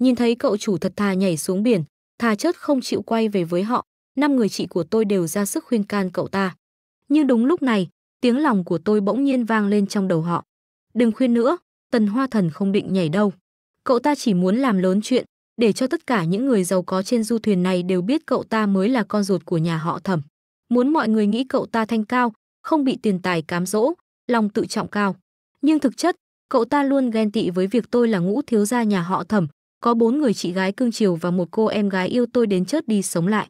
Nhìn thấy cậu chủ thật thà nhảy xuống biển, thà chết không chịu quay về với họ, năm người chị của tôi đều ra sức khuyên can cậu ta. Nhưng đúng lúc này, tiếng lòng của tôi bỗng nhiên vang lên trong đầu họ. Đừng khuyên nữa, Tần Hoa Thần không định nhảy đâu. Cậu ta chỉ muốn làm lớn chuyện, để cho tất cả những người giàu có trên du thuyền này đều biết cậu ta mới là con ruột của nhà họ Thẩm. Muốn mọi người nghĩ cậu ta thanh cao, không bị tiền tài cám dỗ, lòng tự trọng cao. Nhưng thực chất, cậu ta luôn ghen tị với việc tôi là ngũ thiếu gia nhà họ Thẩm, có bốn người chị gái cương chiều và một cô em gái yêu tôi đến chớt đi sống lại.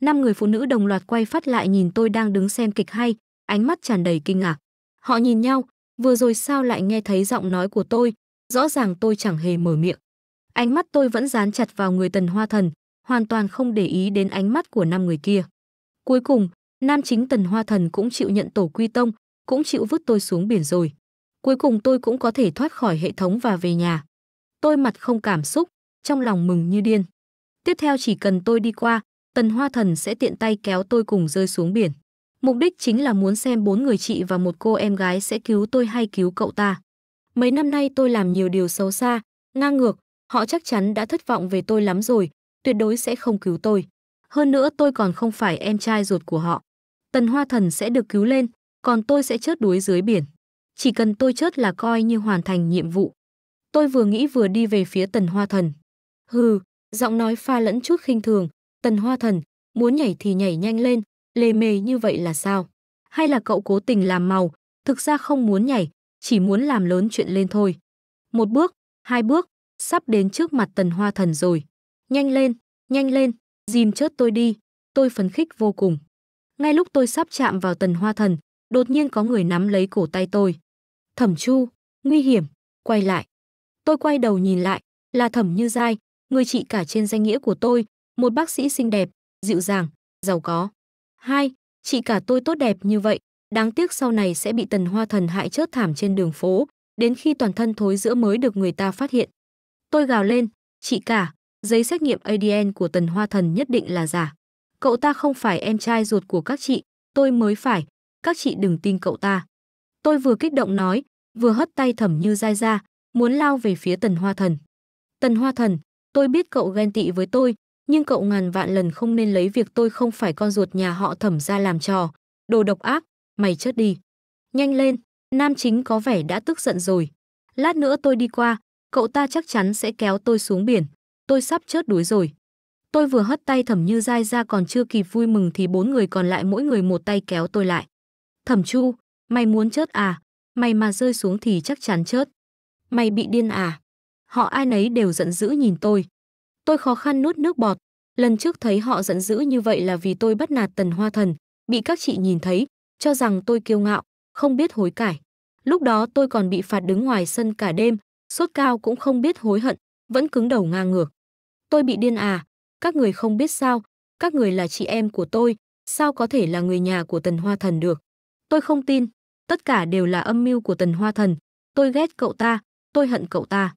Năm người phụ nữ đồng loạt quay phát lại nhìn tôi đang đứng xem kịch hay, ánh mắt tràn đầy kinh ngạc. Họ nhìn nhau, vừa rồi sao lại nghe thấy giọng nói của tôi, rõ ràng tôi chẳng hề mở miệng. Ánh mắt tôi vẫn dán chặt vào người Tần Hoa Thần, hoàn toàn không để ý đến ánh mắt của năm người kia. Cuối cùng, nam chính Tần Hoa Thần cũng chịu nhận tổ quy tông, cũng chịu vứt tôi xuống biển rồi. Cuối cùng tôi cũng có thể thoát khỏi hệ thống và về nhà tôi mặt không cảm xúc, trong lòng mừng như điên. Tiếp theo chỉ cần tôi đi qua, Tần Hoa Thần sẽ tiện tay kéo tôi cùng rơi xuống biển. Mục đích chính là muốn xem bốn người chị và một cô em gái sẽ cứu tôi hay cứu cậu ta. Mấy năm nay tôi làm nhiều điều xấu xa, ngang ngược, họ chắc chắn đã thất vọng về tôi lắm rồi, tuyệt đối sẽ không cứu tôi. Hơn nữa tôi còn không phải em trai ruột của họ. Tần Hoa Thần sẽ được cứu lên, còn tôi sẽ chết đuối dưới biển. Chỉ cần tôi chết là coi như hoàn thành nhiệm vụ. Tôi vừa nghĩ vừa đi về phía Tần Hoa Thần. Hừ, giọng nói pha lẫn chút khinh thường, Tần Hoa Thần, muốn nhảy thì nhảy nhanh lên, lề mề như vậy là sao? Hay là cậu cố tình làm màu, thực ra không muốn nhảy, chỉ muốn làm lớn chuyện lên thôi. Một bước, hai bước, sắp đến trước mặt Tần Hoa Thần rồi. Nhanh lên, nhanh lên, dìm chớt tôi đi, tôi phấn khích vô cùng. Ngay lúc tôi sắp chạm vào Tần Hoa Thần, đột nhiên có người nắm lấy cổ tay tôi. Thẩm Chu, nguy hiểm, quay lại. Tôi quay đầu nhìn lại, là Thẩm Như Giai, người chị cả trên danh nghĩa của tôi, một bác sĩ xinh đẹp, dịu dàng, giàu có. Hai, chị cả tôi tốt đẹp như vậy, đáng tiếc sau này sẽ bị tần hoa thần hại chớt thảm trên đường phố, đến khi toàn thân thối giữa mới được người ta phát hiện. Tôi gào lên, chị cả, giấy xét nghiệm ADN của tần hoa thần nhất định là giả. Cậu ta không phải em trai ruột của các chị, tôi mới phải, các chị đừng tin cậu ta. Tôi vừa kích động nói, vừa hất tay thẩm như dai ra, muốn lao về phía Tần Hoa Thần. Tần Hoa Thần, tôi biết cậu ghen tị với tôi, nhưng cậu ngàn vạn lần không nên lấy việc tôi không phải con ruột nhà họ thẩm ra làm trò. Đồ độc ác, mày chết đi. Nhanh lên, nam chính có vẻ đã tức giận rồi. Lát nữa tôi đi qua, cậu ta chắc chắn sẽ kéo tôi xuống biển. Tôi sắp chết đuối rồi. Tôi vừa hất tay thẩm như dai ra còn chưa kịp vui mừng thì bốn người còn lại mỗi người một tay kéo tôi lại. Thẩm chu, mày muốn chết à? Mày mà rơi xuống thì chắc chắn chết. Mày bị điên à? Họ ai nấy đều giận dữ nhìn tôi. Tôi khó khăn nuốt nước bọt. Lần trước thấy họ giận dữ như vậy là vì tôi bắt nạt tần hoa thần, bị các chị nhìn thấy, cho rằng tôi kiêu ngạo, không biết hối cải. Lúc đó tôi còn bị phạt đứng ngoài sân cả đêm, sốt cao cũng không biết hối hận, vẫn cứng đầu ngang ngược. Tôi bị điên à, các người không biết sao, các người là chị em của tôi, sao có thể là người nhà của tần hoa thần được. Tôi không tin, tất cả đều là âm mưu của tần hoa thần, tôi ghét cậu ta, tôi hận cậu ta.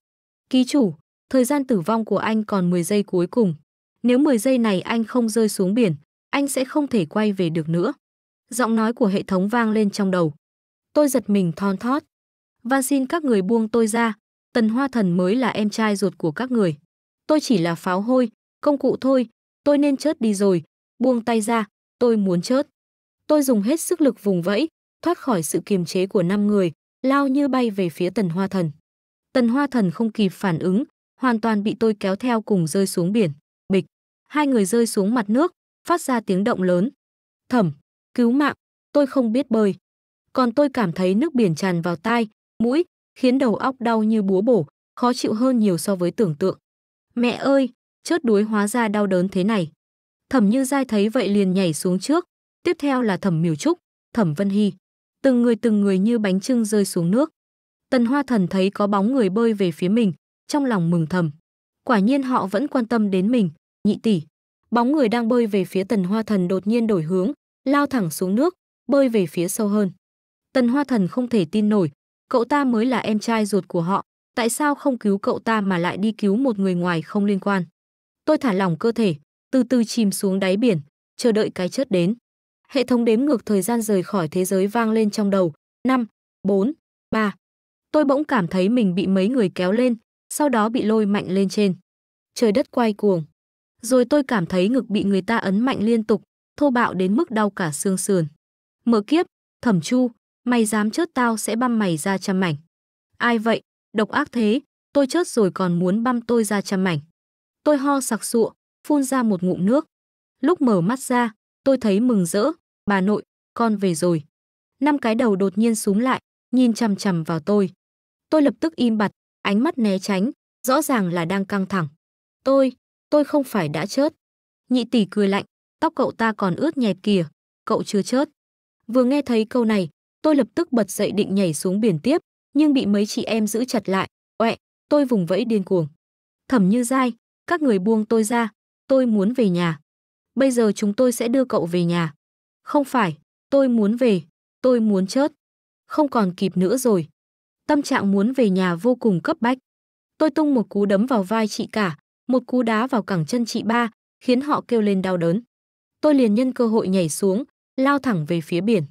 Ký chủ, thời gian tử vong của anh còn 10 giây cuối cùng. Nếu 10 giây này anh không rơi xuống biển, anh sẽ không thể quay về được nữa. Giọng nói của hệ thống vang lên trong đầu. Tôi giật mình thon thót. và xin các người buông tôi ra, Tần Hoa Thần mới là em trai ruột của các người. Tôi chỉ là pháo hôi, công cụ thôi, tôi nên chớt đi rồi, buông tay ra, tôi muốn chớt. Tôi dùng hết sức lực vùng vẫy, thoát khỏi sự kiềm chế của năm người, lao như bay về phía Tần Hoa Thần. Tần Hoa Thần không kịp phản ứng, hoàn toàn bị tôi kéo theo cùng rơi xuống biển. Bịch, hai người rơi xuống mặt nước, phát ra tiếng động lớn. Thẩm, cứu mạng, tôi không biết bơi. Còn tôi cảm thấy nước biển tràn vào tai, mũi, khiến đầu óc đau như búa bổ, khó chịu hơn nhiều so với tưởng tượng. Mẹ ơi, chớt đuối hóa ra đau đớn thế này. Thẩm Như Giai thấy vậy liền nhảy xuống trước, tiếp theo là Thẩm Miểu Trúc, Thẩm Vân Hy. Từng người từng người như bánh trưng rơi xuống nước. Tần Hoa Thần thấy có bóng người bơi về phía mình, trong lòng mừng thầm. Quả nhiên họ vẫn quan tâm đến mình, nhị tỷ. Bóng người đang bơi về phía Tần Hoa Thần đột nhiên đổi hướng, lao thẳng xuống nước, bơi về phía sâu hơn. Tần Hoa Thần không thể tin nổi, cậu ta mới là em trai ruột của họ, tại sao không cứu cậu ta mà lại đi cứu một người ngoài không liên quan. Tôi thả lỏng cơ thể, từ từ chìm xuống đáy biển, chờ đợi cái chết đến. Hệ thống đếm ngược thời gian rời khỏi thế giới vang lên trong đầu. 5, 4, 3, Tôi bỗng cảm thấy mình bị mấy người kéo lên, sau đó bị lôi mạnh lên trên. Trời đất quay cuồng. Rồi tôi cảm thấy ngực bị người ta ấn mạnh liên tục, thô bạo đến mức đau cả xương sườn. Mở kiếp, thẩm chu, mày dám chớt tao sẽ băm mày ra trăm mảnh. Ai vậy, độc ác thế, tôi chớt rồi còn muốn băm tôi ra trăm mảnh. Tôi ho sặc sụa, phun ra một ngụm nước. Lúc mở mắt ra, tôi thấy mừng rỡ, bà nội, con về rồi. Năm cái đầu đột nhiên súng lại, nhìn chằm chằm vào tôi. Tôi lập tức im bặt, ánh mắt né tránh, rõ ràng là đang căng thẳng. Tôi, tôi không phải đã chết Nhị tỷ cười lạnh, tóc cậu ta còn ướt nhẹp kìa, cậu chưa chết Vừa nghe thấy câu này, tôi lập tức bật dậy định nhảy xuống biển tiếp, nhưng bị mấy chị em giữ chặt lại, ọe tôi vùng vẫy điên cuồng. Thẩm như dai, các người buông tôi ra, tôi muốn về nhà. Bây giờ chúng tôi sẽ đưa cậu về nhà. Không phải, tôi muốn về, tôi muốn chết Không còn kịp nữa rồi, tâm trạng muốn về nhà vô cùng cấp bách. Tôi tung một cú đấm vào vai chị cả, một cú đá vào cẳng chân chị ba, khiến họ kêu lên đau đớn. Tôi liền nhân cơ hội nhảy xuống, lao thẳng về phía biển.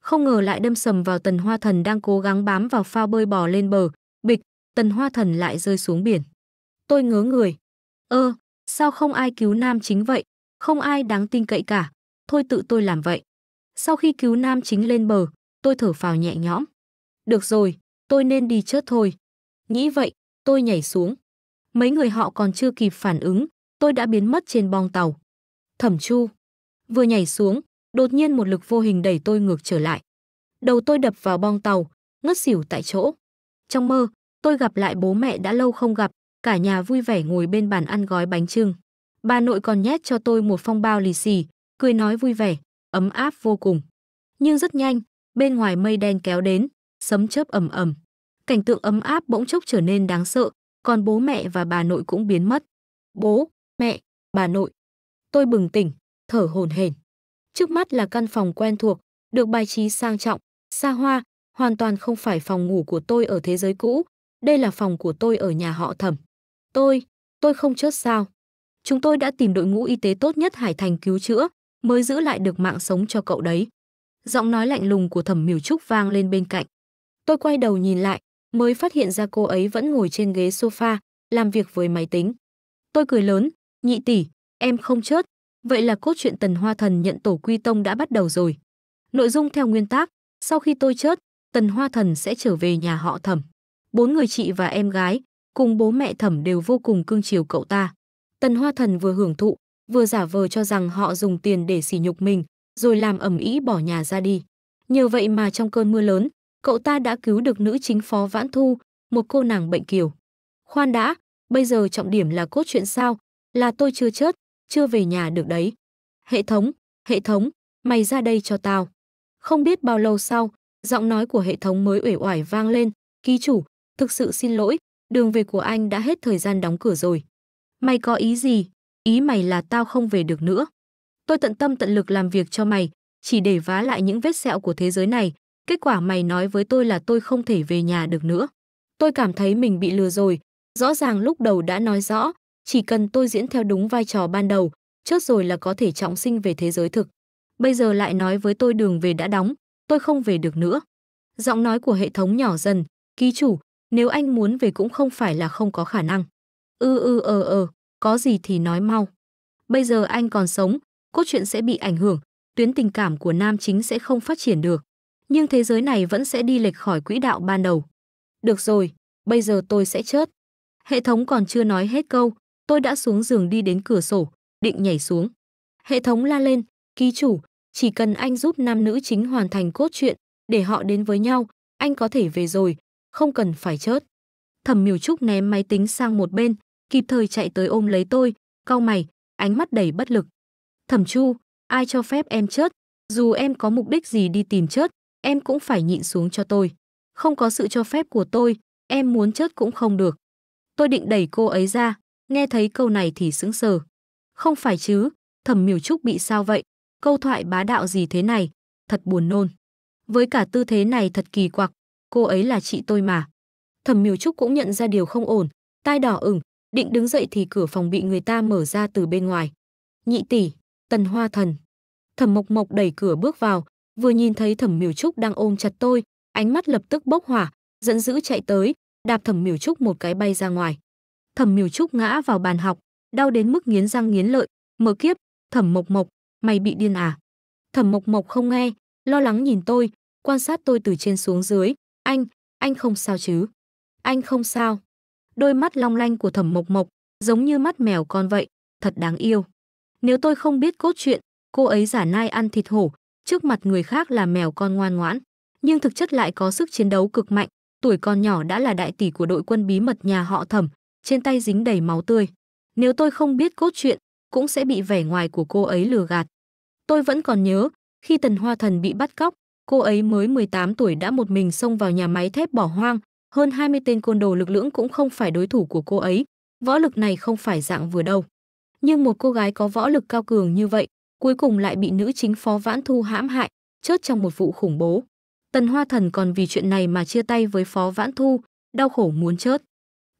Không ngờ lại đâm sầm vào tần hoa thần đang cố gắng bám vào phao bơi bò lên bờ, bịch, tần hoa thần lại rơi xuống biển. Tôi ngớ người. Ơ, ờ, sao không ai cứu nam chính vậy? Không ai đáng tin cậy cả. Thôi tự tôi làm vậy. Sau khi cứu nam chính lên bờ, tôi thở phào nhẹ nhõm. Được rồi, tôi nên đi chớt thôi. Nghĩ vậy, tôi nhảy xuống. Mấy người họ còn chưa kịp phản ứng, tôi đã biến mất trên bong tàu. Thẩm Chu vừa nhảy xuống, đột nhiên một lực vô hình đẩy tôi ngược trở lại. Đầu tôi đập vào bong tàu, ngất xỉu tại chỗ. Trong mơ, tôi gặp lại bố mẹ đã lâu không gặp, cả nhà vui vẻ ngồi bên bàn ăn gói bánh trưng. Bà nội còn nhét cho tôi một phong bao lì xì, cười nói vui vẻ, ấm áp vô cùng. Nhưng rất nhanh, bên ngoài mây đen kéo đến, sấm chớp ầm ầm. Cảnh tượng ấm áp bỗng chốc trở nên đáng sợ, còn bố mẹ và bà nội cũng biến mất. Bố, mẹ, bà nội. Tôi bừng tỉnh, thở hổn hển. Trước mắt là căn phòng quen thuộc, được bài trí sang trọng, xa hoa, hoàn toàn không phải phòng ngủ của tôi ở thế giới cũ, đây là phòng của tôi ở nhà họ Thẩm. Tôi, tôi không chết sao? Chúng tôi đã tìm đội ngũ y tế tốt nhất Hải Thành cứu chữa, mới giữ lại được mạng sống cho cậu đấy. Giọng nói lạnh lùng của Thẩm Miểu Trúc vang lên bên cạnh. Tôi quay đầu nhìn lại, mới phát hiện ra cô ấy vẫn ngồi trên ghế sofa, làm việc với máy tính. Tôi cười lớn, nhị tỷ, em không chết vậy là cốt truyện Tần Hoa Thần nhận tổ quy tông đã bắt đầu rồi. Nội dung theo nguyên tác, sau khi tôi chết Tần Hoa Thần sẽ trở về nhà họ thẩm. Bốn người chị và em gái, cùng bố mẹ thẩm đều vô cùng cưng chiều cậu ta. Tần Hoa Thần vừa hưởng thụ, vừa giả vờ cho rằng họ dùng tiền để sỉ nhục mình, rồi làm ẩm ý bỏ nhà ra đi. Nhờ vậy mà trong cơn mưa lớn, cậu ta đã cứu được nữ chính Phó Vãn Thu, một cô nàng bệnh kiều. Khoan đã, bây giờ trọng điểm là cốt truyện sao, là tôi chưa chết, chưa về nhà được đấy. Hệ thống, hệ thống, mày ra đây cho tao. Không biết bao lâu sau, giọng nói của hệ thống mới uể oải vang lên, ký chủ, thực sự xin lỗi, đường về của anh đã hết thời gian đóng cửa rồi. Mày có ý gì? Ý mày là tao không về được nữa. Tôi tận tâm tận lực làm việc cho mày, chỉ để vá lại những vết sẹo của thế giới này, Kết quả mày nói với tôi là tôi không thể về nhà được nữa. Tôi cảm thấy mình bị lừa rồi, rõ ràng lúc đầu đã nói rõ, chỉ cần tôi diễn theo đúng vai trò ban đầu, chốt rồi là có thể trọng sinh về thế giới thực. Bây giờ lại nói với tôi đường về đã đóng, tôi không về được nữa. Giọng nói của hệ thống nhỏ dần, ký chủ, nếu anh muốn về cũng không phải là không có khả năng. Ư ừ, ư ừ, ờ ờ, có gì thì nói mau. Bây giờ anh còn sống, cốt truyện sẽ bị ảnh hưởng, tuyến tình cảm của nam chính sẽ không phát triển được nhưng thế giới này vẫn sẽ đi lệch khỏi quỹ đạo ban đầu. Được rồi, bây giờ tôi sẽ chết. Hệ thống còn chưa nói hết câu, tôi đã xuống giường đi đến cửa sổ, định nhảy xuống. Hệ thống la lên, ký chủ, chỉ cần anh giúp nam nữ chính hoàn thành cốt truyện, để họ đến với nhau, anh có thể về rồi, không cần phải chết. Thẩm Miểu Trúc ném máy tính sang một bên, kịp thời chạy tới ôm lấy tôi, cau mày, ánh mắt đầy bất lực. Thẩm Chu, ai cho phép em chết? dù em có mục đích gì đi tìm chết em cũng phải nhịn xuống cho tôi. Không có sự cho phép của tôi, em muốn chết cũng không được. Tôi định đẩy cô ấy ra, nghe thấy câu này thì sững sờ. Không phải chứ, thẩm miểu trúc bị sao vậy? Câu thoại bá đạo gì thế này? Thật buồn nôn. Với cả tư thế này thật kỳ quặc, cô ấy là chị tôi mà. Thẩm miểu trúc cũng nhận ra điều không ổn, tai đỏ ửng, định đứng dậy thì cửa phòng bị người ta mở ra từ bên ngoài. Nhị tỷ, tần hoa thần. Thẩm mộc mộc đẩy cửa bước vào, vừa nhìn thấy thẩm miểu trúc đang ôm chặt tôi ánh mắt lập tức bốc hỏa dẫn dữ chạy tới đạp thẩm miểu trúc một cái bay ra ngoài thẩm miểu trúc ngã vào bàn học đau đến mức nghiến răng nghiến lợi mở kiếp thẩm mộc mộc mày bị điên à thẩm mộc mộc không nghe lo lắng nhìn tôi quan sát tôi từ trên xuống dưới anh anh không sao chứ anh không sao đôi mắt long lanh của thẩm mộc mộc giống như mắt mèo con vậy thật đáng yêu nếu tôi không biết cốt truyện cô ấy giả nai ăn thịt hổ trước mặt người khác là mèo con ngoan ngoãn, nhưng thực chất lại có sức chiến đấu cực mạnh, tuổi con nhỏ đã là đại tỷ của đội quân bí mật nhà họ Thẩm, trên tay dính đầy máu tươi. Nếu tôi không biết cốt truyện, cũng sẽ bị vẻ ngoài của cô ấy lừa gạt. Tôi vẫn còn nhớ, khi Tần Hoa Thần bị bắt cóc, cô ấy mới 18 tuổi đã một mình xông vào nhà máy thép bỏ hoang, hơn 20 tên côn đồ lực lưỡng cũng không phải đối thủ của cô ấy. Võ lực này không phải dạng vừa đâu. Nhưng một cô gái có võ lực cao cường như vậy, cuối cùng lại bị nữ chính phó Vãn Thu hãm hại, chết trong một vụ khủng bố. Tần Hoa Thần còn vì chuyện này mà chia tay với phó Vãn Thu, đau khổ muốn chết.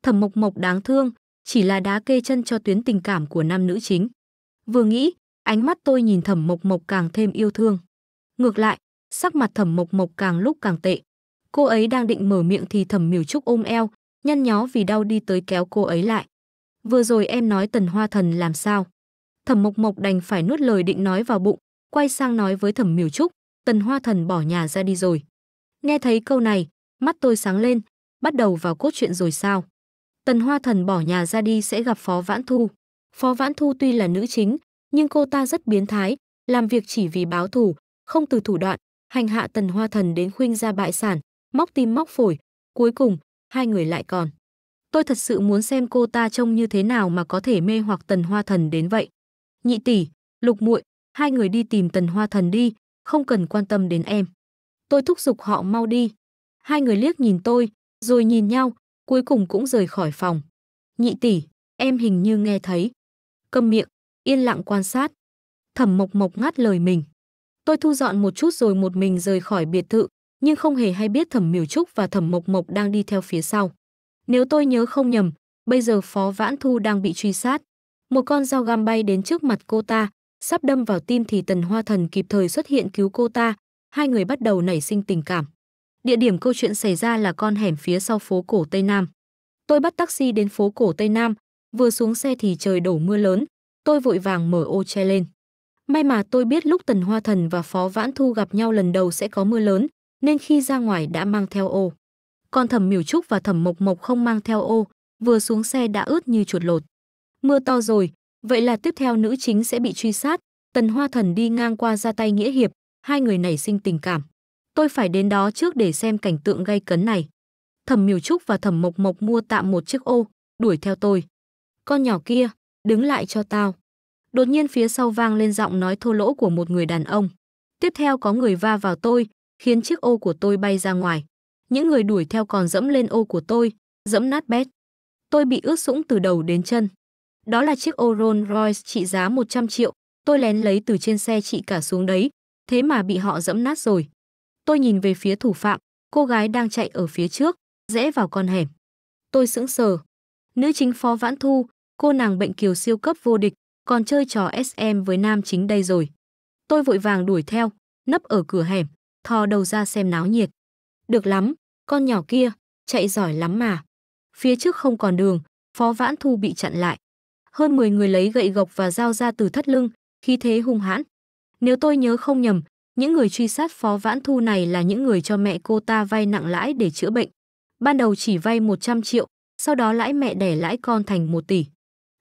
Thẩm Mộc Mộc đáng thương, chỉ là đá kê chân cho tuyến tình cảm của nam nữ chính. Vừa nghĩ, ánh mắt tôi nhìn Thẩm Mộc Mộc càng thêm yêu thương. Ngược lại, sắc mặt Thẩm Mộc Mộc càng lúc càng tệ. Cô ấy đang định mở miệng thì Thẩm Miểu Trúc ôm eo, nhăn nhó vì đau đi tới kéo cô ấy lại. Vừa rồi em nói Tần Hoa Thần làm sao? Thẩm Mộc Mộc đành phải nuốt lời định nói vào bụng, quay sang nói với Thẩm Miểu Trúc, Tần Hoa Thần bỏ nhà ra đi rồi. Nghe thấy câu này, mắt tôi sáng lên, bắt đầu vào cốt chuyện rồi sao? Tần Hoa Thần bỏ nhà ra đi sẽ gặp Phó Vãn Thu. Phó Vãn Thu tuy là nữ chính, nhưng cô ta rất biến thái, làm việc chỉ vì báo thù, không từ thủ đoạn, hành hạ Tần Hoa Thần đến khuynh ra bại sản, móc tim móc phổi, cuối cùng hai người lại còn. Tôi thật sự muốn xem cô ta trông như thế nào mà có thể mê hoặc Tần Hoa Thần đến vậy nhị tỷ lục muội hai người đi tìm tần hoa thần đi không cần quan tâm đến em tôi thúc giục họ mau đi hai người liếc nhìn tôi rồi nhìn nhau cuối cùng cũng rời khỏi phòng nhị tỷ em hình như nghe thấy Cầm miệng yên lặng quan sát thẩm mộc mộc ngắt lời mình tôi thu dọn một chút rồi một mình rời khỏi biệt thự nhưng không hề hay biết thẩm miểu trúc và thẩm mộc mộc đang đi theo phía sau nếu tôi nhớ không nhầm bây giờ phó vãn thu đang bị truy sát một con dao găm bay đến trước mặt cô ta, sắp đâm vào tim thì Tần Hoa Thần kịp thời xuất hiện cứu cô ta, hai người bắt đầu nảy sinh tình cảm. Địa điểm câu chuyện xảy ra là con hẻm phía sau phố cổ Tây Nam. Tôi bắt taxi đến phố cổ Tây Nam, vừa xuống xe thì trời đổ mưa lớn, tôi vội vàng mở ô che lên. May mà tôi biết lúc Tần Hoa Thần và Phó Vãn Thu gặp nhau lần đầu sẽ có mưa lớn, nên khi ra ngoài đã mang theo ô. Còn Thẩm Miểu Trúc và Thẩm Mộc Mộc không mang theo ô, vừa xuống xe đã ướt như chuột lột mưa to rồi, vậy là tiếp theo nữ chính sẽ bị truy sát, Tần Hoa Thần đi ngang qua ra tay nghĩa hiệp, hai người nảy sinh tình cảm. Tôi phải đến đó trước để xem cảnh tượng gây cấn này. Thẩm Miểu Trúc và Thẩm Mộc Mộc mua tạm một chiếc ô, đuổi theo tôi. Con nhỏ kia, đứng lại cho tao. Đột nhiên phía sau vang lên giọng nói thô lỗ của một người đàn ông. Tiếp theo có người va vào tôi, khiến chiếc ô của tôi bay ra ngoài. Những người đuổi theo còn dẫm lên ô của tôi, dẫm nát bét. Tôi bị ướt sũng từ đầu đến chân. Đó là chiếc ô Royce trị giá 100 triệu, tôi lén lấy từ trên xe chị cả xuống đấy, thế mà bị họ dẫm nát rồi. Tôi nhìn về phía thủ phạm, cô gái đang chạy ở phía trước, rẽ vào con hẻm. Tôi sững sờ. Nữ chính phó Vãn Thu, cô nàng bệnh kiều siêu cấp vô địch, còn chơi trò SM với nam chính đây rồi. Tôi vội vàng đuổi theo, nấp ở cửa hẻm, thò đầu ra xem náo nhiệt. Được lắm, con nhỏ kia, chạy giỏi lắm mà. Phía trước không còn đường, Phó Vãn Thu bị chặn lại hơn 10 người lấy gậy gộc và dao ra từ thắt lưng, khí thế hung hãn. Nếu tôi nhớ không nhầm, những người truy sát Phó Vãn Thu này là những người cho mẹ cô ta vay nặng lãi để chữa bệnh. Ban đầu chỉ vay 100 triệu, sau đó lãi mẹ đẻ lãi con thành 1 tỷ.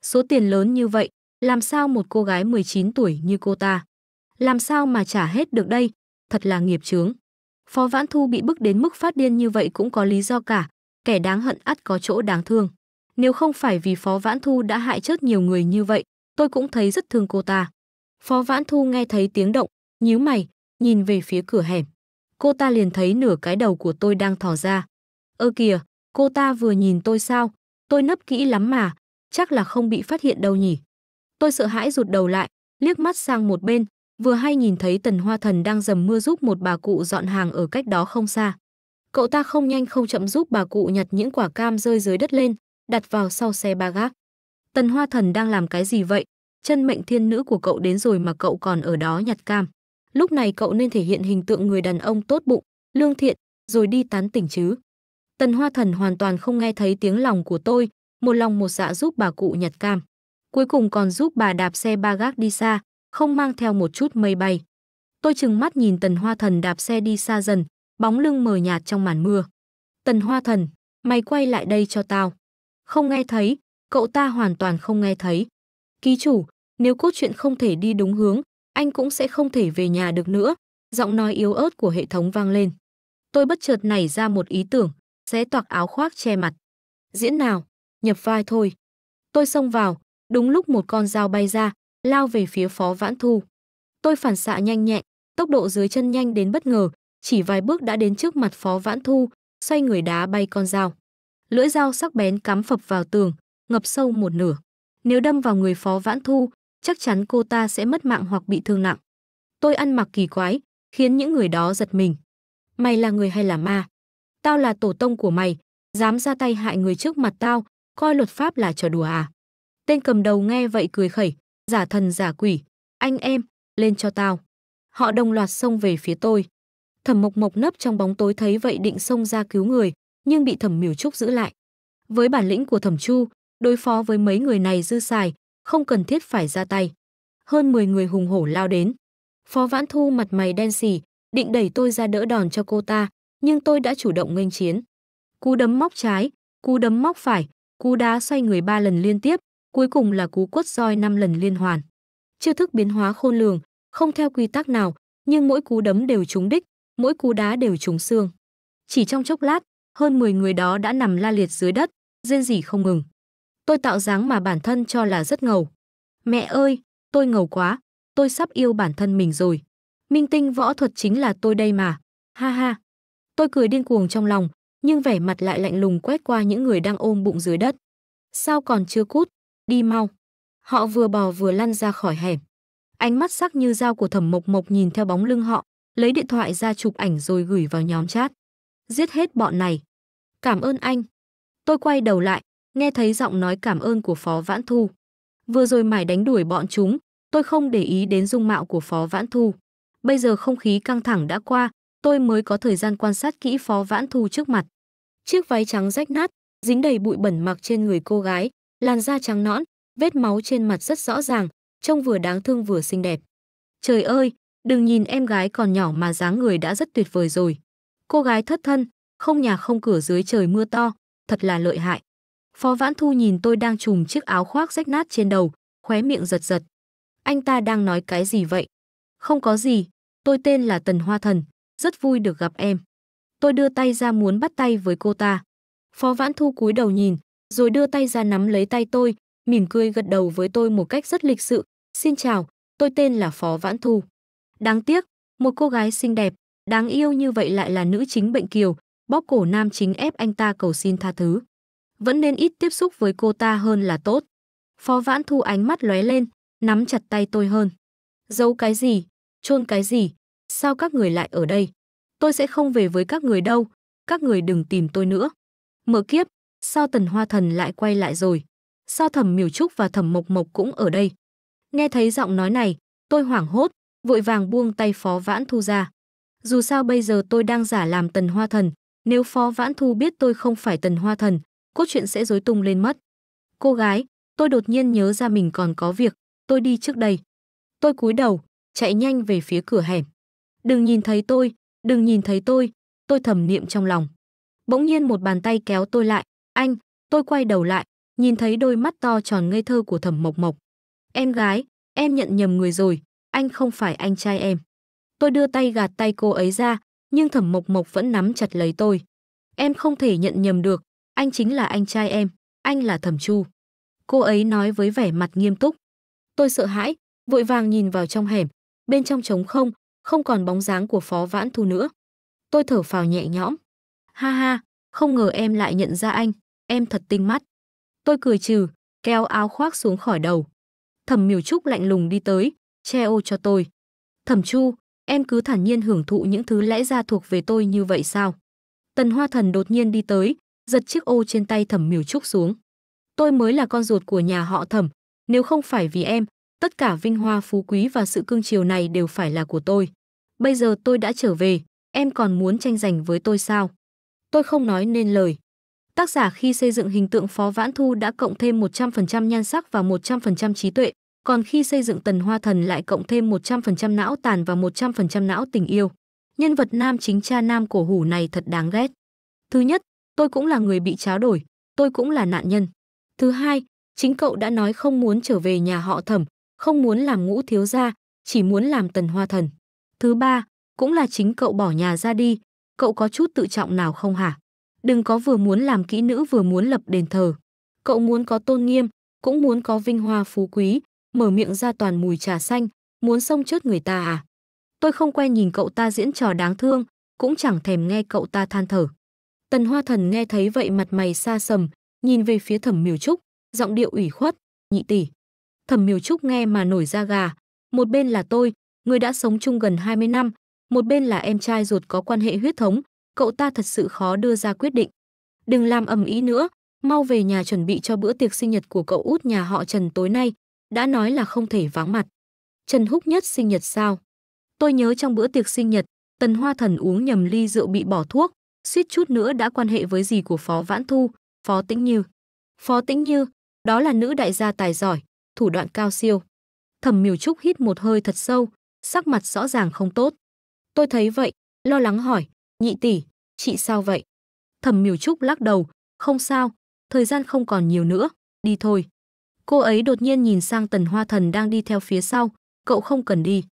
Số tiền lớn như vậy, làm sao một cô gái 19 tuổi như cô ta? Làm sao mà trả hết được đây? Thật là nghiệp chướng. Phó Vãn Thu bị bức đến mức phát điên như vậy cũng có lý do cả, kẻ đáng hận ắt có chỗ đáng thương. Nếu không phải vì Phó Vãn Thu đã hại chết nhiều người như vậy, tôi cũng thấy rất thương cô ta. Phó Vãn Thu nghe thấy tiếng động, nhíu mày, nhìn về phía cửa hẻm. Cô ta liền thấy nửa cái đầu của tôi đang thò ra. Ơ kìa, cô ta vừa nhìn tôi sao? Tôi nấp kỹ lắm mà, chắc là không bị phát hiện đâu nhỉ. Tôi sợ hãi rụt đầu lại, liếc mắt sang một bên, vừa hay nhìn thấy Tần Hoa Thần đang dầm mưa giúp một bà cụ dọn hàng ở cách đó không xa. Cậu ta không nhanh không chậm giúp bà cụ nhặt những quả cam rơi dưới đất lên, đặt vào sau xe ba gác. Tần Hoa Thần đang làm cái gì vậy? Chân mệnh thiên nữ của cậu đến rồi mà cậu còn ở đó nhặt cam. Lúc này cậu nên thể hiện hình tượng người đàn ông tốt bụng, lương thiện, rồi đi tán tỉnh chứ. Tần Hoa Thần hoàn toàn không nghe thấy tiếng lòng của tôi, một lòng một dạ giúp bà cụ nhặt cam. Cuối cùng còn giúp bà đạp xe ba gác đi xa, không mang theo một chút mây bay. Tôi chừng mắt nhìn Tần Hoa Thần đạp xe đi xa dần, bóng lưng mờ nhạt trong màn mưa. Tần Hoa Thần, mày quay lại đây cho tao. Không nghe thấy, cậu ta hoàn toàn không nghe thấy. Ký chủ, nếu cốt truyện không thể đi đúng hướng, anh cũng sẽ không thể về nhà được nữa. Giọng nói yếu ớt của hệ thống vang lên. Tôi bất chợt nảy ra một ý tưởng, sẽ toạc áo khoác che mặt. Diễn nào, nhập vai thôi. Tôi xông vào, đúng lúc một con dao bay ra, lao về phía phó vãn thu. Tôi phản xạ nhanh nhẹn, tốc độ dưới chân nhanh đến bất ngờ, chỉ vài bước đã đến trước mặt phó vãn thu, xoay người đá bay con dao lưỡi dao sắc bén cắm phập vào tường, ngập sâu một nửa. Nếu đâm vào người Phó Vãn Thu, chắc chắn cô ta sẽ mất mạng hoặc bị thương nặng. Tôi ăn mặc kỳ quái, khiến những người đó giật mình. Mày là người hay là ma? Tao là tổ tông của mày, dám ra tay hại người trước mặt tao, coi luật pháp là trò đùa à? Tên cầm đầu nghe vậy cười khẩy, giả thần giả quỷ, anh em, lên cho tao. Họ đồng loạt xông về phía tôi. Thẩm Mộc Mộc nấp trong bóng tối thấy vậy định xông ra cứu người, nhưng bị Thẩm Miểu Trúc giữ lại. Với bản lĩnh của Thẩm Chu, đối phó với mấy người này dư xài, không cần thiết phải ra tay. Hơn 10 người hùng hổ lao đến. Phó Vãn Thu mặt mày đen sì định đẩy tôi ra đỡ đòn cho cô ta, nhưng tôi đã chủ động nghênh chiến. Cú đấm móc trái, cú đấm móc phải, cú đá xoay người ba lần liên tiếp, cuối cùng là cú quất roi năm lần liên hoàn. Chiêu thức biến hóa khôn lường, không theo quy tắc nào, nhưng mỗi cú đấm đều trúng đích, mỗi cú đá đều trúng xương. Chỉ trong chốc lát, hơn 10 người đó đã nằm la liệt dưới đất, rên rỉ không ngừng. Tôi tạo dáng mà bản thân cho là rất ngầu. Mẹ ơi, tôi ngầu quá, tôi sắp yêu bản thân mình rồi. Minh tinh võ thuật chính là tôi đây mà, ha ha. Tôi cười điên cuồng trong lòng, nhưng vẻ mặt lại lạnh lùng quét qua những người đang ôm bụng dưới đất. Sao còn chưa cút, đi mau. Họ vừa bò vừa lăn ra khỏi hẻm. Ánh mắt sắc như dao của thẩm mộc mộc nhìn theo bóng lưng họ, lấy điện thoại ra chụp ảnh rồi gửi vào nhóm chat. Giết hết bọn này. Cảm ơn anh. Tôi quay đầu lại, nghe thấy giọng nói cảm ơn của Phó Vãn Thu. Vừa rồi mải đánh đuổi bọn chúng, tôi không để ý đến dung mạo của Phó Vãn Thu. Bây giờ không khí căng thẳng đã qua, tôi mới có thời gian quan sát kỹ Phó Vãn Thu trước mặt. Chiếc váy trắng rách nát, dính đầy bụi bẩn mặc trên người cô gái, làn da trắng nõn, vết máu trên mặt rất rõ ràng, trông vừa đáng thương vừa xinh đẹp. Trời ơi, đừng nhìn em gái còn nhỏ mà dáng người đã rất tuyệt vời rồi. Cô gái thất thân, không nhà không cửa dưới trời mưa to, thật là lợi hại. Phó Vãn Thu nhìn tôi đang trùm chiếc áo khoác rách nát trên đầu, khóe miệng giật giật. Anh ta đang nói cái gì vậy? Không có gì, tôi tên là Tần Hoa Thần, rất vui được gặp em. Tôi đưa tay ra muốn bắt tay với cô ta. Phó Vãn Thu cúi đầu nhìn, rồi đưa tay ra nắm lấy tay tôi, mỉm cười gật đầu với tôi một cách rất lịch sự. Xin chào, tôi tên là Phó Vãn Thu. Đáng tiếc, một cô gái xinh đẹp, đáng yêu như vậy lại là nữ chính bệnh kiều, bóp cổ nam chính ép anh ta cầu xin tha thứ. Vẫn nên ít tiếp xúc với cô ta hơn là tốt. Phó Vãn Thu ánh mắt lóe lên, nắm chặt tay tôi hơn. Giấu cái gì? chôn cái gì? Sao các người lại ở đây? Tôi sẽ không về với các người đâu, các người đừng tìm tôi nữa. Mở kiếp, sao Tần Hoa Thần lại quay lại rồi? Sao Thẩm Miểu Trúc và Thẩm Mộc Mộc cũng ở đây? Nghe thấy giọng nói này, tôi hoảng hốt, vội vàng buông tay Phó Vãn Thu ra. Dù sao bây giờ tôi đang giả làm Tần Hoa Thần, nếu Phó Vãn Thu biết tôi không phải Tần Hoa Thần, cốt truyện sẽ rối tung lên mất. Cô gái, tôi đột nhiên nhớ ra mình còn có việc, tôi đi trước đây. Tôi cúi đầu, chạy nhanh về phía cửa hẻm. Đừng nhìn thấy tôi, đừng nhìn thấy tôi, tôi thầm niệm trong lòng. Bỗng nhiên một bàn tay kéo tôi lại, anh, tôi quay đầu lại, nhìn thấy đôi mắt to tròn ngây thơ của thẩm mộc mộc. Em gái, em nhận nhầm người rồi, anh không phải anh trai em. Tôi đưa tay gạt tay cô ấy ra, nhưng thẩm mộc mộc vẫn nắm chặt lấy tôi em không thể nhận nhầm được anh chính là anh trai em anh là thẩm chu cô ấy nói với vẻ mặt nghiêm túc tôi sợ hãi vội vàng nhìn vào trong hẻm bên trong trống không không còn bóng dáng của phó vãn thu nữa tôi thở phào nhẹ nhõm ha ha không ngờ em lại nhận ra anh em thật tinh mắt tôi cười trừ kéo áo khoác xuống khỏi đầu thẩm miểu trúc lạnh lùng đi tới che ô cho tôi thẩm chu em cứ thản nhiên hưởng thụ những thứ lẽ ra thuộc về tôi như vậy sao? Tần Hoa Thần đột nhiên đi tới, giật chiếc ô trên tay Thẩm Miểu Trúc xuống. Tôi mới là con ruột của nhà họ Thẩm, nếu không phải vì em, tất cả vinh hoa phú quý và sự cương chiều này đều phải là của tôi. Bây giờ tôi đã trở về, em còn muốn tranh giành với tôi sao? Tôi không nói nên lời. Tác giả khi xây dựng hình tượng Phó Vãn Thu đã cộng thêm 100% nhan sắc và 100% trí tuệ, còn khi xây dựng Tần Hoa Thần lại cộng thêm 100% não tàn và 100% não tình yêu. Nhân vật nam chính cha nam cổ hủ này thật đáng ghét. Thứ nhất, tôi cũng là người bị tráo đổi, tôi cũng là nạn nhân. Thứ hai, chính cậu đã nói không muốn trở về nhà họ Thẩm, không muốn làm ngũ thiếu gia, chỉ muốn làm Tần Hoa Thần. Thứ ba, cũng là chính cậu bỏ nhà ra đi, cậu có chút tự trọng nào không hả? Đừng có vừa muốn làm kỹ nữ vừa muốn lập đền thờ. Cậu muốn có tôn nghiêm, cũng muốn có vinh hoa phú quý, mở miệng ra toàn mùi trà xanh, muốn xông chết người ta à? Tôi không quen nhìn cậu ta diễn trò đáng thương, cũng chẳng thèm nghe cậu ta than thở. Tần Hoa Thần nghe thấy vậy mặt mày xa sầm, nhìn về phía Thẩm Miểu Trúc, giọng điệu ủy khuất, "Nhị tỷ." Thẩm Miểu Trúc nghe mà nổi da gà, một bên là tôi, người đã sống chung gần 20 năm, một bên là em trai ruột có quan hệ huyết thống, cậu ta thật sự khó đưa ra quyết định. Đừng làm ầm ý nữa, mau về nhà chuẩn bị cho bữa tiệc sinh nhật của cậu út nhà họ Trần tối nay, đã nói là không thể vắng mặt. Trần Húc Nhất sinh nhật sao? Tôi nhớ trong bữa tiệc sinh nhật, Tần Hoa Thần uống nhầm ly rượu bị bỏ thuốc, suýt chút nữa đã quan hệ với gì của Phó Vãn Thu, Phó Tĩnh Như. Phó Tĩnh Như, đó là nữ đại gia tài giỏi, thủ đoạn cao siêu. Thẩm Miểu Trúc hít một hơi thật sâu, sắc mặt rõ ràng không tốt. Tôi thấy vậy, lo lắng hỏi, nhị tỷ, chị sao vậy? Thẩm Miểu Trúc lắc đầu, không sao, thời gian không còn nhiều nữa, đi thôi. Cô ấy đột nhiên nhìn sang Tần Hoa Thần đang đi theo phía sau, cậu không cần đi.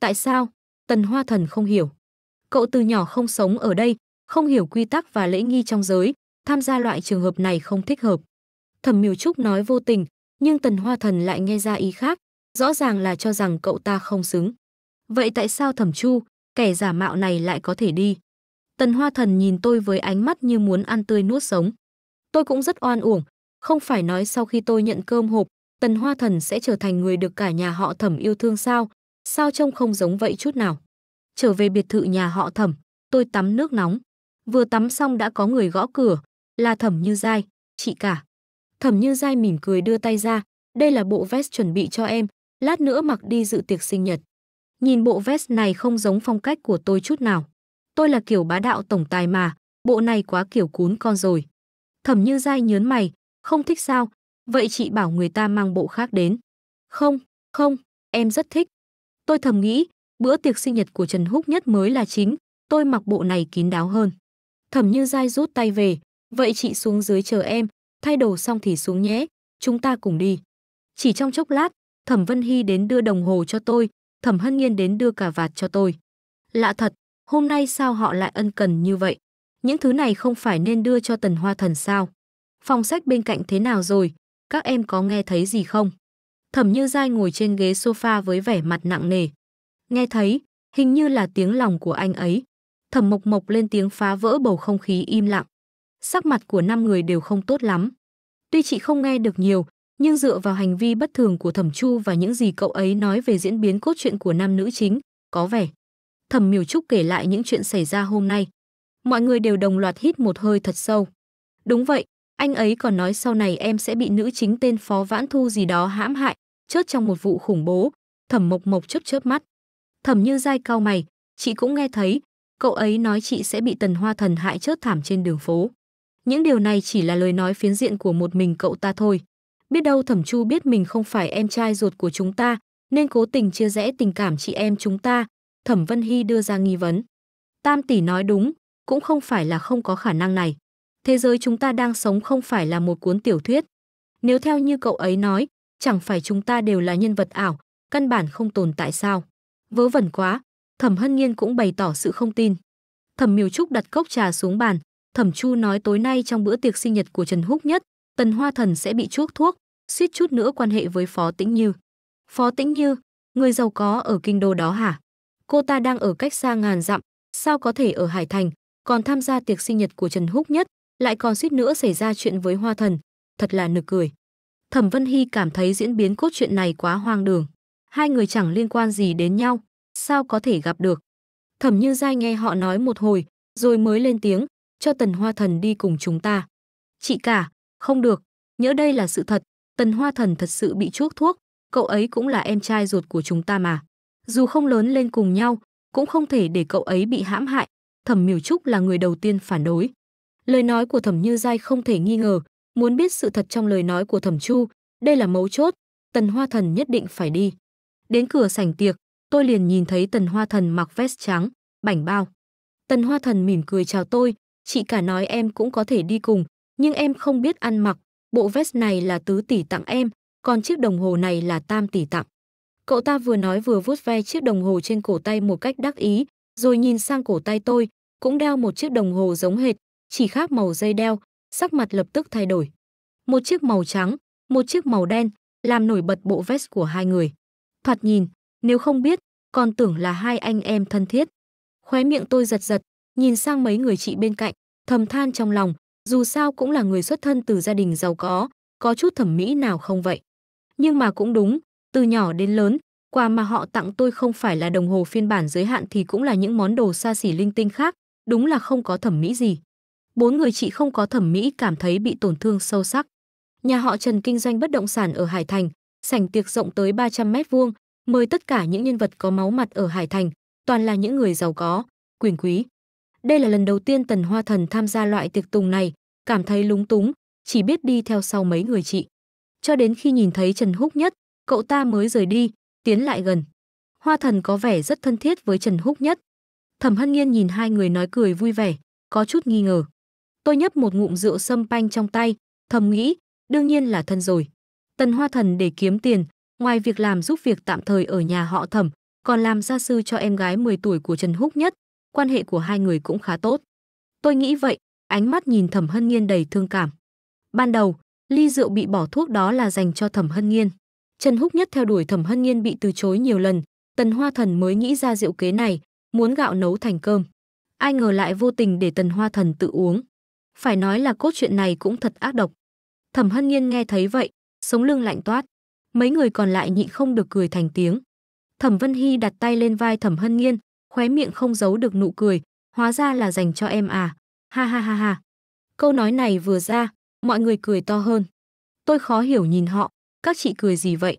Tại sao? Tần Hoa Thần không hiểu. Cậu từ nhỏ không sống ở đây, không hiểu quy tắc và lễ nghi trong giới, tham gia loại trường hợp này không thích hợp. Thẩm Miểu Trúc nói vô tình, nhưng Tần Hoa Thần lại nghe ra ý khác, rõ ràng là cho rằng cậu ta không xứng. Vậy tại sao Thẩm Chu, kẻ giả mạo này lại có thể đi? Tần Hoa Thần nhìn tôi với ánh mắt như muốn ăn tươi nuốt sống. Tôi cũng rất oan uổng, không phải nói sau khi tôi nhận cơm hộp, Tần Hoa Thần sẽ trở thành người được cả nhà họ thẩm yêu thương sao? Sao trông không giống vậy chút nào? Trở về biệt thự nhà họ thẩm, tôi tắm nước nóng. Vừa tắm xong đã có người gõ cửa, là thẩm như dai, chị cả. Thẩm như dai mỉm cười đưa tay ra, đây là bộ vest chuẩn bị cho em, lát nữa mặc đi dự tiệc sinh nhật. Nhìn bộ vest này không giống phong cách của tôi chút nào. Tôi là kiểu bá đạo tổng tài mà, bộ này quá kiểu cún con rồi. Thẩm như dai nhớn mày, không thích sao? Vậy chị bảo người ta mang bộ khác đến. Không, không, em rất thích. Tôi thầm nghĩ, bữa tiệc sinh nhật của Trần Húc nhất mới là chính, tôi mặc bộ này kín đáo hơn. Thẩm Như Giai rút tay về, vậy chị xuống dưới chờ em, thay đồ xong thì xuống nhé, chúng ta cùng đi. Chỉ trong chốc lát, Thẩm Vân Hy đến đưa đồng hồ cho tôi, Thẩm Hân Nhiên đến đưa cà vạt cho tôi. Lạ thật, hôm nay sao họ lại ân cần như vậy? Những thứ này không phải nên đưa cho Tần Hoa Thần sao? phòng sách bên cạnh thế nào rồi, các em có nghe thấy gì không? Thẩm Như Giai ngồi trên ghế sofa với vẻ mặt nặng nề. Nghe thấy, hình như là tiếng lòng của anh ấy. Thẩm Mộc Mộc lên tiếng phá vỡ bầu không khí im lặng. Sắc mặt của năm người đều không tốt lắm. Tuy chị không nghe được nhiều, nhưng dựa vào hành vi bất thường của Thẩm Chu và những gì cậu ấy nói về diễn biến cốt truyện của nam nữ chính, có vẻ. Thẩm Miểu Trúc kể lại những chuyện xảy ra hôm nay. Mọi người đều đồng loạt hít một hơi thật sâu. Đúng vậy, anh ấy còn nói sau này em sẽ bị nữ chính tên Phó Vãn Thu gì đó hãm hại, chết trong một vụ khủng bố. Thẩm Mộc Mộc chớp chớp mắt. Thẩm Như dai cao mày, chị cũng nghe thấy, cậu ấy nói chị sẽ bị Tần Hoa Thần hại chết thảm trên đường phố. Những điều này chỉ là lời nói phiến diện của một mình cậu ta thôi. Biết đâu Thẩm Chu biết mình không phải em trai ruột của chúng ta, nên cố tình chia rẽ tình cảm chị em chúng ta, Thẩm Vân Hy đưa ra nghi vấn. Tam tỷ nói đúng, cũng không phải là không có khả năng này thế giới chúng ta đang sống không phải là một cuốn tiểu thuyết. Nếu theo như cậu ấy nói, chẳng phải chúng ta đều là nhân vật ảo, căn bản không tồn tại sao? Vớ vẩn quá, Thẩm Hân Nhiên cũng bày tỏ sự không tin. Thẩm Miều Trúc đặt cốc trà xuống bàn, Thẩm Chu nói tối nay trong bữa tiệc sinh nhật của Trần Húc nhất, Tần Hoa Thần sẽ bị chuốc thuốc, suýt chút nữa quan hệ với Phó Tĩnh Như. Phó Tĩnh Như, người giàu có ở kinh đô đó hả? Cô ta đang ở cách xa ngàn dặm, sao có thể ở Hải Thành, còn tham gia tiệc sinh nhật của Trần Húc nhất, lại còn suýt nữa xảy ra chuyện với hoa thần thật là nực cười thẩm vân hy cảm thấy diễn biến cốt truyện này quá hoang đường hai người chẳng liên quan gì đến nhau sao có thể gặp được thẩm như giai nghe họ nói một hồi rồi mới lên tiếng cho tần hoa thần đi cùng chúng ta chị cả không được nhớ đây là sự thật tần hoa thần thật sự bị chuốc thuốc cậu ấy cũng là em trai ruột của chúng ta mà dù không lớn lên cùng nhau cũng không thể để cậu ấy bị hãm hại thẩm miểu trúc là người đầu tiên phản đối Lời nói của Thẩm Như Giai không thể nghi ngờ, muốn biết sự thật trong lời nói của Thẩm Chu, đây là mấu chốt, Tần Hoa Thần nhất định phải đi. Đến cửa sảnh tiệc, tôi liền nhìn thấy Tần Hoa Thần mặc vest trắng, bảnh bao. Tần Hoa Thần mỉm cười chào tôi, chị cả nói em cũng có thể đi cùng, nhưng em không biết ăn mặc, bộ vest này là tứ tỷ tặng em, còn chiếc đồng hồ này là tam tỷ tặng. Cậu ta vừa nói vừa vuốt ve chiếc đồng hồ trên cổ tay một cách đắc ý, rồi nhìn sang cổ tay tôi, cũng đeo một chiếc đồng hồ giống hệt, chỉ khác màu dây đeo, sắc mặt lập tức thay đổi. Một chiếc màu trắng, một chiếc màu đen, làm nổi bật bộ vest của hai người. Thoạt nhìn, nếu không biết, còn tưởng là hai anh em thân thiết. Khóe miệng tôi giật giật, nhìn sang mấy người chị bên cạnh, thầm than trong lòng, dù sao cũng là người xuất thân từ gia đình giàu có, có chút thẩm mỹ nào không vậy. Nhưng mà cũng đúng, từ nhỏ đến lớn, quà mà họ tặng tôi không phải là đồng hồ phiên bản giới hạn thì cũng là những món đồ xa xỉ linh tinh khác, đúng là không có thẩm mỹ gì bốn người chị không có thẩm mỹ cảm thấy bị tổn thương sâu sắc. Nhà họ Trần kinh doanh bất động sản ở Hải Thành, sảnh tiệc rộng tới 300 mét vuông, mời tất cả những nhân vật có máu mặt ở Hải Thành, toàn là những người giàu có, quyền quý. Đây là lần đầu tiên Tần Hoa Thần tham gia loại tiệc tùng này, cảm thấy lúng túng, chỉ biết đi theo sau mấy người chị. Cho đến khi nhìn thấy Trần Húc Nhất, cậu ta mới rời đi, tiến lại gần. Hoa Thần có vẻ rất thân thiết với Trần Húc Nhất. Thẩm Hân Nghiên nhìn hai người nói cười vui vẻ, có chút nghi ngờ. Tôi nhấp một ngụm rượu sâm panh trong tay, thầm nghĩ, đương nhiên là thân rồi. Tần Hoa Thần để kiếm tiền, ngoài việc làm giúp việc tạm thời ở nhà họ Thẩm, còn làm gia sư cho em gái 10 tuổi của Trần Húc nhất, quan hệ của hai người cũng khá tốt. Tôi nghĩ vậy, ánh mắt nhìn Thẩm Hân Nghiên đầy thương cảm. Ban đầu, ly rượu bị bỏ thuốc đó là dành cho Thẩm Hân Nghiên. Trần Húc nhất theo đuổi Thẩm Hân Nghiên bị từ chối nhiều lần, Tần Hoa Thần mới nghĩ ra rượu kế này, muốn gạo nấu thành cơm. Ai ngờ lại vô tình để Tần Hoa Thần tự uống. Phải nói là cốt truyện này cũng thật ác độc. Thẩm Hân Nhiên nghe thấy vậy, sống lưng lạnh toát. Mấy người còn lại nhịn không được cười thành tiếng. Thẩm Vân Hy đặt tay lên vai Thẩm Hân Nhiên, khóe miệng không giấu được nụ cười, hóa ra là dành cho em à. Ha ha ha ha. Câu nói này vừa ra, mọi người cười to hơn. Tôi khó hiểu nhìn họ, các chị cười gì vậy?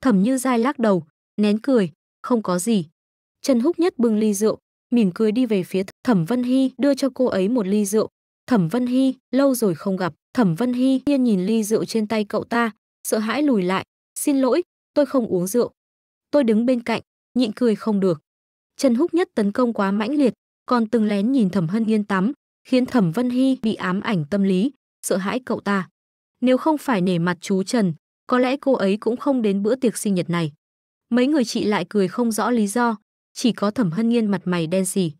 Thẩm Như Giai lắc đầu, nén cười, không có gì. Trần Húc Nhất bưng ly rượu, mỉm cười đi về phía Thẩm Vân Hy đưa cho cô ấy một ly rượu, Thẩm Vân Hy, lâu rồi không gặp. Thẩm Vân Hy nhiên nhìn ly rượu trên tay cậu ta, sợ hãi lùi lại. Xin lỗi, tôi không uống rượu. Tôi đứng bên cạnh, nhịn cười không được. Trần Húc Nhất tấn công quá mãnh liệt, còn từng lén nhìn Thẩm Hân Yên tắm, khiến Thẩm Vân Hy bị ám ảnh tâm lý, sợ hãi cậu ta. Nếu không phải nể mặt chú Trần, có lẽ cô ấy cũng không đến bữa tiệc sinh nhật này. Mấy người chị lại cười không rõ lý do, chỉ có Thẩm Hân Nghiên mặt mày đen sì.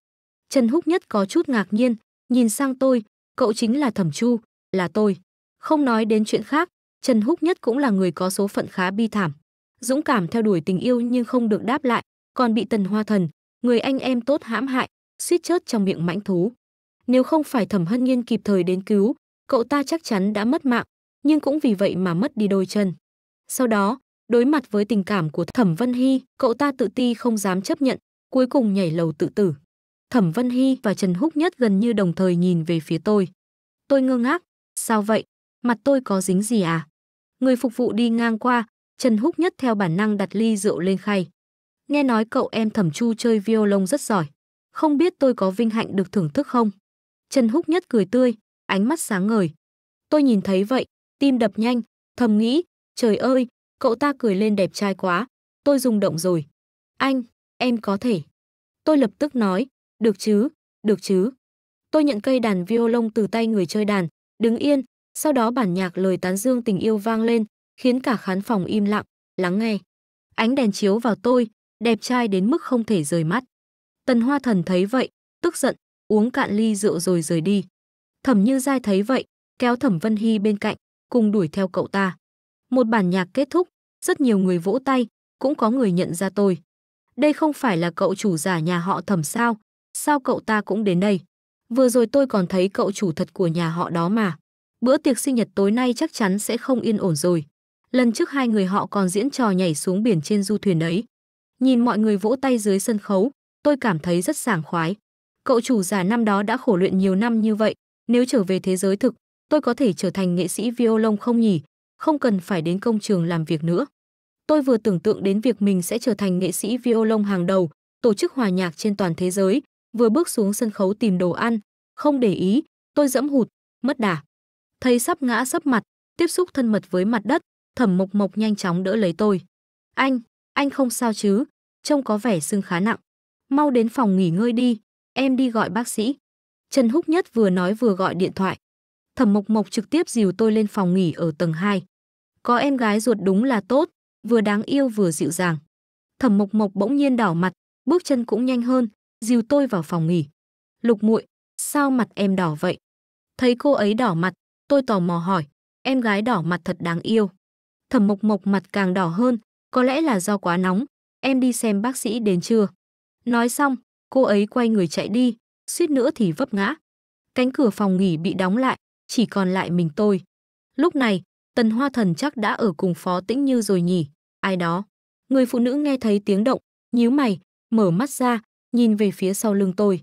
Trần Húc Nhất có chút ngạc nhiên, nhìn sang tôi, cậu chính là Thẩm Chu, là tôi. Không nói đến chuyện khác, Trần Húc Nhất cũng là người có số phận khá bi thảm. Dũng cảm theo đuổi tình yêu nhưng không được đáp lại, còn bị Tần Hoa Thần, người anh em tốt hãm hại, suýt chết trong miệng mãnh thú. Nếu không phải Thẩm Hân Nhiên kịp thời đến cứu, cậu ta chắc chắn đã mất mạng, nhưng cũng vì vậy mà mất đi đôi chân. Sau đó, đối mặt với tình cảm của Thẩm Vân Hy, cậu ta tự ti không dám chấp nhận, cuối cùng nhảy lầu tự tử. Thẩm Vân Hy và Trần Húc Nhất gần như đồng thời nhìn về phía tôi. Tôi ngơ ngác, sao vậy? Mặt tôi có dính gì à? Người phục vụ đi ngang qua, Trần Húc Nhất theo bản năng đặt ly rượu lên khay. Nghe nói cậu em Thẩm Chu chơi violon rất giỏi. Không biết tôi có vinh hạnh được thưởng thức không? Trần Húc Nhất cười tươi, ánh mắt sáng ngời. Tôi nhìn thấy vậy, tim đập nhanh, thầm nghĩ, trời ơi, cậu ta cười lên đẹp trai quá, tôi rung động rồi. Anh, em có thể. Tôi lập tức nói, được chứ, được chứ. Tôi nhận cây đàn violon từ tay người chơi đàn, đứng yên, sau đó bản nhạc lời tán dương tình yêu vang lên, khiến cả khán phòng im lặng, lắng nghe. Ánh đèn chiếu vào tôi, đẹp trai đến mức không thể rời mắt. Tần Hoa Thần thấy vậy, tức giận, uống cạn ly rượu rồi rời đi. Thẩm Như Giai thấy vậy, kéo Thẩm Vân Hy bên cạnh, cùng đuổi theo cậu ta. Một bản nhạc kết thúc, rất nhiều người vỗ tay, cũng có người nhận ra tôi. Đây không phải là cậu chủ giả nhà họ Thẩm sao, sao cậu ta cũng đến đây? Vừa rồi tôi còn thấy cậu chủ thật của nhà họ đó mà. Bữa tiệc sinh nhật tối nay chắc chắn sẽ không yên ổn rồi. Lần trước hai người họ còn diễn trò nhảy xuống biển trên du thuyền đấy. Nhìn mọi người vỗ tay dưới sân khấu, tôi cảm thấy rất sảng khoái. Cậu chủ già năm đó đã khổ luyện nhiều năm như vậy, nếu trở về thế giới thực, tôi có thể trở thành nghệ sĩ violon không nhỉ? Không cần phải đến công trường làm việc nữa. Tôi vừa tưởng tượng đến việc mình sẽ trở thành nghệ sĩ violon hàng đầu, tổ chức hòa nhạc trên toàn thế giới, vừa bước xuống sân khấu tìm đồ ăn, không để ý, tôi dẫm hụt, mất đà. Thấy sắp ngã sấp mặt, tiếp xúc thân mật với mặt đất, Thẩm Mộc Mộc nhanh chóng đỡ lấy tôi. "Anh, anh không sao chứ?" Trông có vẻ sưng khá nặng. "Mau đến phòng nghỉ ngơi đi, em đi gọi bác sĩ." Trần Húc Nhất vừa nói vừa gọi điện thoại. Thẩm Mộc Mộc trực tiếp dìu tôi lên phòng nghỉ ở tầng 2. Có em gái ruột đúng là tốt, vừa đáng yêu vừa dịu dàng. Thẩm Mộc Mộc bỗng nhiên đỏ mặt, bước chân cũng nhanh hơn, dìu tôi vào phòng nghỉ. Lục muội, sao mặt em đỏ vậy? Thấy cô ấy đỏ mặt, tôi tò mò hỏi, em gái đỏ mặt thật đáng yêu. Thẩm mộc mộc mặt càng đỏ hơn, có lẽ là do quá nóng, em đi xem bác sĩ đến chưa. Nói xong, cô ấy quay người chạy đi, suýt nữa thì vấp ngã. Cánh cửa phòng nghỉ bị đóng lại, chỉ còn lại mình tôi. Lúc này, Tần Hoa Thần chắc đã ở cùng Phó Tĩnh Như rồi nhỉ, ai đó. Người phụ nữ nghe thấy tiếng động, nhíu mày, mở mắt ra, nhìn về phía sau lưng tôi.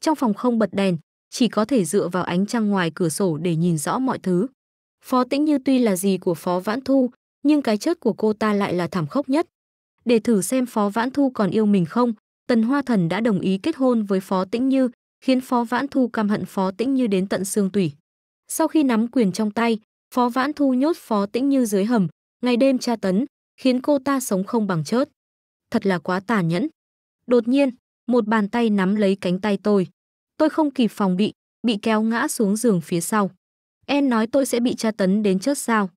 Trong phòng không bật đèn, chỉ có thể dựa vào ánh trăng ngoài cửa sổ để nhìn rõ mọi thứ. Phó Tĩnh Như tuy là gì của Phó Vãn Thu, nhưng cái chết của cô ta lại là thảm khốc nhất. Để thử xem Phó Vãn Thu còn yêu mình không, Tần Hoa Thần đã đồng ý kết hôn với Phó Tĩnh Như, khiến Phó Vãn Thu căm hận Phó Tĩnh Như đến tận xương tủy. Sau khi nắm quyền trong tay, Phó Vãn Thu nhốt Phó Tĩnh Như dưới hầm, ngày đêm tra tấn, khiến cô ta sống không bằng chết. Thật là quá tàn nhẫn. Đột nhiên, một bàn tay nắm lấy cánh tay tôi. Tôi không kịp phòng bị, bị kéo ngã xuống giường phía sau. Em nói tôi sẽ bị tra tấn đến chết sao.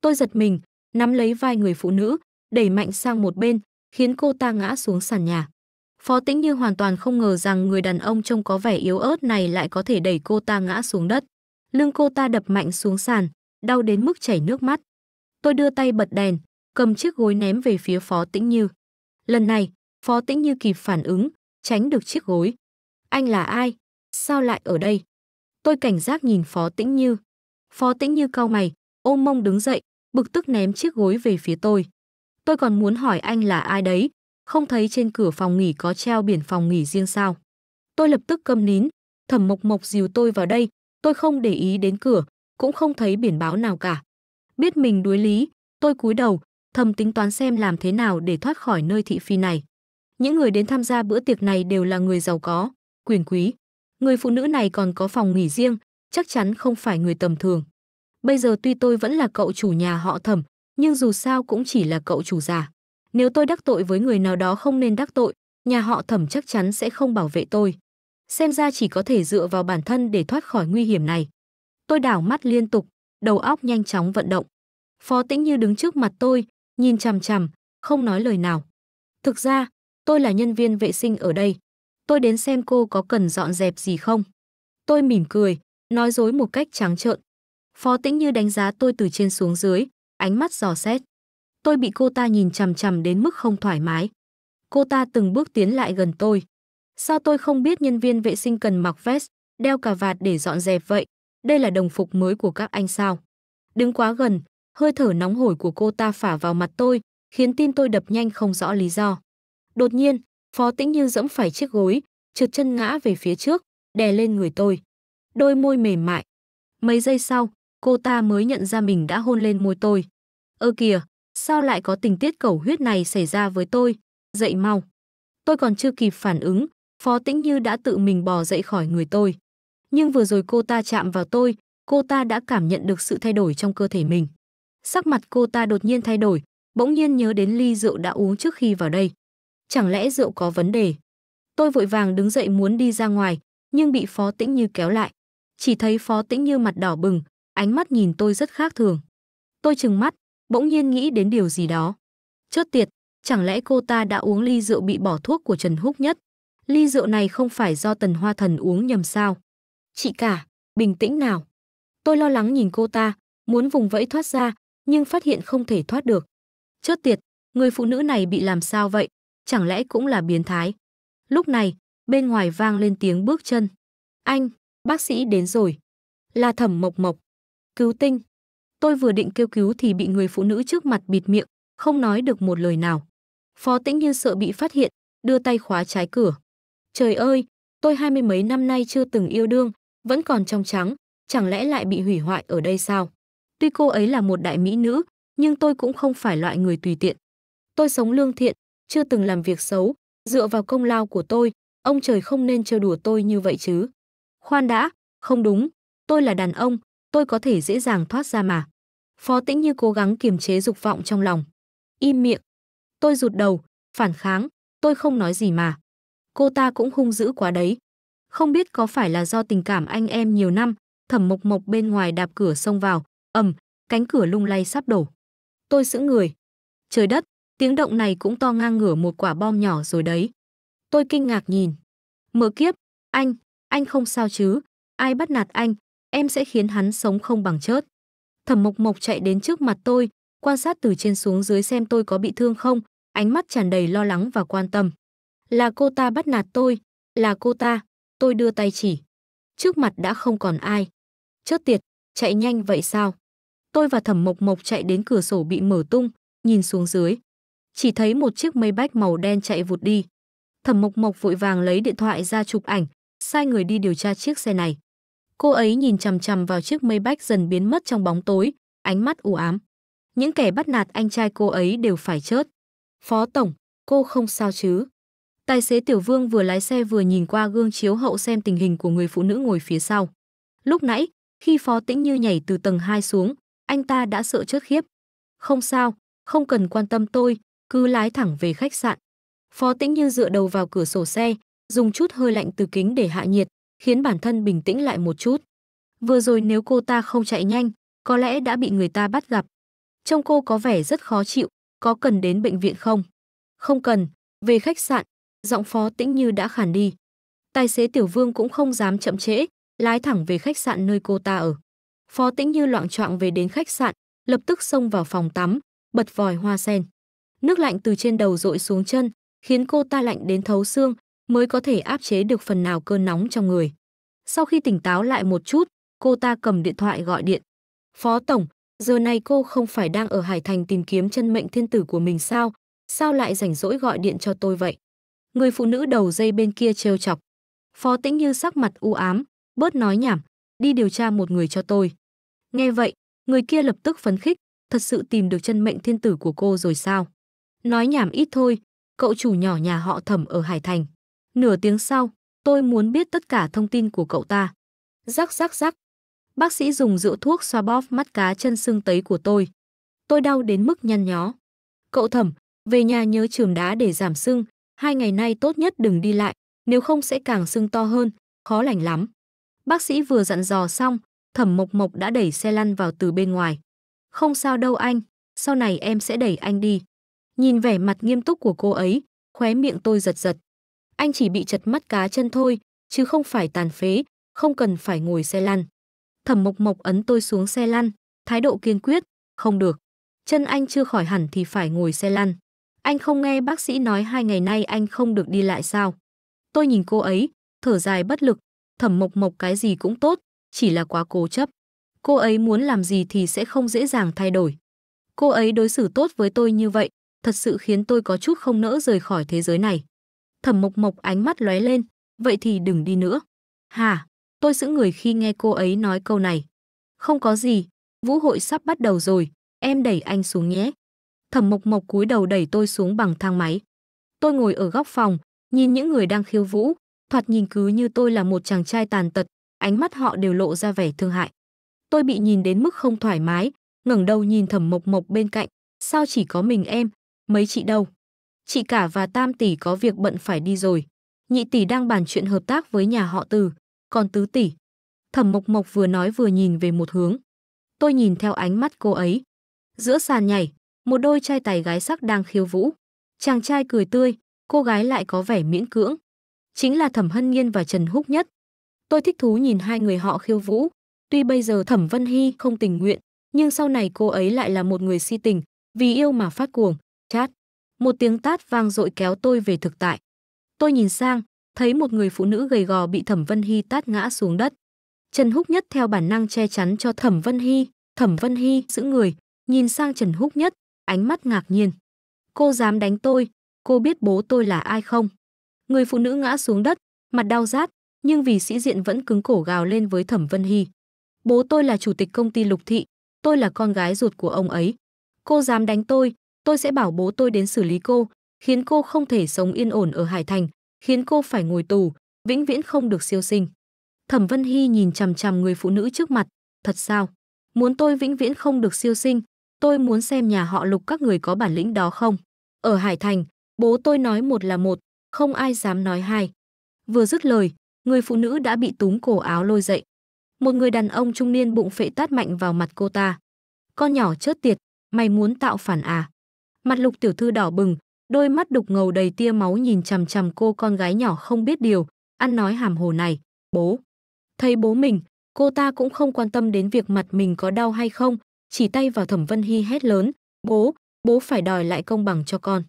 Tôi giật mình, nắm lấy vai người phụ nữ, đẩy mạnh sang một bên, khiến cô ta ngã xuống sàn nhà. Phó Tĩnh Như hoàn toàn không ngờ rằng người đàn ông trông có vẻ yếu ớt này lại có thể đẩy cô ta ngã xuống đất. Lưng cô ta đập mạnh xuống sàn, đau đến mức chảy nước mắt. Tôi đưa tay bật đèn, cầm chiếc gối ném về phía Phó Tĩnh Như. Lần này, Phó Tĩnh Như kịp phản ứng, tránh được chiếc gối. Anh là ai? Sao lại ở đây? Tôi cảnh giác nhìn Phó Tĩnh Như. Phó Tĩnh Như cau mày, ôm mông đứng dậy, bực tức ném chiếc gối về phía tôi. Tôi còn muốn hỏi anh là ai đấy, không thấy trên cửa phòng nghỉ có treo biển phòng nghỉ riêng sao. Tôi lập tức câm nín, thẩm mộc mộc dìu tôi vào đây, tôi không để ý đến cửa, cũng không thấy biển báo nào cả. Biết mình đuối lý, tôi cúi đầu, thầm tính toán xem làm thế nào để thoát khỏi nơi thị phi này. Những người đến tham gia bữa tiệc này đều là người giàu có, quyền quý. Người phụ nữ này còn có phòng nghỉ riêng, chắc chắn không phải người tầm thường. Bây giờ tuy tôi vẫn là cậu chủ nhà họ Thẩm, nhưng dù sao cũng chỉ là cậu chủ già. Nếu tôi đắc tội với người nào đó không nên đắc tội, nhà họ Thẩm chắc chắn sẽ không bảo vệ tôi. Xem ra chỉ có thể dựa vào bản thân để thoát khỏi nguy hiểm này. Tôi đảo mắt liên tục, đầu óc nhanh chóng vận động. Phó Tĩnh Như đứng trước mặt tôi, nhìn chằm chằm, không nói lời nào. Thực ra, Tôi là nhân viên vệ sinh ở đây. Tôi đến xem cô có cần dọn dẹp gì không. Tôi mỉm cười, nói dối một cách trắng trợn. Phó Tĩnh Như đánh giá tôi từ trên xuống dưới, ánh mắt dò xét. Tôi bị cô ta nhìn chằm chằm đến mức không thoải mái. Cô ta từng bước tiến lại gần tôi. Sao tôi không biết nhân viên vệ sinh cần mặc vest, đeo cà vạt để dọn dẹp vậy? Đây là đồng phục mới của các anh sao? Đứng quá gần, hơi thở nóng hổi của cô ta phả vào mặt tôi, khiến tim tôi đập nhanh không rõ lý do. Đột nhiên, Phó Tĩnh Như dẫm phải chiếc gối, trượt chân ngã về phía trước, đè lên người tôi. Đôi môi mềm mại. Mấy giây sau, cô ta mới nhận ra mình đã hôn lên môi tôi. Ơ kìa, sao lại có tình tiết cầu huyết này xảy ra với tôi? Dậy mau. Tôi còn chưa kịp phản ứng, Phó Tĩnh Như đã tự mình bò dậy khỏi người tôi. Nhưng vừa rồi cô ta chạm vào tôi, cô ta đã cảm nhận được sự thay đổi trong cơ thể mình. Sắc mặt cô ta đột nhiên thay đổi, bỗng nhiên nhớ đến ly rượu đã uống trước khi vào đây chẳng lẽ rượu có vấn đề. Tôi vội vàng đứng dậy muốn đi ra ngoài, nhưng bị Phó Tĩnh Như kéo lại. Chỉ thấy Phó Tĩnh Như mặt đỏ bừng, ánh mắt nhìn tôi rất khác thường. Tôi trừng mắt, bỗng nhiên nghĩ đến điều gì đó. Chớt tiệt, chẳng lẽ cô ta đã uống ly rượu bị bỏ thuốc của Trần Húc nhất? Ly rượu này không phải do Tần Hoa Thần uống nhầm sao? Chị cả, bình tĩnh nào. Tôi lo lắng nhìn cô ta, muốn vùng vẫy thoát ra, nhưng phát hiện không thể thoát được. Chớt tiệt, người phụ nữ này bị làm sao vậy? chẳng lẽ cũng là biến thái. Lúc này, bên ngoài vang lên tiếng bước chân. Anh, bác sĩ đến rồi. Là thẩm mộc mộc. Cứu tinh. Tôi vừa định kêu cứu thì bị người phụ nữ trước mặt bịt miệng, không nói được một lời nào. Phó tĩnh như sợ bị phát hiện, đưa tay khóa trái cửa. Trời ơi, tôi hai mươi mấy năm nay chưa từng yêu đương, vẫn còn trong trắng, chẳng lẽ lại bị hủy hoại ở đây sao? Tuy cô ấy là một đại mỹ nữ, nhưng tôi cũng không phải loại người tùy tiện. Tôi sống lương thiện, chưa từng làm việc xấu, dựa vào công lao của tôi, ông trời không nên chơi đùa tôi như vậy chứ. Khoan đã, không đúng, tôi là đàn ông, tôi có thể dễ dàng thoát ra mà. Phó Tĩnh như cố gắng kiềm chế dục vọng trong lòng. Im miệng. Tôi rụt đầu, phản kháng, tôi không nói gì mà. Cô ta cũng hung dữ quá đấy. Không biết có phải là do tình cảm anh em nhiều năm, thẩm mộc mộc bên ngoài đạp cửa xông vào, ầm, cánh cửa lung lay sắp đổ. Tôi sững người. Trời đất, Tiếng động này cũng to ngang ngửa một quả bom nhỏ rồi đấy. Tôi kinh ngạc nhìn. Mở kiếp, anh, anh không sao chứ, ai bắt nạt anh, em sẽ khiến hắn sống không bằng chết. Thẩm Mộc Mộc chạy đến trước mặt tôi, quan sát từ trên xuống dưới xem tôi có bị thương không, ánh mắt tràn đầy lo lắng và quan tâm. Là cô ta bắt nạt tôi, là cô ta, tôi đưa tay chỉ. Trước mặt đã không còn ai. Chớt tiệt, chạy nhanh vậy sao? Tôi và Thẩm Mộc Mộc chạy đến cửa sổ bị mở tung, nhìn xuống dưới chỉ thấy một chiếc mây bách màu đen chạy vụt đi. Thẩm Mộc Mộc vội vàng lấy điện thoại ra chụp ảnh, sai người đi điều tra chiếc xe này. Cô ấy nhìn chằm chằm vào chiếc mây bách dần biến mất trong bóng tối, ánh mắt u ám. Những kẻ bắt nạt anh trai cô ấy đều phải chết. Phó tổng, cô không sao chứ? Tài xế Tiểu Vương vừa lái xe vừa nhìn qua gương chiếu hậu xem tình hình của người phụ nữ ngồi phía sau. Lúc nãy, khi Phó Tĩnh Như nhảy từ tầng 2 xuống, anh ta đã sợ chết khiếp. Không sao, không cần quan tâm tôi, cứ lái thẳng về khách sạn. Phó Tĩnh Như dựa đầu vào cửa sổ xe, dùng chút hơi lạnh từ kính để hạ nhiệt, khiến bản thân bình tĩnh lại một chút. Vừa rồi nếu cô ta không chạy nhanh, có lẽ đã bị người ta bắt gặp. Trông cô có vẻ rất khó chịu, có cần đến bệnh viện không? Không cần, về khách sạn, giọng Phó Tĩnh Như đã khản đi. Tài xế Tiểu Vương cũng không dám chậm trễ, lái thẳng về khách sạn nơi cô ta ở. Phó Tĩnh Như loạn choạng về đến khách sạn, lập tức xông vào phòng tắm, bật vòi hoa sen. Nước lạnh từ trên đầu dội xuống chân, khiến cô ta lạnh đến thấu xương, mới có thể áp chế được phần nào cơn nóng trong người. Sau khi tỉnh táo lại một chút, cô ta cầm điện thoại gọi điện. Phó Tổng, giờ này cô không phải đang ở Hải Thành tìm kiếm chân mệnh thiên tử của mình sao? Sao lại rảnh rỗi gọi điện cho tôi vậy? Người phụ nữ đầu dây bên kia trêu chọc. Phó Tĩnh Như sắc mặt u ám, bớt nói nhảm, đi điều tra một người cho tôi. Nghe vậy, người kia lập tức phấn khích, thật sự tìm được chân mệnh thiên tử của cô rồi sao? Nói nhảm ít thôi, cậu chủ nhỏ nhà họ thẩm ở Hải Thành. Nửa tiếng sau, tôi muốn biết tất cả thông tin của cậu ta. Rắc rắc rắc. Bác sĩ dùng rượu thuốc xoa bóp mắt cá chân sưng tấy của tôi. Tôi đau đến mức nhăn nhó. Cậu thẩm, về nhà nhớ trường đá để giảm sưng. Hai ngày nay tốt nhất đừng đi lại, nếu không sẽ càng sưng to hơn, khó lành lắm. Bác sĩ vừa dặn dò xong, thẩm mộc mộc đã đẩy xe lăn vào từ bên ngoài. Không sao đâu anh, sau này em sẽ đẩy anh đi. Nhìn vẻ mặt nghiêm túc của cô ấy, khóe miệng tôi giật giật. Anh chỉ bị chật mắt cá chân thôi, chứ không phải tàn phế, không cần phải ngồi xe lăn. Thẩm Mộc Mộc ấn tôi xuống xe lăn, thái độ kiên quyết, không được. Chân anh chưa khỏi hẳn thì phải ngồi xe lăn. Anh không nghe bác sĩ nói hai ngày nay anh không được đi lại sao. Tôi nhìn cô ấy, thở dài bất lực, Thẩm Mộc Mộc cái gì cũng tốt, chỉ là quá cố chấp. Cô ấy muốn làm gì thì sẽ không dễ dàng thay đổi. Cô ấy đối xử tốt với tôi như vậy, thật sự khiến tôi có chút không nỡ rời khỏi thế giới này. Thẩm Mộc Mộc ánh mắt lóe lên, vậy thì đừng đi nữa. Hà, Tôi giữ người khi nghe cô ấy nói câu này. Không có gì, vũ hội sắp bắt đầu rồi, em đẩy anh xuống nhé. Thẩm Mộc Mộc cúi đầu đẩy tôi xuống bằng thang máy. Tôi ngồi ở góc phòng, nhìn những người đang khiêu vũ, thoạt nhìn cứ như tôi là một chàng trai tàn tật, ánh mắt họ đều lộ ra vẻ thương hại. Tôi bị nhìn đến mức không thoải mái, ngẩng đầu nhìn Thẩm Mộc Mộc bên cạnh, sao chỉ có mình em, Mấy chị đâu? Chị cả và tam tỷ có việc bận phải đi rồi. Nhị tỷ đang bàn chuyện hợp tác với nhà họ từ, còn tứ tỷ. Thẩm Mộc Mộc vừa nói vừa nhìn về một hướng. Tôi nhìn theo ánh mắt cô ấy. Giữa sàn nhảy, một đôi trai tài gái sắc đang khiêu vũ. Chàng trai cười tươi, cô gái lại có vẻ miễn cưỡng. Chính là Thẩm Hân Nhiên và Trần Húc Nhất. Tôi thích thú nhìn hai người họ khiêu vũ. Tuy bây giờ Thẩm Vân Hy không tình nguyện, nhưng sau này cô ấy lại là một người si tình, vì yêu mà phát cuồng. Chát. Một tiếng tát vang dội kéo tôi về thực tại. Tôi nhìn sang, thấy một người phụ nữ gầy gò bị Thẩm Vân Hy tát ngã xuống đất. Trần Húc Nhất theo bản năng che chắn cho Thẩm Vân Hy, Thẩm Vân Hy giữ người, nhìn sang Trần Húc Nhất, ánh mắt ngạc nhiên. Cô dám đánh tôi, cô biết bố tôi là ai không? Người phụ nữ ngã xuống đất, mặt đau rát, nhưng vì sĩ diện vẫn cứng cổ gào lên với Thẩm Vân Hy. Bố tôi là chủ tịch công ty Lục Thị, tôi là con gái ruột của ông ấy. Cô dám đánh tôi, tôi sẽ bảo bố tôi đến xử lý cô, khiến cô không thể sống yên ổn ở Hải Thành, khiến cô phải ngồi tù, vĩnh viễn không được siêu sinh. Thẩm Vân Hy nhìn chằm chằm người phụ nữ trước mặt, thật sao? Muốn tôi vĩnh viễn không được siêu sinh, tôi muốn xem nhà họ lục các người có bản lĩnh đó không. Ở Hải Thành, bố tôi nói một là một, không ai dám nói hai. Vừa dứt lời, người phụ nữ đã bị túm cổ áo lôi dậy. Một người đàn ông trung niên bụng phệ tát mạnh vào mặt cô ta. Con nhỏ chớt tiệt, mày muốn tạo phản à? Mặt lục tiểu thư đỏ bừng, đôi mắt đục ngầu đầy tia máu nhìn chằm chằm cô con gái nhỏ không biết điều, ăn nói hàm hồ này, bố. Thấy bố mình, cô ta cũng không quan tâm đến việc mặt mình có đau hay không, chỉ tay vào thẩm vân hy hét lớn, bố, bố phải đòi lại công bằng cho con.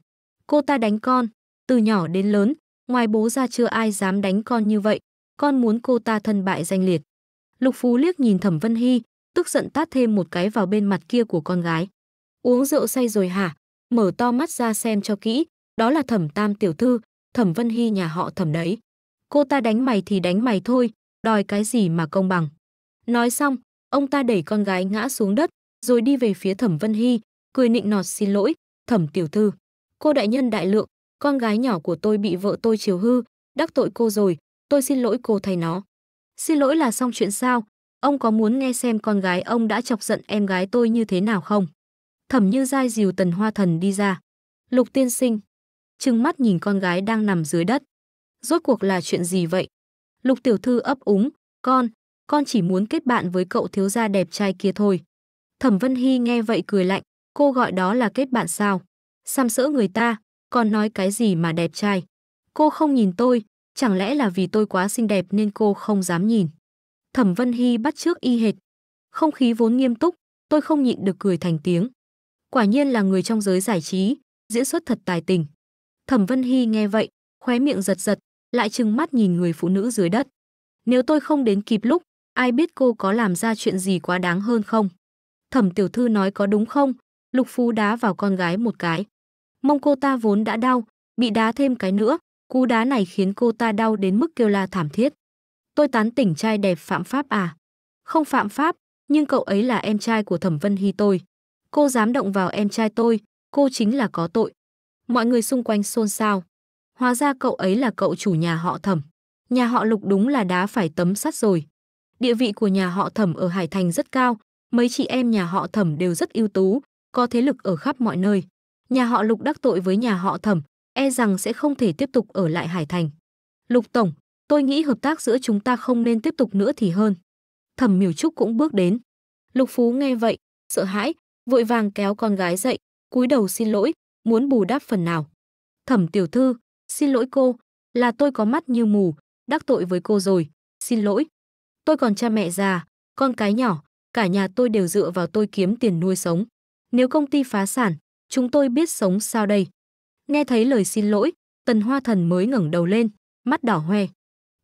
Cô ta đánh con, từ nhỏ đến lớn, ngoài bố ra chưa ai dám đánh con như vậy, con muốn cô ta thân bại danh liệt. Lục Phú liếc nhìn Thẩm Vân Hy, tức giận tát thêm một cái vào bên mặt kia của con gái. Uống rượu say rồi hả? mở to mắt ra xem cho kỹ, đó là thẩm tam tiểu thư, thẩm vân hy nhà họ thẩm đấy. Cô ta đánh mày thì đánh mày thôi, đòi cái gì mà công bằng. Nói xong, ông ta đẩy con gái ngã xuống đất, rồi đi về phía thẩm vân hy, cười nịnh nọt xin lỗi, thẩm tiểu thư. Cô đại nhân đại lượng, con gái nhỏ của tôi bị vợ tôi chiều hư, đắc tội cô rồi, tôi xin lỗi cô thay nó. Xin lỗi là xong chuyện sao? Ông có muốn nghe xem con gái ông đã chọc giận em gái tôi như thế nào không? Thẩm Như Giai dìu Tần Hoa Thần đi ra. Lục tiên sinh. Trừng mắt nhìn con gái đang nằm dưới đất. Rốt cuộc là chuyện gì vậy? Lục tiểu thư ấp úng. Con, con chỉ muốn kết bạn với cậu thiếu gia đẹp trai kia thôi. Thẩm Vân Hy nghe vậy cười lạnh. Cô gọi đó là kết bạn sao? Xăm sỡ người ta, còn nói cái gì mà đẹp trai? Cô không nhìn tôi, chẳng lẽ là vì tôi quá xinh đẹp nên cô không dám nhìn? Thẩm Vân Hy bắt trước y hệt. Không khí vốn nghiêm túc, tôi không nhịn được cười thành tiếng quả nhiên là người trong giới giải trí, diễn xuất thật tài tình. Thẩm Vân Hy nghe vậy, khóe miệng giật giật, lại trừng mắt nhìn người phụ nữ dưới đất. Nếu tôi không đến kịp lúc, ai biết cô có làm ra chuyện gì quá đáng hơn không? Thẩm tiểu thư nói có đúng không? Lục Phú đá vào con gái một cái. mong cô ta vốn đã đau, bị đá thêm cái nữa, cú đá này khiến cô ta đau đến mức kêu la thảm thiết. Tôi tán tỉnh trai đẹp phạm pháp à? Không phạm pháp, nhưng cậu ấy là em trai của Thẩm Vân Hy tôi. Cô dám động vào em trai tôi, cô chính là có tội. Mọi người xung quanh xôn xao. Hóa ra cậu ấy là cậu chủ nhà họ thẩm. Nhà họ lục đúng là đá phải tấm sắt rồi. Địa vị của nhà họ thẩm ở Hải Thành rất cao, mấy chị em nhà họ thẩm đều rất ưu tú, có thế lực ở khắp mọi nơi. Nhà họ lục đắc tội với nhà họ thẩm, e rằng sẽ không thể tiếp tục ở lại Hải Thành. Lục Tổng, tôi nghĩ hợp tác giữa chúng ta không nên tiếp tục nữa thì hơn. Thẩm Miểu Trúc cũng bước đến. Lục Phú nghe vậy, sợ hãi, vội vàng kéo con gái dậy, cúi đầu xin lỗi, muốn bù đắp phần nào. Thẩm tiểu thư, xin lỗi cô, là tôi có mắt như mù, đắc tội với cô rồi, xin lỗi. Tôi còn cha mẹ già, con cái nhỏ, cả nhà tôi đều dựa vào tôi kiếm tiền nuôi sống. Nếu công ty phá sản, chúng tôi biết sống sao đây. Nghe thấy lời xin lỗi, Tần Hoa Thần mới ngẩng đầu lên, mắt đỏ hoe.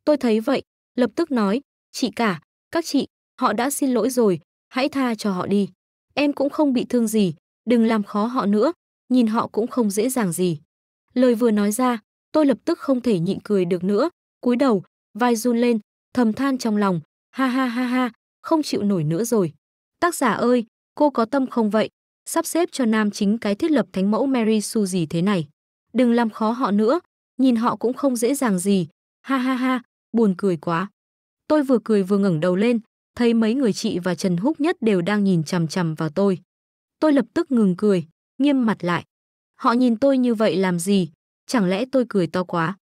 Tôi thấy vậy, lập tức nói, chị cả, các chị, họ đã xin lỗi rồi, hãy tha cho họ đi em cũng không bị thương gì, đừng làm khó họ nữa, nhìn họ cũng không dễ dàng gì. Lời vừa nói ra, tôi lập tức không thể nhịn cười được nữa, cúi đầu, vai run lên, thầm than trong lòng, ha ha ha ha, không chịu nổi nữa rồi. Tác giả ơi, cô có tâm không vậy? Sắp xếp cho nam chính cái thiết lập thánh mẫu Mary Sue gì thế này. Đừng làm khó họ nữa, nhìn họ cũng không dễ dàng gì. Ha ha ha, buồn cười quá. Tôi vừa cười vừa ngẩng đầu lên, thấy mấy người chị và Trần Húc Nhất đều đang nhìn chằm chằm vào tôi. Tôi lập tức ngừng cười, nghiêm mặt lại. Họ nhìn tôi như vậy làm gì? Chẳng lẽ tôi cười to quá?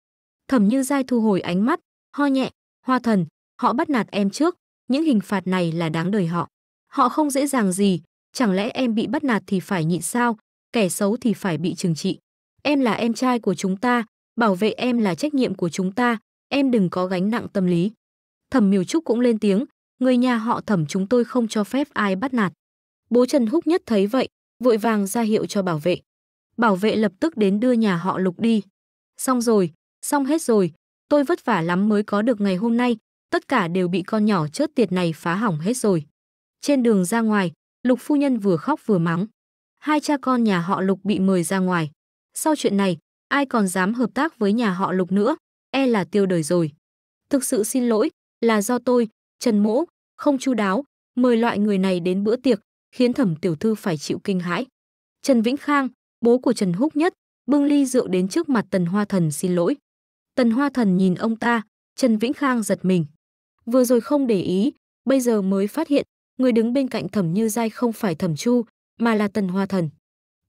Thẩm Như Giai thu hồi ánh mắt, ho nhẹ, hoa thần, họ bắt nạt em trước, những hình phạt này là đáng đời họ. Họ không dễ dàng gì, chẳng lẽ em bị bắt nạt thì phải nhịn sao, kẻ xấu thì phải bị trừng trị. Em là em trai của chúng ta, bảo vệ em là trách nhiệm của chúng ta, em đừng có gánh nặng tâm lý. Thẩm Miều Trúc cũng lên tiếng, người nhà họ thẩm chúng tôi không cho phép ai bắt nạt. Bố Trần Húc nhất thấy vậy, vội vàng ra hiệu cho bảo vệ. Bảo vệ lập tức đến đưa nhà họ lục đi. Xong rồi, xong hết rồi, tôi vất vả lắm mới có được ngày hôm nay, tất cả đều bị con nhỏ chớt tiệt này phá hỏng hết rồi. Trên đường ra ngoài, lục phu nhân vừa khóc vừa mắng. Hai cha con nhà họ lục bị mời ra ngoài. Sau chuyện này, ai còn dám hợp tác với nhà họ lục nữa, e là tiêu đời rồi. Thực sự xin lỗi, là do tôi, Trần Mỗ, không chu đáo, mời loại người này đến bữa tiệc, khiến thẩm tiểu thư phải chịu kinh hãi. Trần Vĩnh Khang, bố của Trần Húc Nhất, bưng ly rượu đến trước mặt Tần Hoa Thần xin lỗi. Tần Hoa Thần nhìn ông ta, Trần Vĩnh Khang giật mình. Vừa rồi không để ý, bây giờ mới phát hiện, người đứng bên cạnh Thẩm Như Giai không phải Thẩm Chu, mà là Tần Hoa Thần.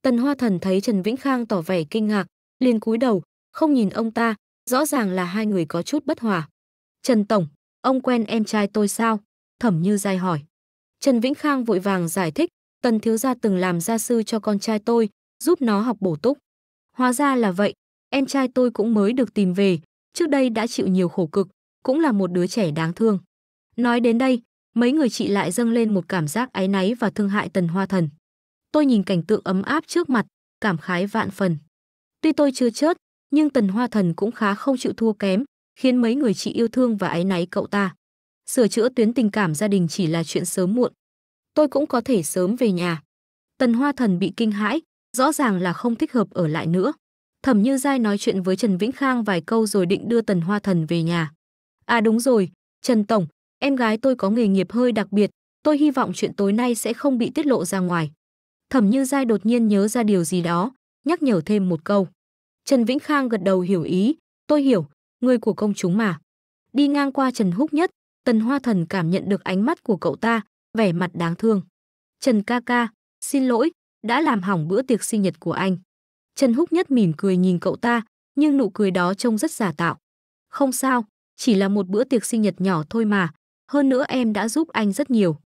Tần Hoa Thần thấy Trần Vĩnh Khang tỏ vẻ kinh ngạc, liền cúi đầu, không nhìn ông ta, rõ ràng là hai người có chút bất hòa. Trần Tổng, Ông quen em trai tôi sao? Thẩm Như Giai hỏi. Trần Vĩnh Khang vội vàng giải thích, Tần Thiếu Gia từng làm gia sư cho con trai tôi, giúp nó học bổ túc. Hóa ra là vậy, em trai tôi cũng mới được tìm về, trước đây đã chịu nhiều khổ cực, cũng là một đứa trẻ đáng thương. Nói đến đây, mấy người chị lại dâng lên một cảm giác áy náy và thương hại Tần Hoa Thần. Tôi nhìn cảnh tượng ấm áp trước mặt, cảm khái vạn phần. Tuy tôi chưa chết, nhưng Tần Hoa Thần cũng khá không chịu thua kém, khiến mấy người chị yêu thương và áy náy cậu ta. Sửa chữa tuyến tình cảm gia đình chỉ là chuyện sớm muộn. Tôi cũng có thể sớm về nhà. Tần Hoa Thần bị kinh hãi, rõ ràng là không thích hợp ở lại nữa. Thẩm Như Giai nói chuyện với Trần Vĩnh Khang vài câu rồi định đưa Tần Hoa Thần về nhà. À đúng rồi, Trần Tổng, em gái tôi có nghề nghiệp hơi đặc biệt, tôi hy vọng chuyện tối nay sẽ không bị tiết lộ ra ngoài. Thẩm Như Giai đột nhiên nhớ ra điều gì đó, nhắc nhở thêm một câu. Trần Vĩnh Khang gật đầu hiểu ý, tôi hiểu, người của công chúng mà. Đi ngang qua Trần Húc Nhất, Tần Hoa Thần cảm nhận được ánh mắt của cậu ta, vẻ mặt đáng thương. Trần ca ca, xin lỗi, đã làm hỏng bữa tiệc sinh nhật của anh. Trần Húc Nhất mỉm cười nhìn cậu ta, nhưng nụ cười đó trông rất giả tạo. Không sao, chỉ là một bữa tiệc sinh nhật nhỏ thôi mà, hơn nữa em đã giúp anh rất nhiều.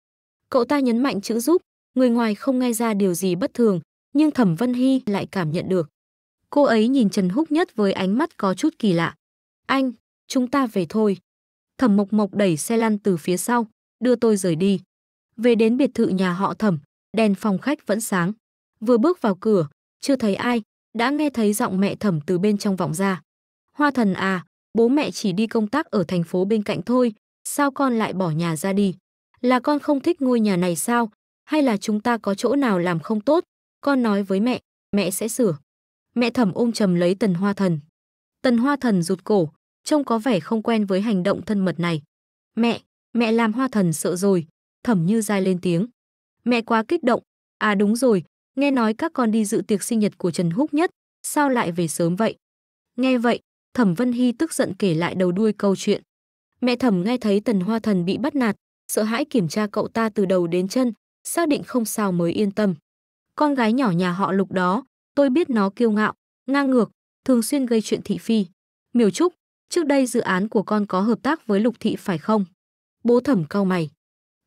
Cậu ta nhấn mạnh chữ giúp, người ngoài không nghe ra điều gì bất thường, nhưng Thẩm Vân Hy lại cảm nhận được. Cô ấy nhìn Trần Húc Nhất với ánh mắt có chút kỳ lạ. Anh, chúng ta về thôi. Thẩm Mộc Mộc đẩy xe lăn từ phía sau, đưa tôi rời đi. Về đến biệt thự nhà họ Thẩm, đèn phòng khách vẫn sáng. Vừa bước vào cửa, chưa thấy ai, đã nghe thấy giọng mẹ Thẩm từ bên trong vọng ra. Hoa thần à, bố mẹ chỉ đi công tác ở thành phố bên cạnh thôi, sao con lại bỏ nhà ra đi? Là con không thích ngôi nhà này sao? Hay là chúng ta có chỗ nào làm không tốt? Con nói với mẹ, mẹ sẽ sửa. Mẹ Thẩm ôm trầm lấy Tần Hoa Thần. Tần Hoa Thần rụt cổ, trông có vẻ không quen với hành động thân mật này. Mẹ, mẹ làm Hoa Thần sợ rồi, thẩm như dai lên tiếng. Mẹ quá kích động, à đúng rồi, nghe nói các con đi dự tiệc sinh nhật của Trần Húc nhất, sao lại về sớm vậy? Nghe vậy, thẩm Vân Hy tức giận kể lại đầu đuôi câu chuyện. Mẹ thẩm nghe thấy Tần Hoa Thần bị bắt nạt, sợ hãi kiểm tra cậu ta từ đầu đến chân, xác định không sao mới yên tâm. Con gái nhỏ nhà họ lục đó, tôi biết nó kiêu ngạo, ngang ngược, thường xuyên gây chuyện thị phi. Miểu Trúc, trước đây dự án của con có hợp tác với Lục Thị phải không? Bố thẩm cao mày.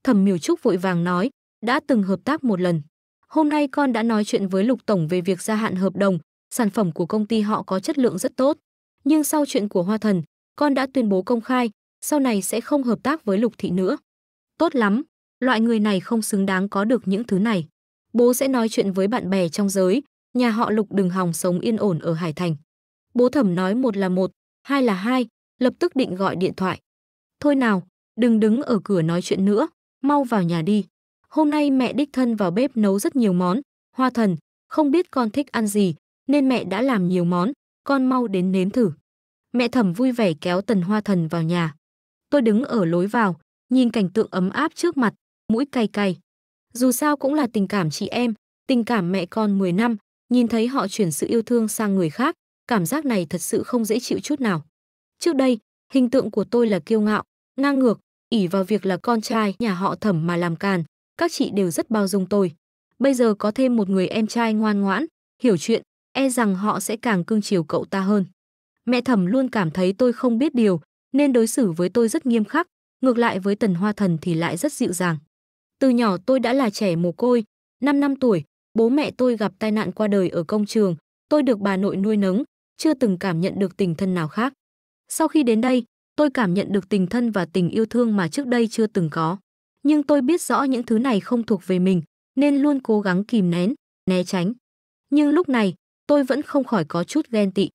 Thẩm Miểu Trúc vội vàng nói, đã từng hợp tác một lần. Hôm nay con đã nói chuyện với Lục Tổng về việc gia hạn hợp đồng, sản phẩm của công ty họ có chất lượng rất tốt. Nhưng sau chuyện của Hoa Thần, con đã tuyên bố công khai, sau này sẽ không hợp tác với Lục Thị nữa. Tốt lắm, loại người này không xứng đáng có được những thứ này. Bố sẽ nói chuyện với bạn bè trong giới, nhà họ Lục đừng hòng sống yên ổn ở Hải Thành. Bố thẩm nói một là một, hai là hai, lập tức định gọi điện thoại. Thôi nào, đừng đứng ở cửa nói chuyện nữa, mau vào nhà đi. Hôm nay mẹ đích thân vào bếp nấu rất nhiều món, hoa thần, không biết con thích ăn gì, nên mẹ đã làm nhiều món, con mau đến nếm thử. Mẹ thẩm vui vẻ kéo tần hoa thần vào nhà. Tôi đứng ở lối vào, nhìn cảnh tượng ấm áp trước mặt, mũi cay cay. Dù sao cũng là tình cảm chị em, tình cảm mẹ con 10 năm, nhìn thấy họ chuyển sự yêu thương sang người khác, cảm giác này thật sự không dễ chịu chút nào. Trước đây, hình tượng của tôi là kiêu ngạo, ngang ngược, ỉ vào việc là con trai nhà họ thẩm mà làm càn, các chị đều rất bao dung tôi. Bây giờ có thêm một người em trai ngoan ngoãn, hiểu chuyện, e rằng họ sẽ càng cưng chiều cậu ta hơn. Mẹ thẩm luôn cảm thấy tôi không biết điều, nên đối xử với tôi rất nghiêm khắc, ngược lại với tần hoa thần thì lại rất dịu dàng. Từ nhỏ tôi đã là trẻ mồ côi, 5 năm tuổi, bố mẹ tôi gặp tai nạn qua đời ở công trường, tôi được bà nội nuôi nấng, chưa từng cảm nhận được tình thân nào khác. Sau khi đến đây, tôi cảm nhận được tình thân và tình yêu thương mà trước đây chưa từng có. Nhưng tôi biết rõ những thứ này không thuộc về mình, nên luôn cố gắng kìm nén, né tránh. Nhưng lúc này, tôi vẫn không khỏi có chút ghen tị.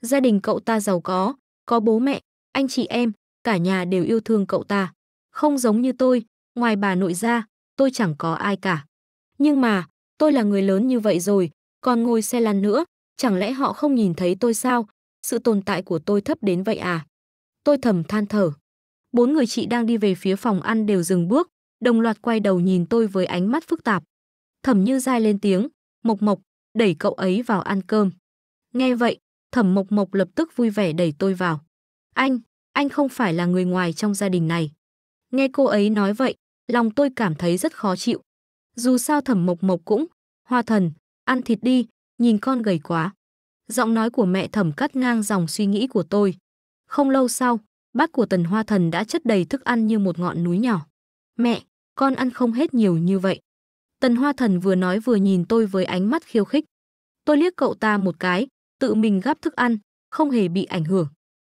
Gia đình cậu ta giàu có, có bố mẹ, anh chị em, cả nhà đều yêu thương cậu ta. Không giống như tôi, ngoài bà nội ra, tôi chẳng có ai cả. Nhưng mà, tôi là người lớn như vậy rồi, còn ngồi xe lăn nữa, chẳng lẽ họ không nhìn thấy tôi sao? Sự tồn tại của tôi thấp đến vậy à? Tôi thầm than thở. Bốn người chị đang đi về phía phòng ăn đều dừng bước, đồng loạt quay đầu nhìn tôi với ánh mắt phức tạp. Thẩm Như dai lên tiếng, "Mộc Mộc, đẩy cậu ấy vào ăn cơm." Nghe vậy, Thẩm Mộc Mộc lập tức vui vẻ đẩy tôi vào. "Anh, anh không phải là người ngoài trong gia đình này." Nghe cô ấy nói vậy, lòng tôi cảm thấy rất khó chịu. Dù sao Thẩm Mộc Mộc cũng, "Hoa thần, ăn thịt đi, nhìn con gầy quá. Giọng nói của mẹ thẩm cắt ngang dòng suy nghĩ của tôi. Không lâu sau, bát của tần hoa thần đã chất đầy thức ăn như một ngọn núi nhỏ. Mẹ, con ăn không hết nhiều như vậy. Tần hoa thần vừa nói vừa nhìn tôi với ánh mắt khiêu khích. Tôi liếc cậu ta một cái, tự mình gắp thức ăn, không hề bị ảnh hưởng.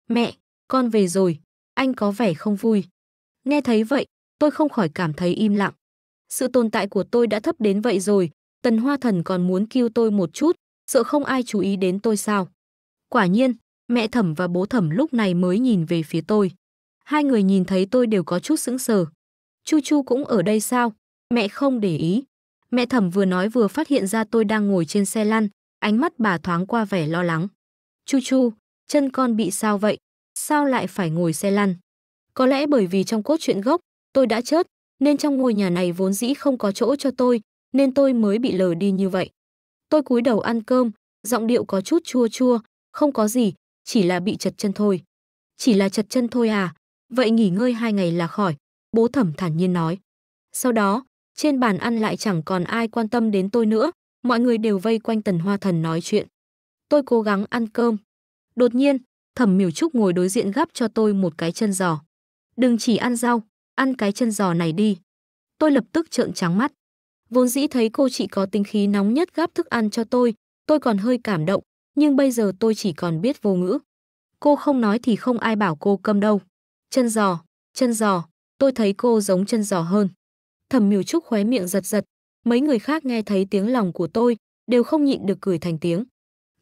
Mẹ, con về rồi, anh có vẻ không vui. Nghe thấy vậy, tôi không khỏi cảm thấy im lặng. Sự tồn tại của tôi đã thấp đến vậy rồi, Tần Hoa Thần còn muốn kêu tôi một chút, sợ không ai chú ý đến tôi sao. Quả nhiên, mẹ thẩm và bố thẩm lúc này mới nhìn về phía tôi. Hai người nhìn thấy tôi đều có chút sững sờ. Chu Chu cũng ở đây sao? Mẹ không để ý. Mẹ thẩm vừa nói vừa phát hiện ra tôi đang ngồi trên xe lăn, ánh mắt bà thoáng qua vẻ lo lắng. Chu Chu, chân con bị sao vậy? Sao lại phải ngồi xe lăn? Có lẽ bởi vì trong cốt truyện gốc, tôi đã chết, nên trong ngôi nhà này vốn dĩ không có chỗ cho tôi, nên tôi mới bị lờ đi như vậy. Tôi cúi đầu ăn cơm, giọng điệu có chút chua chua, không có gì, chỉ là bị chật chân thôi. Chỉ là chật chân thôi à, vậy nghỉ ngơi hai ngày là khỏi, bố thẩm thản nhiên nói. Sau đó, trên bàn ăn lại chẳng còn ai quan tâm đến tôi nữa, mọi người đều vây quanh tần hoa thần nói chuyện. Tôi cố gắng ăn cơm. Đột nhiên, thẩm miểu trúc ngồi đối diện gắp cho tôi một cái chân giò. Đừng chỉ ăn rau, ăn cái chân giò này đi. Tôi lập tức trợn trắng mắt. Vốn dĩ thấy cô chị có tính khí nóng nhất gắp thức ăn cho tôi, tôi còn hơi cảm động, nhưng bây giờ tôi chỉ còn biết vô ngữ. Cô không nói thì không ai bảo cô câm đâu. Chân giò, chân giò, tôi thấy cô giống chân giò hơn. Thẩm miều trúc khóe miệng giật giật, mấy người khác nghe thấy tiếng lòng của tôi, đều không nhịn được cười thành tiếng.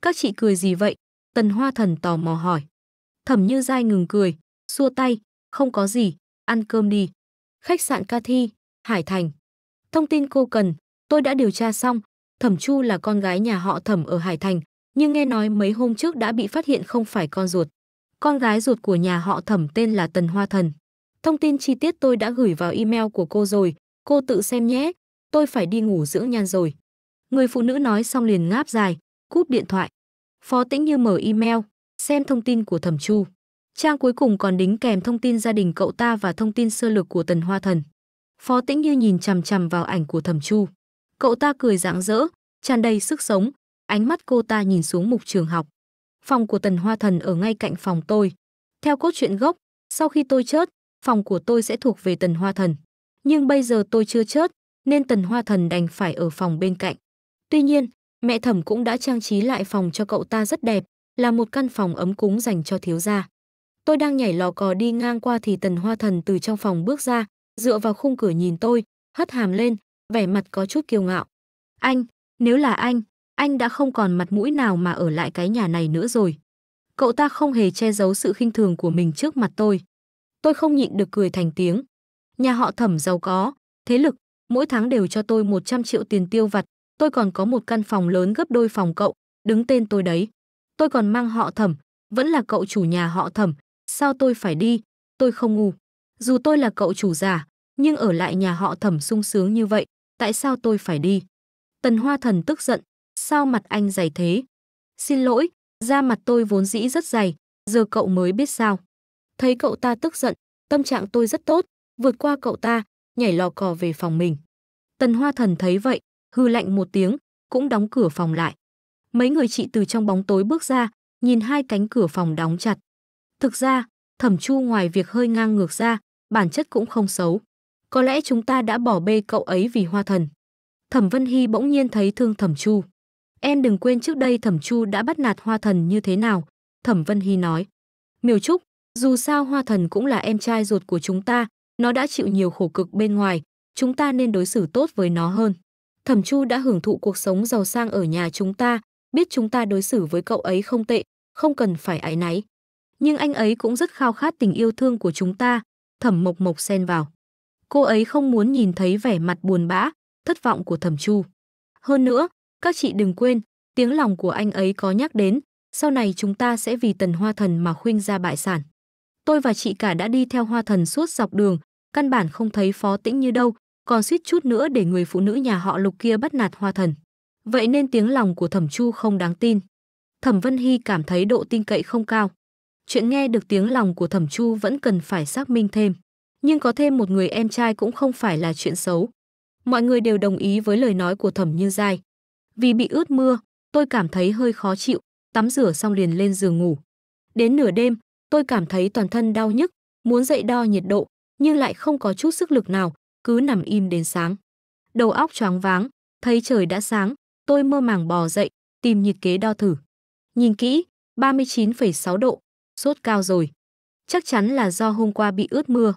Các chị cười gì vậy? Tần Hoa Thần tò mò hỏi. Thẩm Như Giai ngừng cười, xua tay, không có gì, ăn cơm đi. Khách sạn Ca Thi, Hải Thành. Thông tin cô cần, tôi đã điều tra xong, Thẩm Chu là con gái nhà họ Thẩm ở Hải Thành, nhưng nghe nói mấy hôm trước đã bị phát hiện không phải con ruột. Con gái ruột của nhà họ Thẩm tên là Tần Hoa Thần. Thông tin chi tiết tôi đã gửi vào email của cô rồi, cô tự xem nhé, tôi phải đi ngủ dưỡng nhan rồi. Người phụ nữ nói xong liền ngáp dài, cúp điện thoại. Phó Tĩnh Như mở email, xem thông tin của Thẩm Chu. Trang cuối cùng còn đính kèm thông tin gia đình cậu ta và thông tin sơ lược của Tần Hoa Thần. Phó Tĩnh Như nhìn chằm chằm vào ảnh của Thẩm Chu. Cậu ta cười rạng rỡ, tràn đầy sức sống, ánh mắt cô ta nhìn xuống mục trường học. Phòng của Tần Hoa Thần ở ngay cạnh phòng tôi. Theo cốt truyện gốc, sau khi tôi chết, phòng của tôi sẽ thuộc về Tần Hoa Thần. Nhưng bây giờ tôi chưa chết, nên Tần Hoa Thần đành phải ở phòng bên cạnh. Tuy nhiên, mẹ Thẩm cũng đã trang trí lại phòng cho cậu ta rất đẹp, là một căn phòng ấm cúng dành cho thiếu gia. Tôi đang nhảy lò cò đi ngang qua thì Tần Hoa Thần từ trong phòng bước ra, dựa vào khung cửa nhìn tôi, hất hàm lên, vẻ mặt có chút kiêu ngạo. Anh, nếu là anh, anh đã không còn mặt mũi nào mà ở lại cái nhà này nữa rồi. Cậu ta không hề che giấu sự khinh thường của mình trước mặt tôi. Tôi không nhịn được cười thành tiếng. Nhà họ thẩm giàu có, thế lực, mỗi tháng đều cho tôi 100 triệu tiền tiêu vặt, tôi còn có một căn phòng lớn gấp đôi phòng cậu, đứng tên tôi đấy. Tôi còn mang họ thẩm, vẫn là cậu chủ nhà họ thẩm, sao tôi phải đi, tôi không ngu. Dù tôi là cậu chủ giả, nhưng ở lại nhà họ thẩm sung sướng như vậy, tại sao tôi phải đi? Tần Hoa Thần tức giận, sao mặt anh dày thế? Xin lỗi, da mặt tôi vốn dĩ rất dày, giờ cậu mới biết sao. Thấy cậu ta tức giận, tâm trạng tôi rất tốt, vượt qua cậu ta, nhảy lò cò về phòng mình. Tần Hoa Thần thấy vậy, hư lạnh một tiếng, cũng đóng cửa phòng lại. Mấy người chị từ trong bóng tối bước ra, nhìn hai cánh cửa phòng đóng chặt. Thực ra, Thẩm Chu ngoài việc hơi ngang ngược ra, bản chất cũng không xấu. Có lẽ chúng ta đã bỏ bê cậu ấy vì hoa thần. Thẩm Vân Hy bỗng nhiên thấy thương Thẩm Chu. Em đừng quên trước đây Thẩm Chu đã bắt nạt hoa thần như thế nào, Thẩm Vân Hy nói. Miều Trúc, dù sao hoa thần cũng là em trai ruột của chúng ta, nó đã chịu nhiều khổ cực bên ngoài, chúng ta nên đối xử tốt với nó hơn. Thẩm Chu đã hưởng thụ cuộc sống giàu sang ở nhà chúng ta, biết chúng ta đối xử với cậu ấy không tệ, không cần phải ái náy. Nhưng anh ấy cũng rất khao khát tình yêu thương của chúng ta, thẩm mộc mộc xen vào cô ấy không muốn nhìn thấy vẻ mặt buồn bã thất vọng của thẩm chu hơn nữa các chị đừng quên tiếng lòng của anh ấy có nhắc đến sau này chúng ta sẽ vì tần hoa thần mà khuynh ra bại sản tôi và chị cả đã đi theo hoa thần suốt dọc đường căn bản không thấy phó tĩnh như đâu còn suýt chút nữa để người phụ nữ nhà họ lục kia bắt nạt hoa thần vậy nên tiếng lòng của thẩm chu không đáng tin thẩm vân hy cảm thấy độ tin cậy không cao chuyện nghe được tiếng lòng của Thẩm Chu vẫn cần phải xác minh thêm. Nhưng có thêm một người em trai cũng không phải là chuyện xấu. Mọi người đều đồng ý với lời nói của Thẩm Như Giai. Vì bị ướt mưa, tôi cảm thấy hơi khó chịu, tắm rửa xong liền lên giường ngủ. Đến nửa đêm, tôi cảm thấy toàn thân đau nhức, muốn dậy đo nhiệt độ, nhưng lại không có chút sức lực nào, cứ nằm im đến sáng. Đầu óc choáng váng, thấy trời đã sáng, tôi mơ màng bò dậy, tìm nhiệt kế đo thử. Nhìn kỹ, 39,6 độ, sốt cao rồi. Chắc chắn là do hôm qua bị ướt mưa.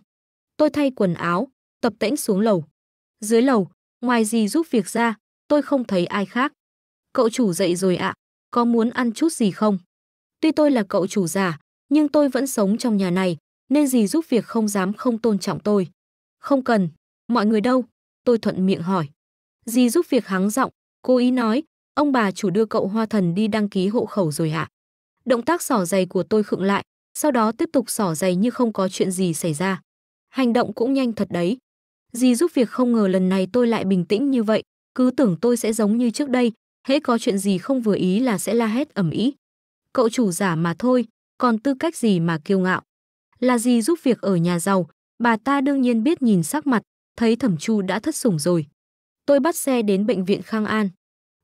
Tôi thay quần áo, tập tễnh xuống lầu. Dưới lầu, ngoài gì giúp việc ra, tôi không thấy ai khác. Cậu chủ dậy rồi ạ, có muốn ăn chút gì không? Tuy tôi là cậu chủ già, nhưng tôi vẫn sống trong nhà này, nên gì giúp việc không dám không tôn trọng tôi. Không cần, mọi người đâu, tôi thuận miệng hỏi. Dì giúp việc hắng giọng, cố ý nói, ông bà chủ đưa cậu hoa thần đi đăng ký hộ khẩu rồi ạ. À? Động tác xỏ giày của tôi khựng lại, sau đó tiếp tục xỏ giày như không có chuyện gì xảy ra. Hành động cũng nhanh thật đấy. Dì giúp việc không ngờ lần này tôi lại bình tĩnh như vậy, cứ tưởng tôi sẽ giống như trước đây, hễ có chuyện gì không vừa ý là sẽ la hét ầm ĩ. Cậu chủ giả mà thôi, còn tư cách gì mà kiêu ngạo. Là dì giúp việc ở nhà giàu, bà ta đương nhiên biết nhìn sắc mặt, thấy thẩm chu đã thất sủng rồi. Tôi bắt xe đến bệnh viện Khang An.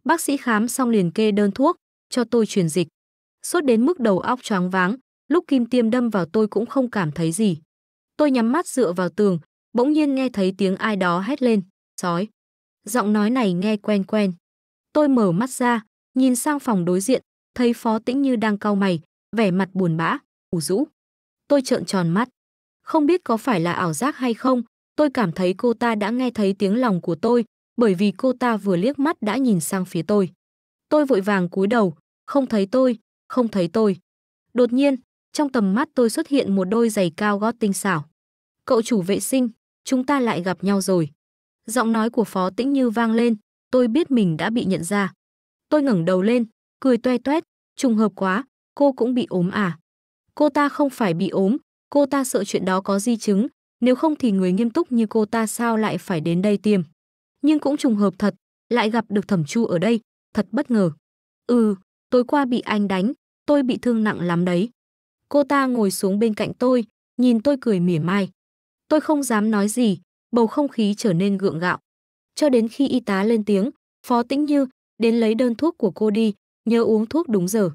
Bác sĩ khám xong liền kê đơn thuốc, cho tôi truyền dịch sốt đến mức đầu óc choáng váng, lúc kim tiêm đâm vào tôi cũng không cảm thấy gì. Tôi nhắm mắt dựa vào tường, bỗng nhiên nghe thấy tiếng ai đó hét lên, sói. Giọng nói này nghe quen quen. Tôi mở mắt ra, nhìn sang phòng đối diện, thấy Phó Tĩnh Như đang cau mày, vẻ mặt buồn bã, ủ rũ. Tôi trợn tròn mắt. Không biết có phải là ảo giác hay không, tôi cảm thấy cô ta đã nghe thấy tiếng lòng của tôi, bởi vì cô ta vừa liếc mắt đã nhìn sang phía tôi. Tôi vội vàng cúi đầu, không thấy tôi, không thấy tôi. Đột nhiên, trong tầm mắt tôi xuất hiện một đôi giày cao gót tinh xảo. Cậu chủ vệ sinh, chúng ta lại gặp nhau rồi. Giọng nói của Phó Tĩnh Như vang lên, tôi biết mình đã bị nhận ra. Tôi ngẩng đầu lên, cười toe toét, trùng hợp quá, cô cũng bị ốm à. Cô ta không phải bị ốm, cô ta sợ chuyện đó có di chứng, nếu không thì người nghiêm túc như cô ta sao lại phải đến đây tiêm. Nhưng cũng trùng hợp thật, lại gặp được thẩm chu ở đây, thật bất ngờ. Ừ, tối qua bị anh đánh, tôi bị thương nặng lắm đấy. Cô ta ngồi xuống bên cạnh tôi, nhìn tôi cười mỉa mai. Tôi không dám nói gì, bầu không khí trở nên gượng gạo. Cho đến khi y tá lên tiếng, Phó Tĩnh Như, đến lấy đơn thuốc của cô đi, nhớ uống thuốc đúng giờ.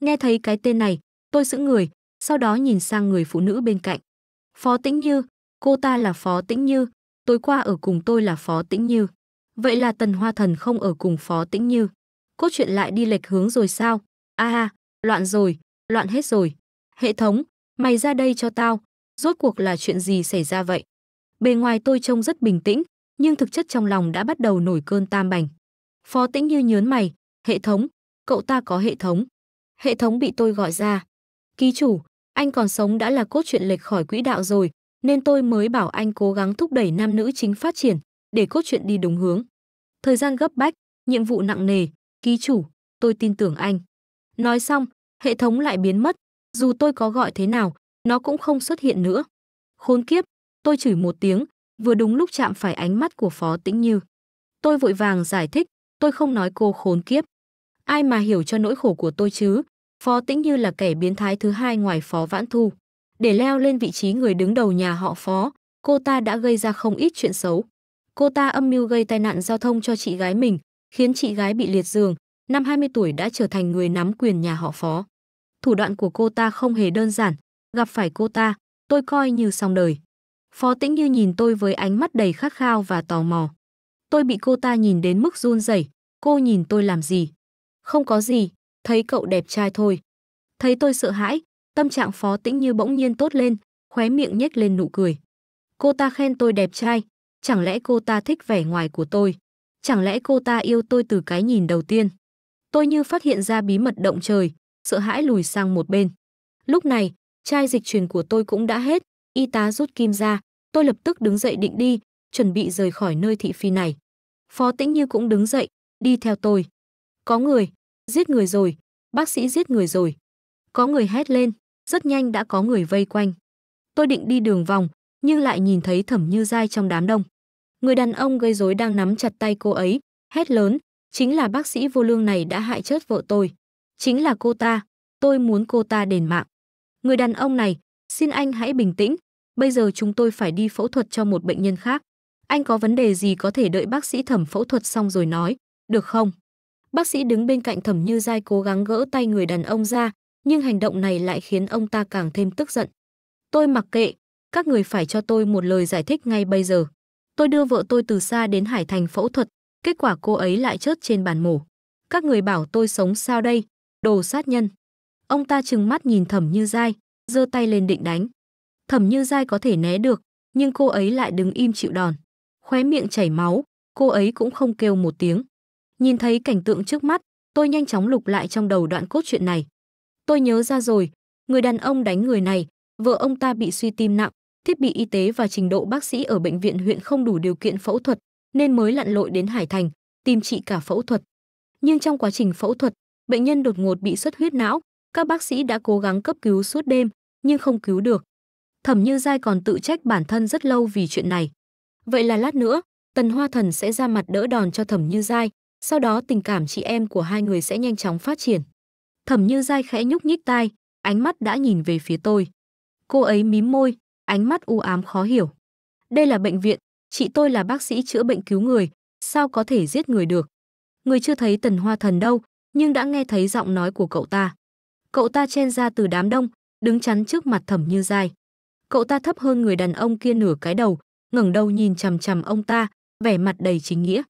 Nghe thấy cái tên này, tôi giữ người, sau đó nhìn sang người phụ nữ bên cạnh. Phó Tĩnh Như, cô ta là Phó Tĩnh Như, tối qua ở cùng tôi là Phó Tĩnh Như. Vậy là Tần Hoa Thần không ở cùng Phó Tĩnh Như cốt truyện lại đi lệch hướng rồi sao? A ha, loạn rồi, loạn hết rồi. Hệ thống, mày ra đây cho tao, rốt cuộc là chuyện gì xảy ra vậy? Bề ngoài tôi trông rất bình tĩnh, nhưng thực chất trong lòng đã bắt đầu nổi cơn tam bành. Phó tĩnh như nhớn mày, hệ thống, cậu ta có hệ thống. Hệ thống bị tôi gọi ra. Ký chủ, anh còn sống đã là cốt truyện lệch khỏi quỹ đạo rồi, nên tôi mới bảo anh cố gắng thúc đẩy nam nữ chính phát triển, để cốt truyện đi đúng hướng. Thời gian gấp bách, nhiệm vụ nặng nề, Ký chủ, tôi tin tưởng anh. Nói xong, hệ thống lại biến mất, dù tôi có gọi thế nào, nó cũng không xuất hiện nữa. Khốn kiếp, tôi chửi một tiếng, vừa đúng lúc chạm phải ánh mắt của Phó Tĩnh Như. Tôi vội vàng giải thích, tôi không nói cô khốn kiếp. Ai mà hiểu cho nỗi khổ của tôi chứ, Phó Tĩnh Như là kẻ biến thái thứ hai ngoài Phó Vãn Thu. Để leo lên vị trí người đứng đầu nhà họ Phó, cô ta đã gây ra không ít chuyện xấu. Cô ta âm mưu gây tai nạn giao thông cho chị gái mình, khiến chị gái bị liệt giường, năm 20 tuổi đã trở thành người nắm quyền nhà họ Phó. Thủ đoạn của cô ta không hề đơn giản, gặp phải cô ta, tôi coi như xong đời. Phó Tĩnh Như nhìn tôi với ánh mắt đầy khát khao và tò mò. Tôi bị cô ta nhìn đến mức run rẩy, cô nhìn tôi làm gì? Không có gì, thấy cậu đẹp trai thôi. Thấy tôi sợ hãi, tâm trạng Phó Tĩnh Như bỗng nhiên tốt lên, khóe miệng nhếch lên nụ cười. Cô ta khen tôi đẹp trai, chẳng lẽ cô ta thích vẻ ngoài của tôi? Chẳng lẽ cô ta yêu tôi từ cái nhìn đầu tiên? Tôi như phát hiện ra bí mật động trời, sợ hãi lùi sang một bên. Lúc này, chai dịch truyền của tôi cũng đã hết, y tá rút kim ra, tôi lập tức đứng dậy định đi, chuẩn bị rời khỏi nơi thị phi này. Phó Tĩnh Như cũng đứng dậy, đi theo tôi. Có người, giết người rồi, bác sĩ giết người rồi. Có người hét lên, rất nhanh đã có người vây quanh. Tôi định đi đường vòng, nhưng lại nhìn thấy Thẩm Như Giai trong đám đông người đàn ông gây rối đang nắm chặt tay cô ấy, hét lớn, chính là bác sĩ vô lương này đã hại chết vợ tôi. Chính là cô ta, tôi muốn cô ta đền mạng. Người đàn ông này, xin anh hãy bình tĩnh, bây giờ chúng tôi phải đi phẫu thuật cho một bệnh nhân khác. Anh có vấn đề gì có thể đợi bác sĩ thẩm phẫu thuật xong rồi nói, được không? Bác sĩ đứng bên cạnh thẩm như dai cố gắng gỡ tay người đàn ông ra, nhưng hành động này lại khiến ông ta càng thêm tức giận. Tôi mặc kệ, các người phải cho tôi một lời giải thích ngay bây giờ. Tôi đưa vợ tôi từ xa đến Hải Thành phẫu thuật, kết quả cô ấy lại chết trên bàn mổ. Các người bảo tôi sống sao đây, đồ sát nhân. Ông ta trừng mắt nhìn Thẩm Như Giai, giơ tay lên định đánh. Thẩm Như Giai có thể né được, nhưng cô ấy lại đứng im chịu đòn. Khóe miệng chảy máu, cô ấy cũng không kêu một tiếng. Nhìn thấy cảnh tượng trước mắt, tôi nhanh chóng lục lại trong đầu đoạn cốt truyện này. Tôi nhớ ra rồi, người đàn ông đánh người này, vợ ông ta bị suy tim nặng, thiết bị y tế và trình độ bác sĩ ở bệnh viện huyện không đủ điều kiện phẫu thuật nên mới lặn lội đến Hải Thành tìm trị cả phẫu thuật. Nhưng trong quá trình phẫu thuật, bệnh nhân đột ngột bị xuất huyết não, các bác sĩ đã cố gắng cấp cứu suốt đêm nhưng không cứu được. Thẩm Như Giai còn tự trách bản thân rất lâu vì chuyện này. Vậy là lát nữa, Tần Hoa Thần sẽ ra mặt đỡ đòn cho Thẩm Như Giai, sau đó tình cảm chị em của hai người sẽ nhanh chóng phát triển. Thẩm Như Giai khẽ nhúc nhích tai, ánh mắt đã nhìn về phía tôi. Cô ấy mím môi, ánh mắt u ám khó hiểu. Đây là bệnh viện, chị tôi là bác sĩ chữa bệnh cứu người, sao có thể giết người được? Người chưa thấy Tần Hoa Thần đâu, nhưng đã nghe thấy giọng nói của cậu ta. Cậu ta chen ra từ đám đông, đứng chắn trước mặt Thẩm Như Giai. Cậu ta thấp hơn người đàn ông kia nửa cái đầu, ngẩng đầu nhìn chằm chằm ông ta, vẻ mặt đầy chính nghĩa.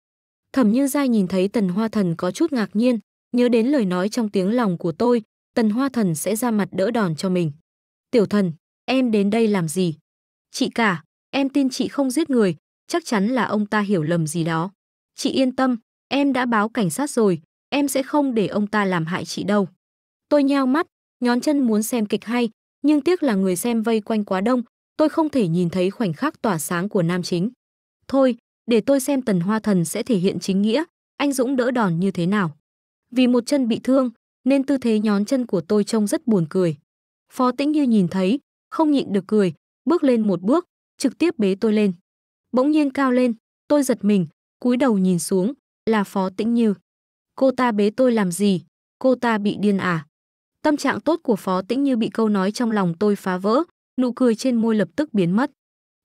Thẩm Như Giai nhìn thấy Tần Hoa Thần có chút ngạc nhiên, nhớ đến lời nói trong tiếng lòng của tôi, Tần Hoa Thần sẽ ra mặt đỡ đòn cho mình. Tiểu thần, Em đến đây làm gì? Chị cả, em tin chị không giết người, chắc chắn là ông ta hiểu lầm gì đó. Chị yên tâm, em đã báo cảnh sát rồi, em sẽ không để ông ta làm hại chị đâu. Tôi nheo mắt, nhón chân muốn xem kịch hay, nhưng tiếc là người xem vây quanh quá đông, tôi không thể nhìn thấy khoảnh khắc tỏa sáng của nam chính. Thôi, để tôi xem Tần Hoa Thần sẽ thể hiện chính nghĩa, anh Dũng đỡ đòn như thế nào. Vì một chân bị thương, nên tư thế nhón chân của tôi trông rất buồn cười. Phó Tĩnh như nhìn thấy, không nhịn được cười, bước lên một bước, trực tiếp bế tôi lên. Bỗng nhiên cao lên, tôi giật mình, cúi đầu nhìn xuống, là Phó Tĩnh Như. Cô ta bế tôi làm gì? Cô ta bị điên à? Tâm trạng tốt của Phó Tĩnh Như bị câu nói trong lòng tôi phá vỡ, nụ cười trên môi lập tức biến mất.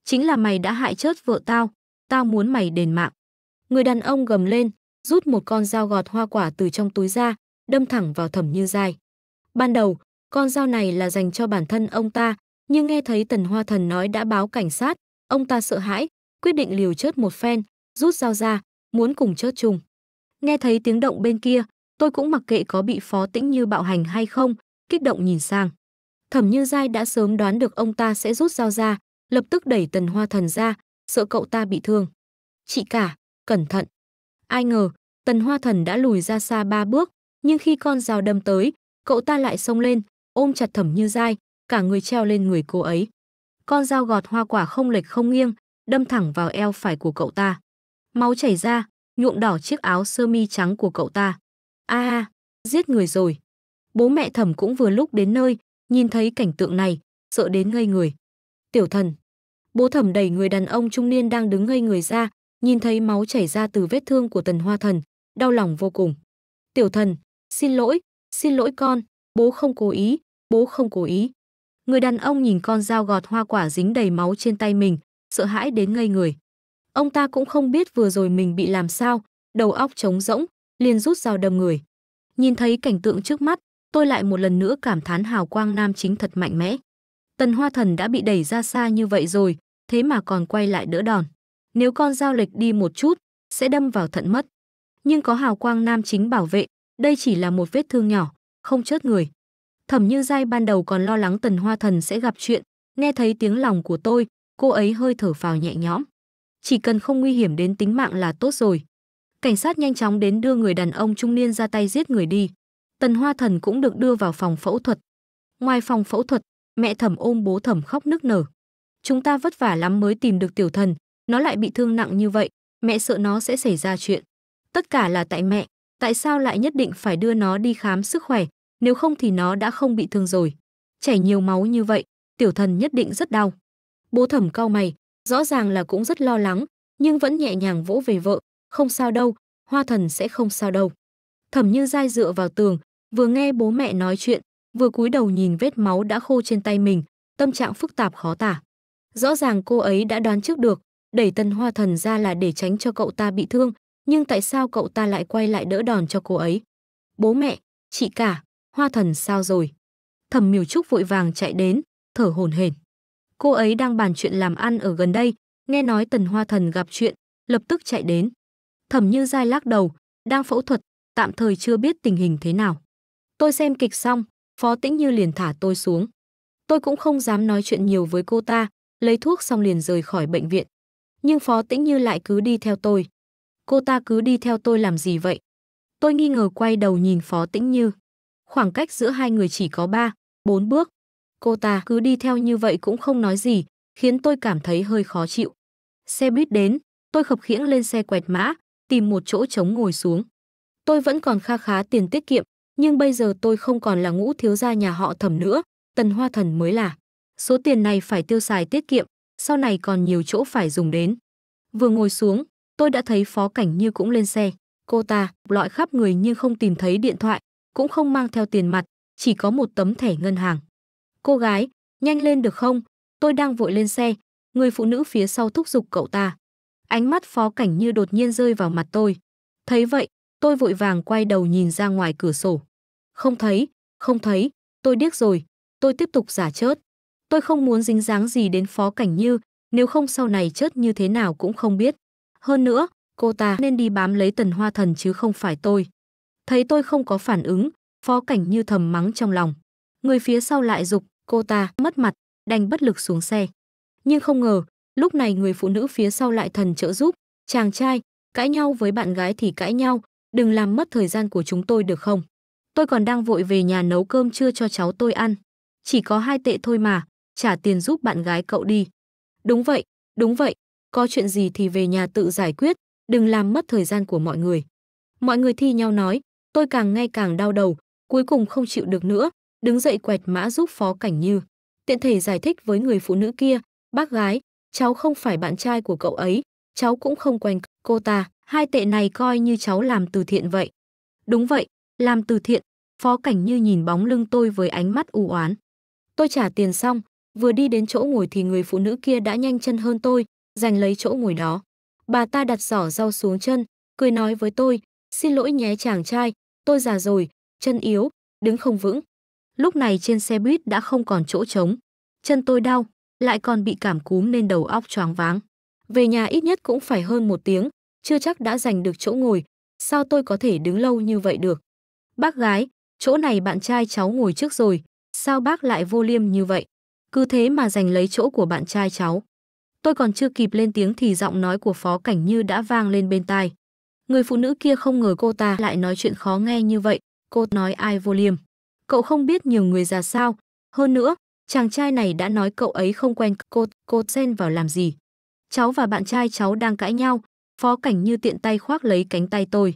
Chính là mày đã hại chết vợ tao, tao muốn mày đền mạng. Người đàn ông gầm lên, rút một con dao gọt hoa quả từ trong túi ra, đâm thẳng vào Thẩm Như dai Ban đầu, con dao này là dành cho bản thân ông ta, nhưng nghe thấy Tần Hoa Thần nói đã báo cảnh sát, ông ta sợ hãi, quyết định liều chớt một phen, rút dao ra, muốn cùng chớt chung. Nghe thấy tiếng động bên kia, tôi cũng mặc kệ có bị Phó Tĩnh Như bạo hành hay không, kích động nhìn sang. Thẩm Như Giai đã sớm đoán được ông ta sẽ rút dao ra, lập tức đẩy Tần Hoa Thần ra, sợ cậu ta bị thương. Chị cả, cẩn thận. Ai ngờ, Tần Hoa Thần đã lùi ra xa ba bước, nhưng khi con dao đâm tới, cậu ta lại xông lên, ôm chặt Thẩm Như Giai, cả người treo lên người cô ấy. Con dao gọt hoa quả không lệch không nghiêng, đâm thẳng vào eo phải của cậu ta. Máu chảy ra, nhuộm đỏ chiếc áo sơ mi trắng của cậu ta. A à, giết người rồi. Bố mẹ Thẩm cũng vừa lúc đến nơi, nhìn thấy cảnh tượng này, sợ đến ngây người. Tiểu thần. Bố Thẩm đẩy người đàn ông trung niên đang đứng ngây người ra, nhìn thấy máu chảy ra từ vết thương của Tần Hoa Thần, đau lòng vô cùng. Tiểu thần, xin lỗi, xin lỗi con, bố không cố ý, bố không cố ý. Người đàn ông nhìn con dao gọt hoa quả dính đầy máu trên tay mình, sợ hãi đến ngây người. Ông ta cũng không biết vừa rồi mình bị làm sao, đầu óc trống rỗng, liền rút dao đâm người. Nhìn thấy cảnh tượng trước mắt, tôi lại một lần nữa cảm thán hào quang nam chính thật mạnh mẽ. Tần Hoa Thần đã bị đẩy ra xa như vậy rồi, thế mà còn quay lại đỡ đòn. Nếu con dao lệch đi một chút, sẽ đâm vào thận mất. Nhưng có hào quang nam chính bảo vệ, đây chỉ là một vết thương nhỏ, không chết người. Thẩm Như Giai ban đầu còn lo lắng Tần Hoa Thần sẽ gặp chuyện, nghe thấy tiếng lòng của tôi, cô ấy hơi thở phào nhẹ nhõm. Chỉ cần không nguy hiểm đến tính mạng là tốt rồi. Cảnh sát nhanh chóng đến đưa người đàn ông trung niên ra tay giết người đi. Tần Hoa Thần cũng được đưa vào phòng phẫu thuật. Ngoài phòng phẫu thuật, mẹ Thẩm ôm bố Thẩm khóc nức nở. Chúng ta vất vả lắm mới tìm được tiểu thần, nó lại bị thương nặng như vậy, mẹ sợ nó sẽ xảy ra chuyện. Tất cả là tại mẹ, tại sao lại nhất định phải đưa nó đi khám sức khỏe, nếu không thì nó đã không bị thương rồi. Chảy nhiều máu như vậy, tiểu thần nhất định rất đau. Bố thẩm cau mày, rõ ràng là cũng rất lo lắng, nhưng vẫn nhẹ nhàng vỗ về vợ, không sao đâu, hoa thần sẽ không sao đâu. Thẩm như dai dựa vào tường, vừa nghe bố mẹ nói chuyện, vừa cúi đầu nhìn vết máu đã khô trên tay mình, tâm trạng phức tạp khó tả. Rõ ràng cô ấy đã đoán trước được, đẩy tân hoa thần ra là để tránh cho cậu ta bị thương, nhưng tại sao cậu ta lại quay lại đỡ đòn cho cô ấy? Bố mẹ, chị cả, hoa thần sao rồi thẩm miểu trúc vội vàng chạy đến thở hổn hển cô ấy đang bàn chuyện làm ăn ở gần đây nghe nói tần hoa thần gặp chuyện lập tức chạy đến thẩm như giai lắc đầu đang phẫu thuật tạm thời chưa biết tình hình thế nào tôi xem kịch xong phó tĩnh như liền thả tôi xuống tôi cũng không dám nói chuyện nhiều với cô ta lấy thuốc xong liền rời khỏi bệnh viện nhưng phó tĩnh như lại cứ đi theo tôi cô ta cứ đi theo tôi làm gì vậy tôi nghi ngờ quay đầu nhìn phó tĩnh như Khoảng cách giữa hai người chỉ có ba, bốn bước. Cô ta cứ đi theo như vậy cũng không nói gì, khiến tôi cảm thấy hơi khó chịu. Xe buýt đến, tôi khập khiễng lên xe quẹt mã, tìm một chỗ trống ngồi xuống. Tôi vẫn còn kha khá tiền tiết kiệm, nhưng bây giờ tôi không còn là ngũ thiếu gia nhà họ thẩm nữa, tần hoa thần mới là. Số tiền này phải tiêu xài tiết kiệm, sau này còn nhiều chỗ phải dùng đến. Vừa ngồi xuống, tôi đã thấy phó cảnh như cũng lên xe. Cô ta lọi khắp người nhưng không tìm thấy điện thoại, cũng không mang theo tiền mặt, chỉ có một tấm thẻ ngân hàng. Cô gái, nhanh lên được không? Tôi đang vội lên xe. Người phụ nữ phía sau thúc giục cậu ta. Ánh mắt phó cảnh như đột nhiên rơi vào mặt tôi. Thấy vậy, tôi vội vàng quay đầu nhìn ra ngoài cửa sổ. Không thấy, không thấy, tôi điếc rồi. Tôi tiếp tục giả chớt. Tôi không muốn dính dáng gì đến phó cảnh như, nếu không sau này chớt như thế nào cũng không biết. Hơn nữa, cô ta nên đi bám lấy tần hoa thần chứ không phải tôi. Thấy tôi không có phản ứng, phó cảnh như thầm mắng trong lòng. Người phía sau lại dục cô ta mất mặt, đành bất lực xuống xe. Nhưng không ngờ, lúc này người phụ nữ phía sau lại thần trợ giúp, chàng trai, cãi nhau với bạn gái thì cãi nhau, đừng làm mất thời gian của chúng tôi được không? Tôi còn đang vội về nhà nấu cơm trưa cho cháu tôi ăn. Chỉ có hai tệ thôi mà, trả tiền giúp bạn gái cậu đi. Đúng vậy, đúng vậy, có chuyện gì thì về nhà tự giải quyết, đừng làm mất thời gian của mọi người. Mọi người thi nhau nói, Tôi càng ngay càng đau đầu, cuối cùng không chịu được nữa, đứng dậy quẹt mã giúp Phó Cảnh Như. Tiện thể giải thích với người phụ nữ kia, bác gái, cháu không phải bạn trai của cậu ấy, cháu cũng không quen cô ta, hai tệ này coi như cháu làm từ thiện vậy. Đúng vậy, làm từ thiện, Phó Cảnh Như nhìn bóng lưng tôi với ánh mắt u oán. Tôi trả tiền xong, vừa đi đến chỗ ngồi thì người phụ nữ kia đã nhanh chân hơn tôi, giành lấy chỗ ngồi đó. Bà ta đặt giỏ rau xuống chân, cười nói với tôi, Xin lỗi nhé chàng trai, tôi già rồi, chân yếu, đứng không vững. Lúc này trên xe buýt đã không còn chỗ trống. Chân tôi đau, lại còn bị cảm cúm nên đầu óc choáng váng. Về nhà ít nhất cũng phải hơn một tiếng, chưa chắc đã giành được chỗ ngồi. Sao tôi có thể đứng lâu như vậy được? Bác gái, chỗ này bạn trai cháu ngồi trước rồi, sao bác lại vô liêm như vậy? Cứ thế mà giành lấy chỗ của bạn trai cháu. Tôi còn chưa kịp lên tiếng thì giọng nói của Phó Cảnh Như đã vang lên bên tai. Người phụ nữ kia không ngờ cô ta lại nói chuyện khó nghe như vậy, cô nói ai vô liêm. Cậu không biết nhiều người già sao, hơn nữa, chàng trai này đã nói cậu ấy không quen cô, cô xen vào làm gì. Cháu và bạn trai cháu đang cãi nhau, phó cảnh như tiện tay khoác lấy cánh tay tôi.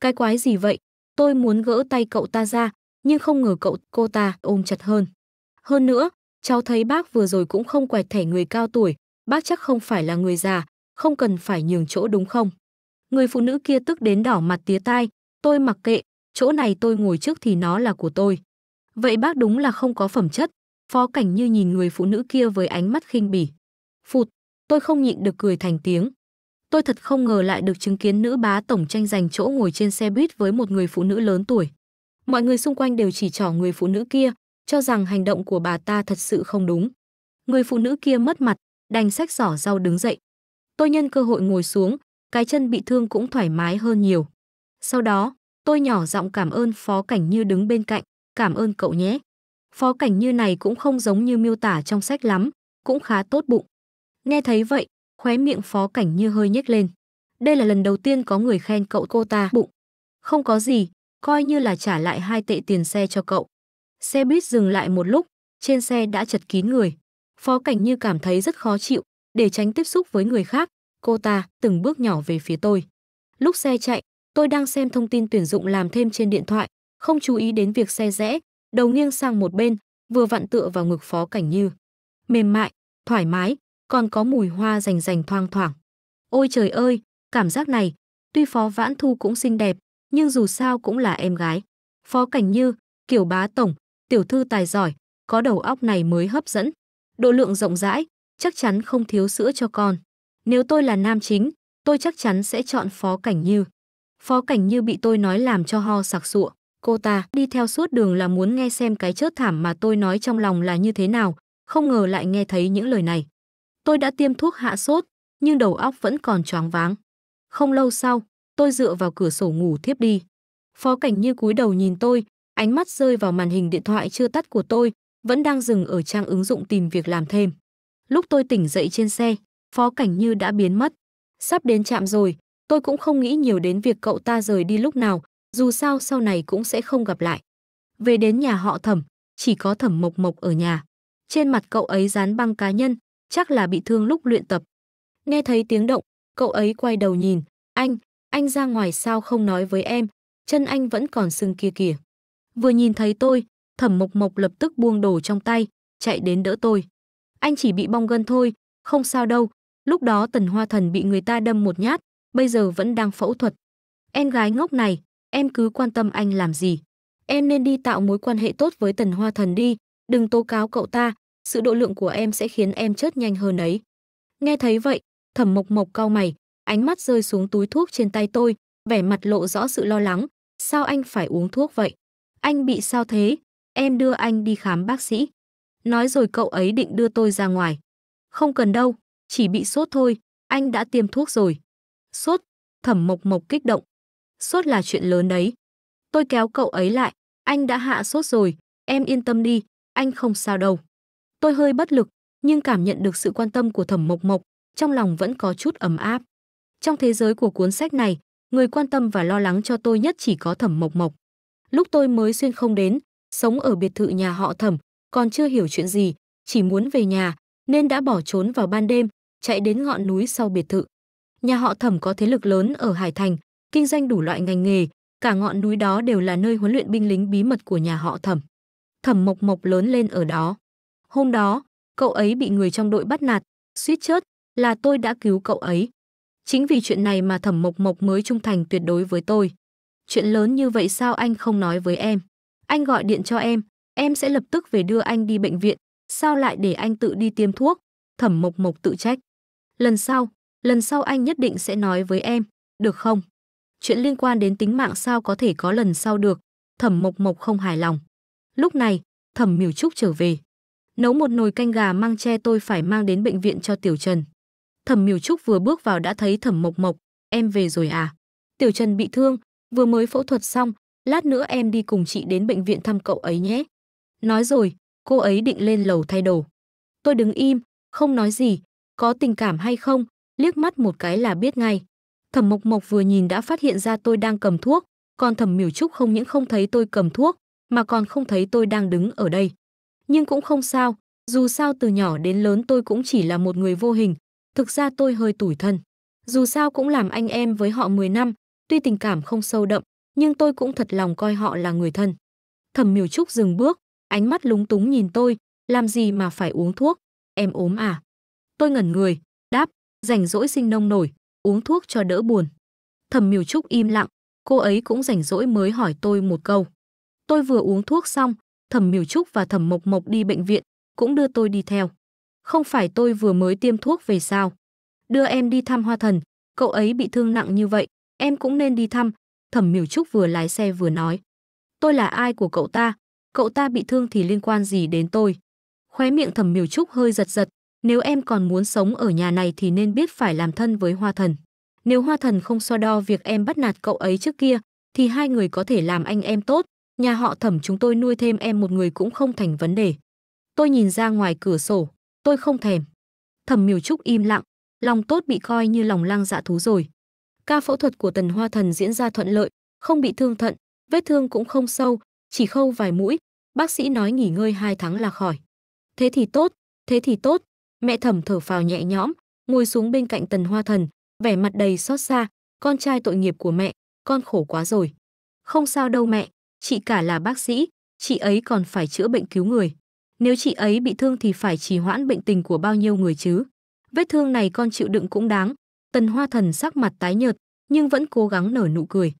Cái quái gì vậy, tôi muốn gỡ tay cậu ta ra, nhưng không ngờ cậu cô ta ôm chặt hơn. Hơn nữa, cháu thấy bác vừa rồi cũng không quẹt thẻ người cao tuổi, bác chắc không phải là người già, không cần phải nhường chỗ đúng không? Người phụ nữ kia tức đến đỏ mặt tía tai, tôi mặc kệ, chỗ này tôi ngồi trước thì nó là của tôi. Vậy bác đúng là không có phẩm chất, phó cảnh như nhìn người phụ nữ kia với ánh mắt khinh bỉ. Phụt, tôi không nhịn được cười thành tiếng. Tôi thật không ngờ lại được chứng kiến nữ bá tổng tranh giành chỗ ngồi trên xe buýt với một người phụ nữ lớn tuổi. Mọi người xung quanh đều chỉ trỏ người phụ nữ kia, cho rằng hành động của bà ta thật sự không đúng. Người phụ nữ kia mất mặt, đành sách giỏ rau đứng dậy. Tôi nhân cơ hội ngồi xuống, cái chân bị thương cũng thoải mái hơn nhiều. Sau đó, tôi nhỏ giọng cảm ơn Phó Cảnh Như đứng bên cạnh, cảm ơn cậu nhé. Phó Cảnh Như này cũng không giống như miêu tả trong sách lắm, cũng khá tốt bụng. Nghe thấy vậy, khóe miệng Phó Cảnh Như hơi nhếch lên. Đây là lần đầu tiên có người khen cậu cô ta bụng. Không có gì, coi như là trả lại hai tệ tiền xe cho cậu. Xe buýt dừng lại một lúc, trên xe đã chật kín người. Phó Cảnh Như cảm thấy rất khó chịu, để tránh tiếp xúc với người khác, cô ta từng bước nhỏ về phía tôi. Lúc xe chạy, tôi đang xem thông tin tuyển dụng làm thêm trên điện thoại, không chú ý đến việc xe rẽ, đầu nghiêng sang một bên, vừa vặn tựa vào ngực Phó Cảnh Như. Mềm mại, thoải mái, còn có mùi hoa rành rành thoang thoảng. Ôi trời ơi, cảm giác này, tuy Phó Vãn Thu cũng xinh đẹp, nhưng dù sao cũng là em gái. Phó Cảnh Như, kiểu bá tổng, tiểu thư tài giỏi, có đầu óc này mới hấp dẫn. Độ lượng rộng rãi, chắc chắn không thiếu sữa cho con. Nếu tôi là nam chính, tôi chắc chắn sẽ chọn Phó Cảnh Như. Phó Cảnh Như bị tôi nói làm cho ho sặc sụa. Cô ta đi theo suốt đường là muốn nghe xem cái chớt thảm mà tôi nói trong lòng là như thế nào, không ngờ lại nghe thấy những lời này. Tôi đã tiêm thuốc hạ sốt, nhưng đầu óc vẫn còn choáng váng. Không lâu sau, tôi dựa vào cửa sổ ngủ thiếp đi. Phó Cảnh Như cúi đầu nhìn tôi, ánh mắt rơi vào màn hình điện thoại chưa tắt của tôi, vẫn đang dừng ở trang ứng dụng tìm việc làm thêm. Lúc tôi tỉnh dậy trên xe, Phó Cảnh Như đã biến mất. Sắp đến trạm rồi, tôi cũng không nghĩ nhiều đến việc cậu ta rời đi lúc nào, dù sao sau này cũng sẽ không gặp lại. Về đến nhà họ thẩm, chỉ có thẩm mộc mộc ở nhà. Trên mặt cậu ấy dán băng cá nhân, chắc là bị thương lúc luyện tập. Nghe thấy tiếng động, cậu ấy quay đầu nhìn, anh, anh ra ngoài sao không nói với em, chân anh vẫn còn sưng kia kìa. Vừa nhìn thấy tôi, thẩm mộc mộc lập tức buông đồ trong tay, chạy đến đỡ tôi. Anh chỉ bị bong gân thôi, không sao đâu, Lúc đó Tần Hoa Thần bị người ta đâm một nhát, bây giờ vẫn đang phẫu thuật. Em gái ngốc này, em cứ quan tâm anh làm gì? Em nên đi tạo mối quan hệ tốt với Tần Hoa Thần đi, đừng tố cáo cậu ta, sự độ lượng của em sẽ khiến em chết nhanh hơn ấy. Nghe thấy vậy, Thẩm Mộc Mộc cau mày, ánh mắt rơi xuống túi thuốc trên tay tôi, vẻ mặt lộ rõ sự lo lắng, sao anh phải uống thuốc vậy? Anh bị sao thế? Em đưa anh đi khám bác sĩ. Nói rồi cậu ấy định đưa tôi ra ngoài. Không cần đâu, chỉ bị sốt thôi, anh đã tiêm thuốc rồi. Sốt, thẩm mộc mộc kích động. Sốt là chuyện lớn đấy. Tôi kéo cậu ấy lại, anh đã hạ sốt rồi, em yên tâm đi, anh không sao đâu. Tôi hơi bất lực, nhưng cảm nhận được sự quan tâm của thẩm mộc mộc, trong lòng vẫn có chút ấm áp. Trong thế giới của cuốn sách này, người quan tâm và lo lắng cho tôi nhất chỉ có thẩm mộc mộc. Lúc tôi mới xuyên không đến, sống ở biệt thự nhà họ thẩm, còn chưa hiểu chuyện gì, chỉ muốn về nhà, nên đã bỏ trốn vào ban đêm, chạy đến ngọn núi sau biệt thự. Nhà họ Thẩm có thế lực lớn ở Hải Thành, kinh doanh đủ loại ngành nghề, cả ngọn núi đó đều là nơi huấn luyện binh lính bí mật của nhà họ Thẩm. Thẩm Mộc Mộc lớn lên ở đó. Hôm đó, cậu ấy bị người trong đội bắt nạt, suýt chết, là tôi đã cứu cậu ấy. Chính vì chuyện này mà Thẩm Mộc Mộc mới trung thành tuyệt đối với tôi. Chuyện lớn như vậy sao anh không nói với em? Anh gọi điện cho em, em sẽ lập tức về đưa anh đi bệnh viện, sao lại để anh tự đi tiêm thuốc? Thẩm Mộc Mộc tự trách. Lần sau, lần sau anh nhất định sẽ nói với em, được không? Chuyện liên quan đến tính mạng sao có thể có lần sau được? Thẩm Mộc Mộc không hài lòng. Lúc này, Thẩm Miểu Trúc trở về. Nấu một nồi canh gà mang tre tôi phải mang đến bệnh viện cho Tiểu Trần. Thẩm Miểu Trúc vừa bước vào đã thấy Thẩm Mộc Mộc, em về rồi à? Tiểu Trần bị thương, vừa mới phẫu thuật xong, lát nữa em đi cùng chị đến bệnh viện thăm cậu ấy nhé. Nói rồi, cô ấy định lên lầu thay đồ. Tôi đứng im, không nói gì, có tình cảm hay không, liếc mắt một cái là biết ngay. Thẩm Mộc Mộc vừa nhìn đã phát hiện ra tôi đang cầm thuốc, còn Thẩm Miểu Trúc không những không thấy tôi cầm thuốc, mà còn không thấy tôi đang đứng ở đây. Nhưng cũng không sao, dù sao từ nhỏ đến lớn tôi cũng chỉ là một người vô hình, thực ra tôi hơi tủi thân. Dù sao cũng làm anh em với họ 10 năm, tuy tình cảm không sâu đậm, nhưng tôi cũng thật lòng coi họ là người thân. Thẩm Miểu Trúc dừng bước, ánh mắt lúng túng nhìn tôi, làm gì mà phải uống thuốc, em ốm à? Tôi ngẩn người, đáp, rảnh rỗi sinh nông nổi, uống thuốc cho đỡ buồn. Thẩm Miểu Trúc im lặng, cô ấy cũng rảnh rỗi mới hỏi tôi một câu. Tôi vừa uống thuốc xong, Thẩm Miểu Trúc và Thẩm Mộc Mộc đi bệnh viện, cũng đưa tôi đi theo. Không phải tôi vừa mới tiêm thuốc về sao? Đưa em đi thăm Hoa Thần, cậu ấy bị thương nặng như vậy, em cũng nên đi thăm, Thẩm Miểu Trúc vừa lái xe vừa nói. Tôi là ai của cậu ta, cậu ta bị thương thì liên quan gì đến tôi? Khóe miệng Thẩm Miểu Trúc hơi giật giật, nếu em còn muốn sống ở nhà này thì nên biết phải làm thân với hoa thần. Nếu hoa thần không so đo việc em bắt nạt cậu ấy trước kia, thì hai người có thể làm anh em tốt. Nhà họ thẩm chúng tôi nuôi thêm em một người cũng không thành vấn đề. Tôi nhìn ra ngoài cửa sổ, tôi không thèm. Thẩm miều trúc im lặng, lòng tốt bị coi như lòng lang dạ thú rồi. Ca phẫu thuật của tần hoa thần diễn ra thuận lợi, không bị thương thận, vết thương cũng không sâu, chỉ khâu vài mũi. Bác sĩ nói nghỉ ngơi hai tháng là khỏi. Thế thì tốt, thế thì tốt, Mẹ thẩm thở phào nhẹ nhõm, ngồi xuống bên cạnh tần hoa thần, vẻ mặt đầy xót xa, con trai tội nghiệp của mẹ, con khổ quá rồi. Không sao đâu mẹ, chị cả là bác sĩ, chị ấy còn phải chữa bệnh cứu người. Nếu chị ấy bị thương thì phải trì hoãn bệnh tình của bao nhiêu người chứ. Vết thương này con chịu đựng cũng đáng. Tần hoa thần sắc mặt tái nhợt, nhưng vẫn cố gắng nở nụ cười.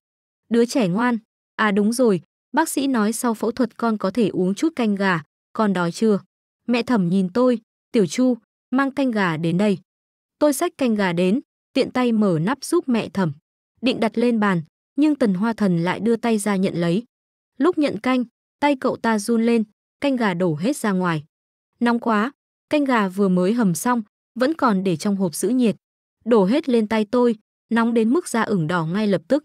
Đứa trẻ ngoan, à đúng rồi, bác sĩ nói sau phẫu thuật con có thể uống chút canh gà, con đói chưa? Mẹ thẩm nhìn tôi, tiểu chu, mang canh gà đến đây. Tôi xách canh gà đến, tiện tay mở nắp giúp mẹ thẩm. Định đặt lên bàn, nhưng tần hoa thần lại đưa tay ra nhận lấy. Lúc nhận canh, tay cậu ta run lên, canh gà đổ hết ra ngoài. Nóng quá, canh gà vừa mới hầm xong, vẫn còn để trong hộp giữ nhiệt. Đổ hết lên tay tôi, nóng đến mức da ửng đỏ ngay lập tức.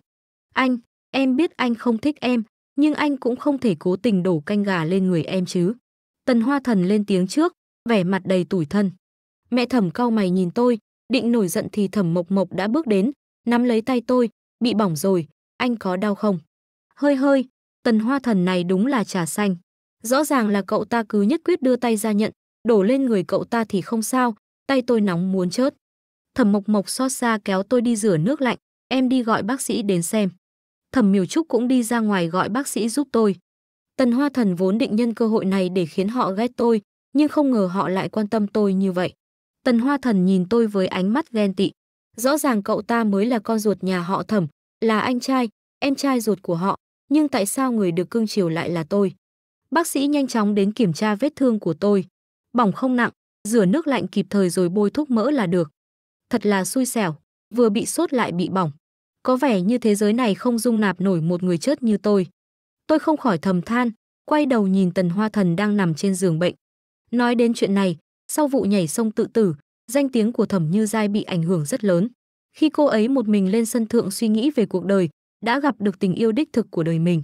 Anh, em biết anh không thích em, nhưng anh cũng không thể cố tình đổ canh gà lên người em chứ. Tần Hoa Thần lên tiếng trước, vẻ mặt đầy tủi thân. Mẹ thẩm cau mày nhìn tôi, định nổi giận thì thẩm mộc mộc đã bước đến, nắm lấy tay tôi, bị bỏng rồi, anh có đau không? Hơi hơi, tần hoa thần này đúng là trà xanh. Rõ ràng là cậu ta cứ nhất quyết đưa tay ra nhận, đổ lên người cậu ta thì không sao, tay tôi nóng muốn chớt. Thẩm mộc mộc xót xa kéo tôi đi rửa nước lạnh, em đi gọi bác sĩ đến xem. Thẩm miều trúc cũng đi ra ngoài gọi bác sĩ giúp tôi. Tần hoa thần vốn định nhân cơ hội này để khiến họ ghét tôi, nhưng không ngờ họ lại quan tâm tôi như vậy. Tần Hoa Thần nhìn tôi với ánh mắt ghen tị. Rõ ràng cậu ta mới là con ruột nhà họ Thẩm, là anh trai, em trai ruột của họ, nhưng tại sao người được cưng chiều lại là tôi? Bác sĩ nhanh chóng đến kiểm tra vết thương của tôi. Bỏng không nặng, rửa nước lạnh kịp thời rồi bôi thuốc mỡ là được. Thật là xui xẻo, vừa bị sốt lại bị bỏng. Có vẻ như thế giới này không dung nạp nổi một người chết như tôi. Tôi không khỏi thầm than, quay đầu nhìn Tần Hoa Thần đang nằm trên giường bệnh. Nói đến chuyện này, sau vụ nhảy sông tự tử, danh tiếng của Thẩm Như Giai bị ảnh hưởng rất lớn. Khi cô ấy một mình lên sân thượng suy nghĩ về cuộc đời, đã gặp được tình yêu đích thực của đời mình.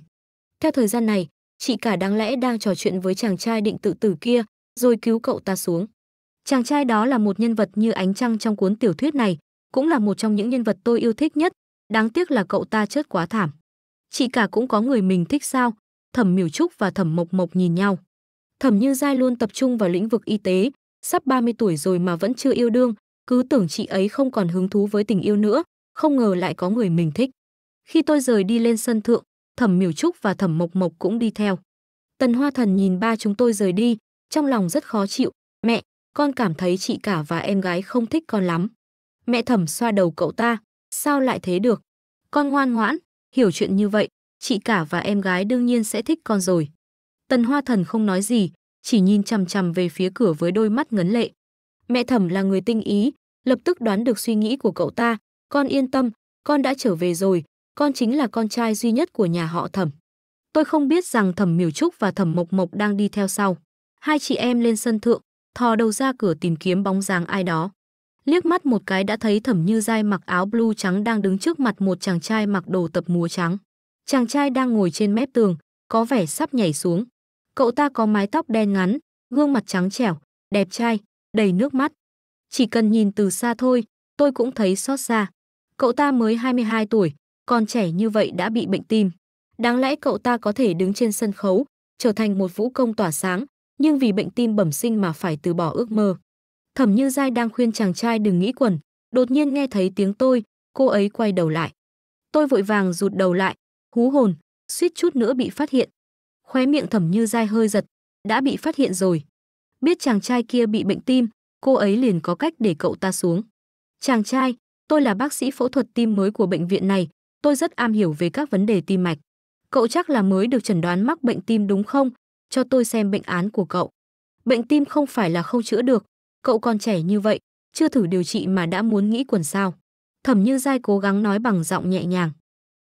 Theo thời gian này, chị cả đáng lẽ đang trò chuyện với chàng trai định tự tử kia, rồi cứu cậu ta xuống. Chàng trai đó là một nhân vật như ánh trăng trong cuốn tiểu thuyết này, cũng là một trong những nhân vật tôi yêu thích nhất, đáng tiếc là cậu ta chết quá thảm. Chị cả cũng có người mình thích sao? Thẩm Miểu Trúc và Thẩm Mộc Mộc nhìn nhau. Thẩm Như Giai luôn tập trung vào lĩnh vực y tế, sắp 30 tuổi rồi mà vẫn chưa yêu đương, cứ tưởng chị ấy không còn hứng thú với tình yêu nữa, không ngờ lại có người mình thích. Khi tôi rời đi lên sân thượng, Thẩm Miểu Trúc và Thẩm Mộc Mộc cũng đi theo. Tần Hoa Thần nhìn ba chúng tôi rời đi, trong lòng rất khó chịu, "Mẹ, con cảm thấy chị cả và em gái không thích con lắm." Mẹ Thẩm xoa đầu cậu ta, "Sao lại thế được? Con ngoan ngoãn, hiểu chuyện như vậy, chị cả và em gái đương nhiên sẽ thích con rồi." Tần Hoa Thần không nói gì, chỉ nhìn chằm chằm về phía cửa với đôi mắt ngấn lệ. Mẹ Thẩm là người tinh ý, lập tức đoán được suy nghĩ của cậu ta, con yên tâm, con đã trở về rồi, con chính là con trai duy nhất của nhà họ Thẩm. Tôi không biết rằng Thẩm Miểu Trúc và Thẩm Mộc Mộc đang đi theo sau. Hai chị em lên sân thượng, thò đầu ra cửa tìm kiếm bóng dáng ai đó. Liếc mắt một cái đã thấy Thẩm Như dai mặc áo blue trắng đang đứng trước mặt một chàng trai mặc đồ tập múa trắng. Chàng trai đang ngồi trên mép tường, có vẻ sắp nhảy xuống. Cậu ta có mái tóc đen ngắn, gương mặt trắng trẻo, đẹp trai, đầy nước mắt. Chỉ cần nhìn từ xa thôi, tôi cũng thấy xót xa. Cậu ta mới 22 tuổi, còn trẻ như vậy đã bị bệnh tim. Đáng lẽ cậu ta có thể đứng trên sân khấu, trở thành một vũ công tỏa sáng, nhưng vì bệnh tim bẩm sinh mà phải từ bỏ ước mơ. Thẩm Như Giai đang khuyên chàng trai đừng nghĩ quẩn, đột nhiên nghe thấy tiếng tôi, cô ấy quay đầu lại. Tôi vội vàng rụt đầu lại, hú hồn, suýt chút nữa bị phát hiện, Khóe miệng thẩm như dai hơi giật, đã bị phát hiện rồi. Biết chàng trai kia bị bệnh tim, cô ấy liền có cách để cậu ta xuống. Chàng trai, tôi là bác sĩ phẫu thuật tim mới của bệnh viện này, tôi rất am hiểu về các vấn đề tim mạch. Cậu chắc là mới được chẩn đoán mắc bệnh tim đúng không? Cho tôi xem bệnh án của cậu. Bệnh tim không phải là không chữa được, cậu còn trẻ như vậy, chưa thử điều trị mà đã muốn nghĩ quần sao. Thẩm Như Giai cố gắng nói bằng giọng nhẹ nhàng.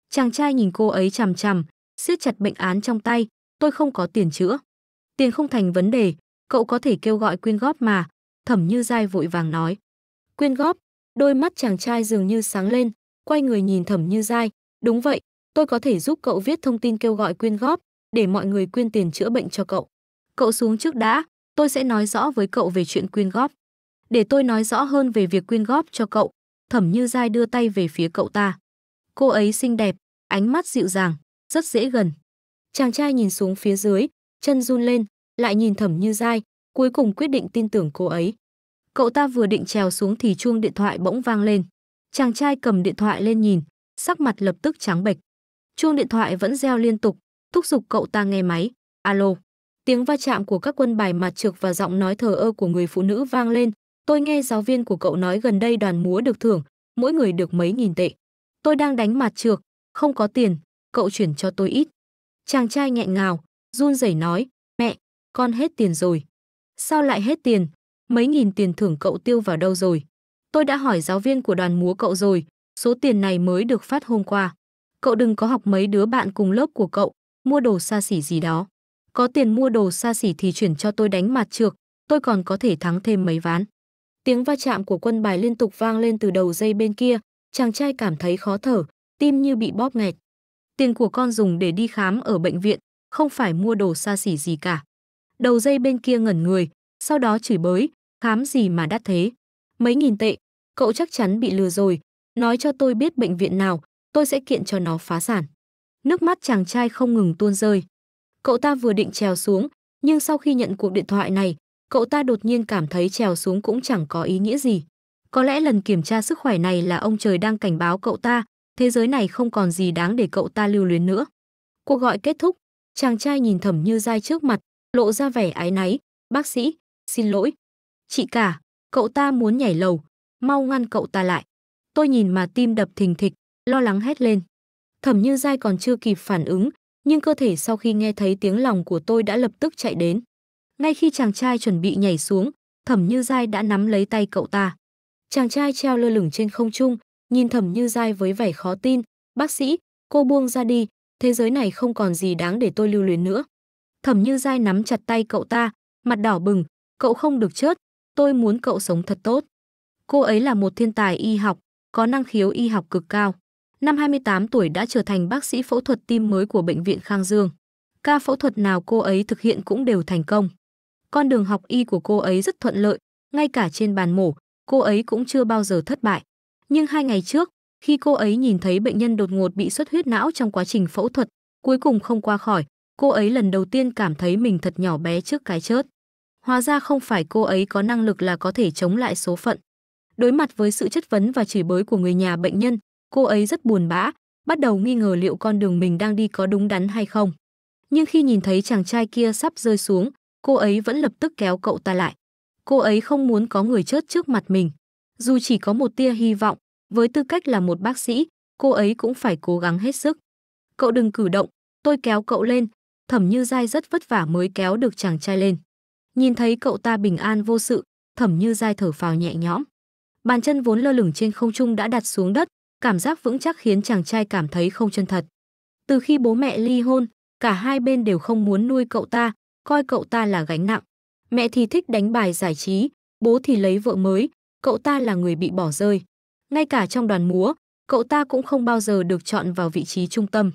Chàng trai nhìn cô ấy chằm chằm, siết chặt bệnh án trong tay, tôi không có tiền chữa. Tiền không thành vấn đề, cậu có thể kêu gọi quyên góp mà, thẩm như dai vội vàng nói. Quyên góp, đôi mắt chàng trai dường như sáng lên, quay người nhìn thẩm như dai, đúng vậy, tôi có thể giúp cậu viết thông tin kêu gọi quyên góp, để mọi người quyên tiền chữa bệnh cho cậu. Cậu xuống trước đã, tôi sẽ nói rõ với cậu về chuyện quyên góp. Để tôi nói rõ hơn về việc quyên góp cho cậu, thẩm như dai đưa tay về phía cậu ta. Cô ấy xinh đẹp, ánh mắt dịu dàng, rất dễ gần. Chàng trai nhìn xuống phía dưới, chân run lên, lại nhìn thẩm như dai, cuối cùng quyết định tin tưởng cô ấy. Cậu ta vừa định trèo xuống thì chuông điện thoại bỗng vang lên. Chàng trai cầm điện thoại lên nhìn, sắc mặt lập tức trắng bệch. Chuông điện thoại vẫn reo liên tục, thúc giục cậu ta nghe máy. Alo. Tiếng va chạm của các quân bài mặt trược và giọng nói thờ ơ của người phụ nữ vang lên. Tôi nghe giáo viên của cậu nói gần đây đoàn múa được thưởng, mỗi người được mấy nghìn tệ. Tôi đang đánh mặt trược, không có tiền, cậu chuyển cho tôi ít. Chàng trai nghẹn ngào, run rẩy nói, mẹ, con hết tiền rồi. Sao lại hết tiền? Mấy nghìn tiền thưởng cậu tiêu vào đâu rồi? Tôi đã hỏi giáo viên của đoàn múa cậu rồi, số tiền này mới được phát hôm qua. Cậu đừng có học mấy đứa bạn cùng lớp của cậu, mua đồ xa xỉ gì đó. Có tiền mua đồ xa xỉ thì chuyển cho tôi đánh mặt trược, tôi còn có thể thắng thêm mấy ván. Tiếng va chạm của quân bài liên tục vang lên từ đầu dây bên kia, chàng trai cảm thấy khó thở, tim như bị bóp nghẹt. Tiền của con dùng để đi khám ở bệnh viện, không phải mua đồ xa xỉ gì cả. Đầu dây bên kia ngẩn người, sau đó chửi bới, khám gì mà đắt thế. Mấy nghìn tệ, cậu chắc chắn bị lừa rồi, nói cho tôi biết bệnh viện nào, tôi sẽ kiện cho nó phá sản. Nước mắt chàng trai không ngừng tuôn rơi. Cậu ta vừa định trèo xuống, nhưng sau khi nhận cuộc điện thoại này, cậu ta đột nhiên cảm thấy trèo xuống cũng chẳng có ý nghĩa gì. Có lẽ lần kiểm tra sức khỏe này là ông trời đang cảnh báo cậu ta, thế giới này không còn gì đáng để cậu ta lưu luyến nữa. Cuộc gọi kết thúc, chàng trai nhìn Thẩm Như Giai trước mặt, lộ ra vẻ ái náy, "Bác sĩ, xin lỗi." "Chị cả, cậu ta muốn nhảy lầu, mau ngăn cậu ta lại." Tôi nhìn mà tim đập thình thịch, lo lắng hét lên. Thẩm Như Giai còn chưa kịp phản ứng, nhưng cơ thể sau khi nghe thấy tiếng lòng của tôi đã lập tức chạy đến. Ngay khi chàng trai chuẩn bị nhảy xuống, Thẩm Như Giai đã nắm lấy tay cậu ta. Chàng trai treo lơ lửng trên không trung, nhìn thẩm như dai với vẻ khó tin bác sĩ cô buông ra đi thế giới này không còn gì đáng để tôi lưu luyến nữa thẩm như dai nắm chặt tay cậu ta mặt đỏ bừng cậu không được chết tôi muốn cậu sống thật tốt cô ấy là một thiên tài y học có năng khiếu y học cực cao năm 28 tuổi đã trở thành bác sĩ phẫu thuật tim mới của bệnh viện Khang Dương ca phẫu thuật nào cô ấy thực hiện cũng đều thành công con đường học y của cô ấy rất thuận lợi ngay cả trên bàn mổ cô ấy cũng chưa bao giờ thất bại nhưng hai ngày trước, khi cô ấy nhìn thấy bệnh nhân đột ngột bị xuất huyết não trong quá trình phẫu thuật, cuối cùng không qua khỏi, cô ấy lần đầu tiên cảm thấy mình thật nhỏ bé trước cái chết Hóa ra không phải cô ấy có năng lực là có thể chống lại số phận. Đối mặt với sự chất vấn và chửi bới của người nhà bệnh nhân, cô ấy rất buồn bã, bắt đầu nghi ngờ liệu con đường mình đang đi có đúng đắn hay không. Nhưng khi nhìn thấy chàng trai kia sắp rơi xuống, cô ấy vẫn lập tức kéo cậu ta lại. Cô ấy không muốn có người chết trước mặt mình. Dù chỉ có một tia hy vọng, với tư cách là một bác sĩ, cô ấy cũng phải cố gắng hết sức. Cậu đừng cử động, tôi kéo cậu lên, thẩm như dai rất vất vả mới kéo được chàng trai lên. Nhìn thấy cậu ta bình an vô sự, thẩm như dai thở phào nhẹ nhõm. Bàn chân vốn lơ lửng trên không trung đã đặt xuống đất, cảm giác vững chắc khiến chàng trai cảm thấy không chân thật. Từ khi bố mẹ ly hôn, cả hai bên đều không muốn nuôi cậu ta, coi cậu ta là gánh nặng. Mẹ thì thích đánh bài giải trí, bố thì lấy vợ mới, cậu ta là người bị bỏ rơi. Ngay cả trong đoàn múa, cậu ta cũng không bao giờ được chọn vào vị trí trung tâm.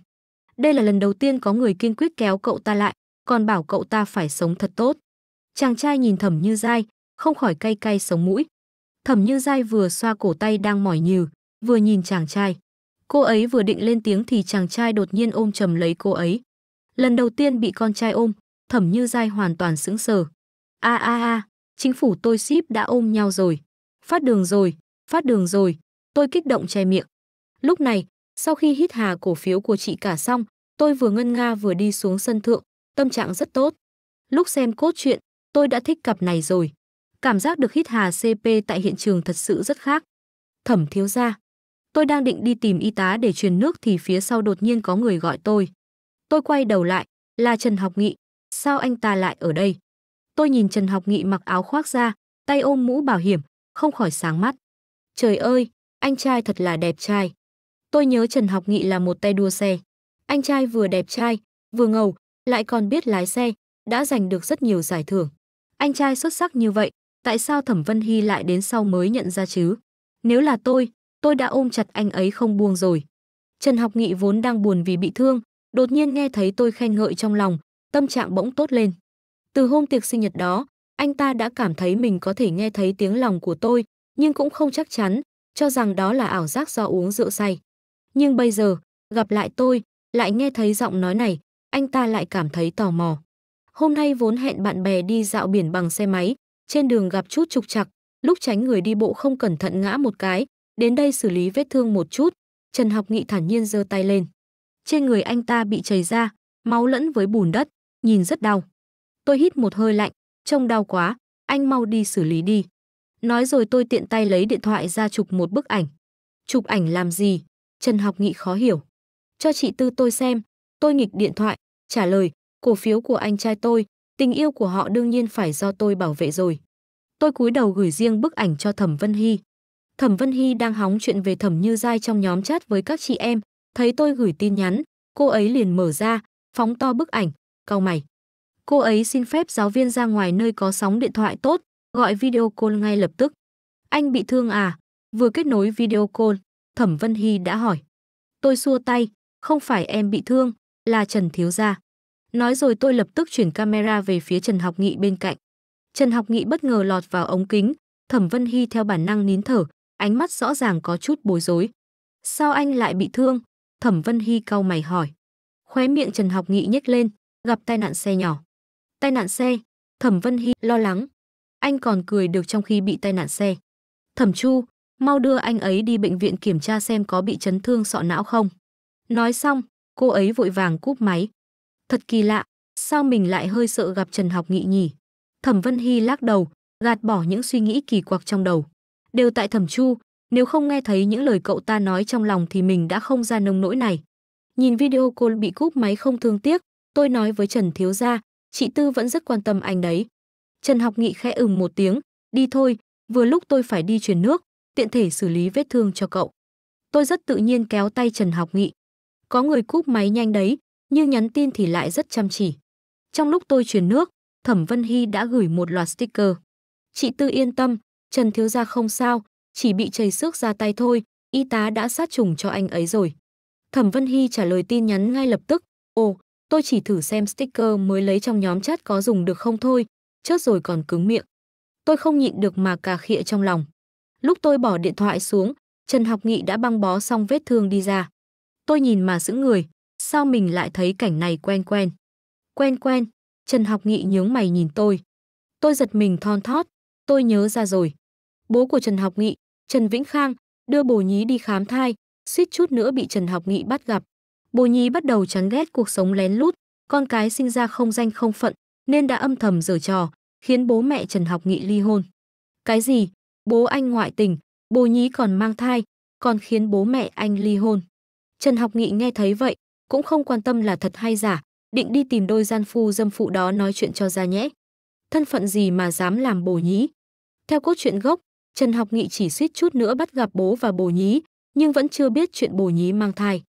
Đây là lần đầu tiên có người kiên quyết kéo cậu ta lại, còn bảo cậu ta phải sống thật tốt. Chàng trai nhìn Thẩm Như Giai, không khỏi cay cay sống mũi. Thẩm Như Giai vừa xoa cổ tay đang mỏi nhừ, vừa nhìn chàng trai. Cô ấy vừa định lên tiếng thì chàng trai đột nhiên ôm chầm lấy cô ấy. Lần đầu tiên bị con trai ôm, Thẩm Như Giai hoàn toàn sững sờ. A a a, chính phủ tôi ship đã ôm nhau rồi. Phát đường rồi, phát đường rồi, tôi kích động che miệng. Lúc này, sau khi hít hà cổ phiếu của chị cả xong, tôi vừa ngân nga vừa đi xuống sân thượng, tâm trạng rất tốt. Lúc xem cốt truyện, tôi đã thích cặp này rồi. Cảm giác được hít hà CP tại hiện trường thật sự rất khác. Thẩm thiếu gia, tôi đang định đi tìm y tá để truyền nước thì phía sau đột nhiên có người gọi tôi. Tôi quay đầu lại, là Trần Học Nghị, sao anh ta lại ở đây? Tôi nhìn Trần Học Nghị mặc áo khoác ra, tay ôm mũ bảo hiểm, không khỏi sáng mắt. Trời ơi, anh trai thật là đẹp trai. Tôi nhớ Trần Học Nghị là một tay đua xe. Anh trai vừa đẹp trai, vừa ngầu, lại còn biết lái xe, đã giành được rất nhiều giải thưởng. Anh trai xuất sắc như vậy, tại sao Thẩm Vân Hy lại đến sau mới nhận ra chứ? Nếu là tôi, tôi đã ôm chặt anh ấy không buông rồi. Trần Học Nghị vốn đang buồn vì bị thương, đột nhiên nghe thấy tôi khen ngợi trong lòng, tâm trạng bỗng tốt lên. Từ hôm tiệc sinh nhật đó, anh ta đã cảm thấy mình có thể nghe thấy tiếng lòng của tôi, nhưng cũng không chắc chắn, cho rằng đó là ảo giác do uống rượu say. Nhưng bây giờ, gặp lại tôi, lại nghe thấy giọng nói này, anh ta lại cảm thấy tò mò. Hôm nay vốn hẹn bạn bè đi dạo biển bằng xe máy, trên đường gặp chút trục trặc, lúc tránh người đi bộ không cẩn thận ngã một cái, đến đây xử lý vết thương một chút, Trần Học Nghị thản nhiên giơ tay lên. Trên người anh ta bị chảy ra, máu lẫn với bùn đất, nhìn rất đau. Tôi hít một hơi lạnh, trông đau quá, anh mau đi xử lý đi. Nói rồi tôi tiện tay lấy điện thoại ra chụp một bức ảnh. Chụp ảnh làm gì? Trần Học Nghị khó hiểu. Cho chị Tư tôi xem, tôi nghịch điện thoại, trả lời, cổ phiếu của anh trai tôi, tình yêu của họ đương nhiên phải do tôi bảo vệ rồi. Tôi cúi đầu gửi riêng bức ảnh cho Thẩm Vân Hy. Thẩm Vân Hy đang hóng chuyện về Thẩm Như Giai trong nhóm chat với các chị em, thấy tôi gửi tin nhắn, cô ấy liền mở ra, phóng to bức ảnh, cau mày. Cô ấy xin phép giáo viên ra ngoài nơi có sóng điện thoại tốt, gọi video call ngay lập tức. Anh bị thương à? Vừa kết nối video call, Thẩm Vân Hy đã hỏi. Tôi xua tay, không phải em bị thương, là Trần Thiếu Gia. Nói rồi tôi lập tức chuyển camera về phía Trần Học Nghị bên cạnh. Trần Học Nghị bất ngờ lọt vào ống kính, Thẩm Vân Hy theo bản năng nín thở, ánh mắt rõ ràng có chút bối rối. Sao anh lại bị thương? Thẩm Vân Hy cau mày hỏi. Khóe miệng Trần Học Nghị nhếch lên, gặp tai nạn xe nhỏ tai nạn xe thẩm vân hy lo lắng anh còn cười được trong khi bị tai nạn xe thẩm chu mau đưa anh ấy đi bệnh viện kiểm tra xem có bị chấn thương sọ não không nói xong cô ấy vội vàng cúp máy thật kỳ lạ sao mình lại hơi sợ gặp trần học nghị nhỉ thẩm vân hy lắc đầu gạt bỏ những suy nghĩ kỳ quặc trong đầu đều tại thẩm chu nếu không nghe thấy những lời cậu ta nói trong lòng thì mình đã không ra nông nỗi này nhìn video call bị cúp máy không thương tiếc tôi nói với trần thiếu gia chị Tư vẫn rất quan tâm anh đấy. Trần Học Nghị khẽ ừm một tiếng, đi thôi, vừa lúc tôi phải đi truyền nước, tiện thể xử lý vết thương cho cậu. Tôi rất tự nhiên kéo tay Trần Học Nghị. Có người cúp máy nhanh đấy, nhưng nhắn tin thì lại rất chăm chỉ. Trong lúc tôi truyền nước, Thẩm Vân Hy đã gửi một loạt sticker. Chị Tư yên tâm, Trần Thiếu Gia không sao, chỉ bị chảy xước ra tay thôi, y tá đã sát trùng cho anh ấy rồi. Thẩm Vân Hy trả lời tin nhắn ngay lập tức, ồ, Tôi chỉ thử xem sticker mới lấy trong nhóm chat có dùng được không thôi, chớt rồi còn cứng miệng. Tôi không nhịn được mà cà khịa trong lòng. Lúc tôi bỏ điện thoại xuống, Trần Học Nghị đã băng bó xong vết thương đi ra. Tôi nhìn mà giữ người, sao mình lại thấy cảnh này quen quen. Quen quen, Trần Học Nghị nhướng mày nhìn tôi. Tôi giật mình thon thót, tôi nhớ ra rồi. Bố của Trần Học Nghị, Trần Vĩnh Khang, đưa bồ nhí đi khám thai, suýt chút nữa bị Trần Học Nghị bắt gặp, Bồ Nhi bắt đầu chán ghét cuộc sống lén lút, con cái sinh ra không danh không phận, nên đã âm thầm giở trò, khiến bố mẹ Trần Học Nghị ly hôn. Cái gì? Bố anh ngoại tình, Bồ Nhi còn mang thai, còn khiến bố mẹ anh ly hôn. Trần Học Nghị nghe thấy vậy, cũng không quan tâm là thật hay giả, định đi tìm đôi gian phu dâm phụ đó nói chuyện cho ra nhẽ. Thân phận gì mà dám làm Bồ Nhi? Theo cốt truyện gốc, Trần Học Nghị chỉ suýt chút nữa bắt gặp bố và Bồ Nhí, nhưng vẫn chưa biết chuyện Bồ Nhí mang thai.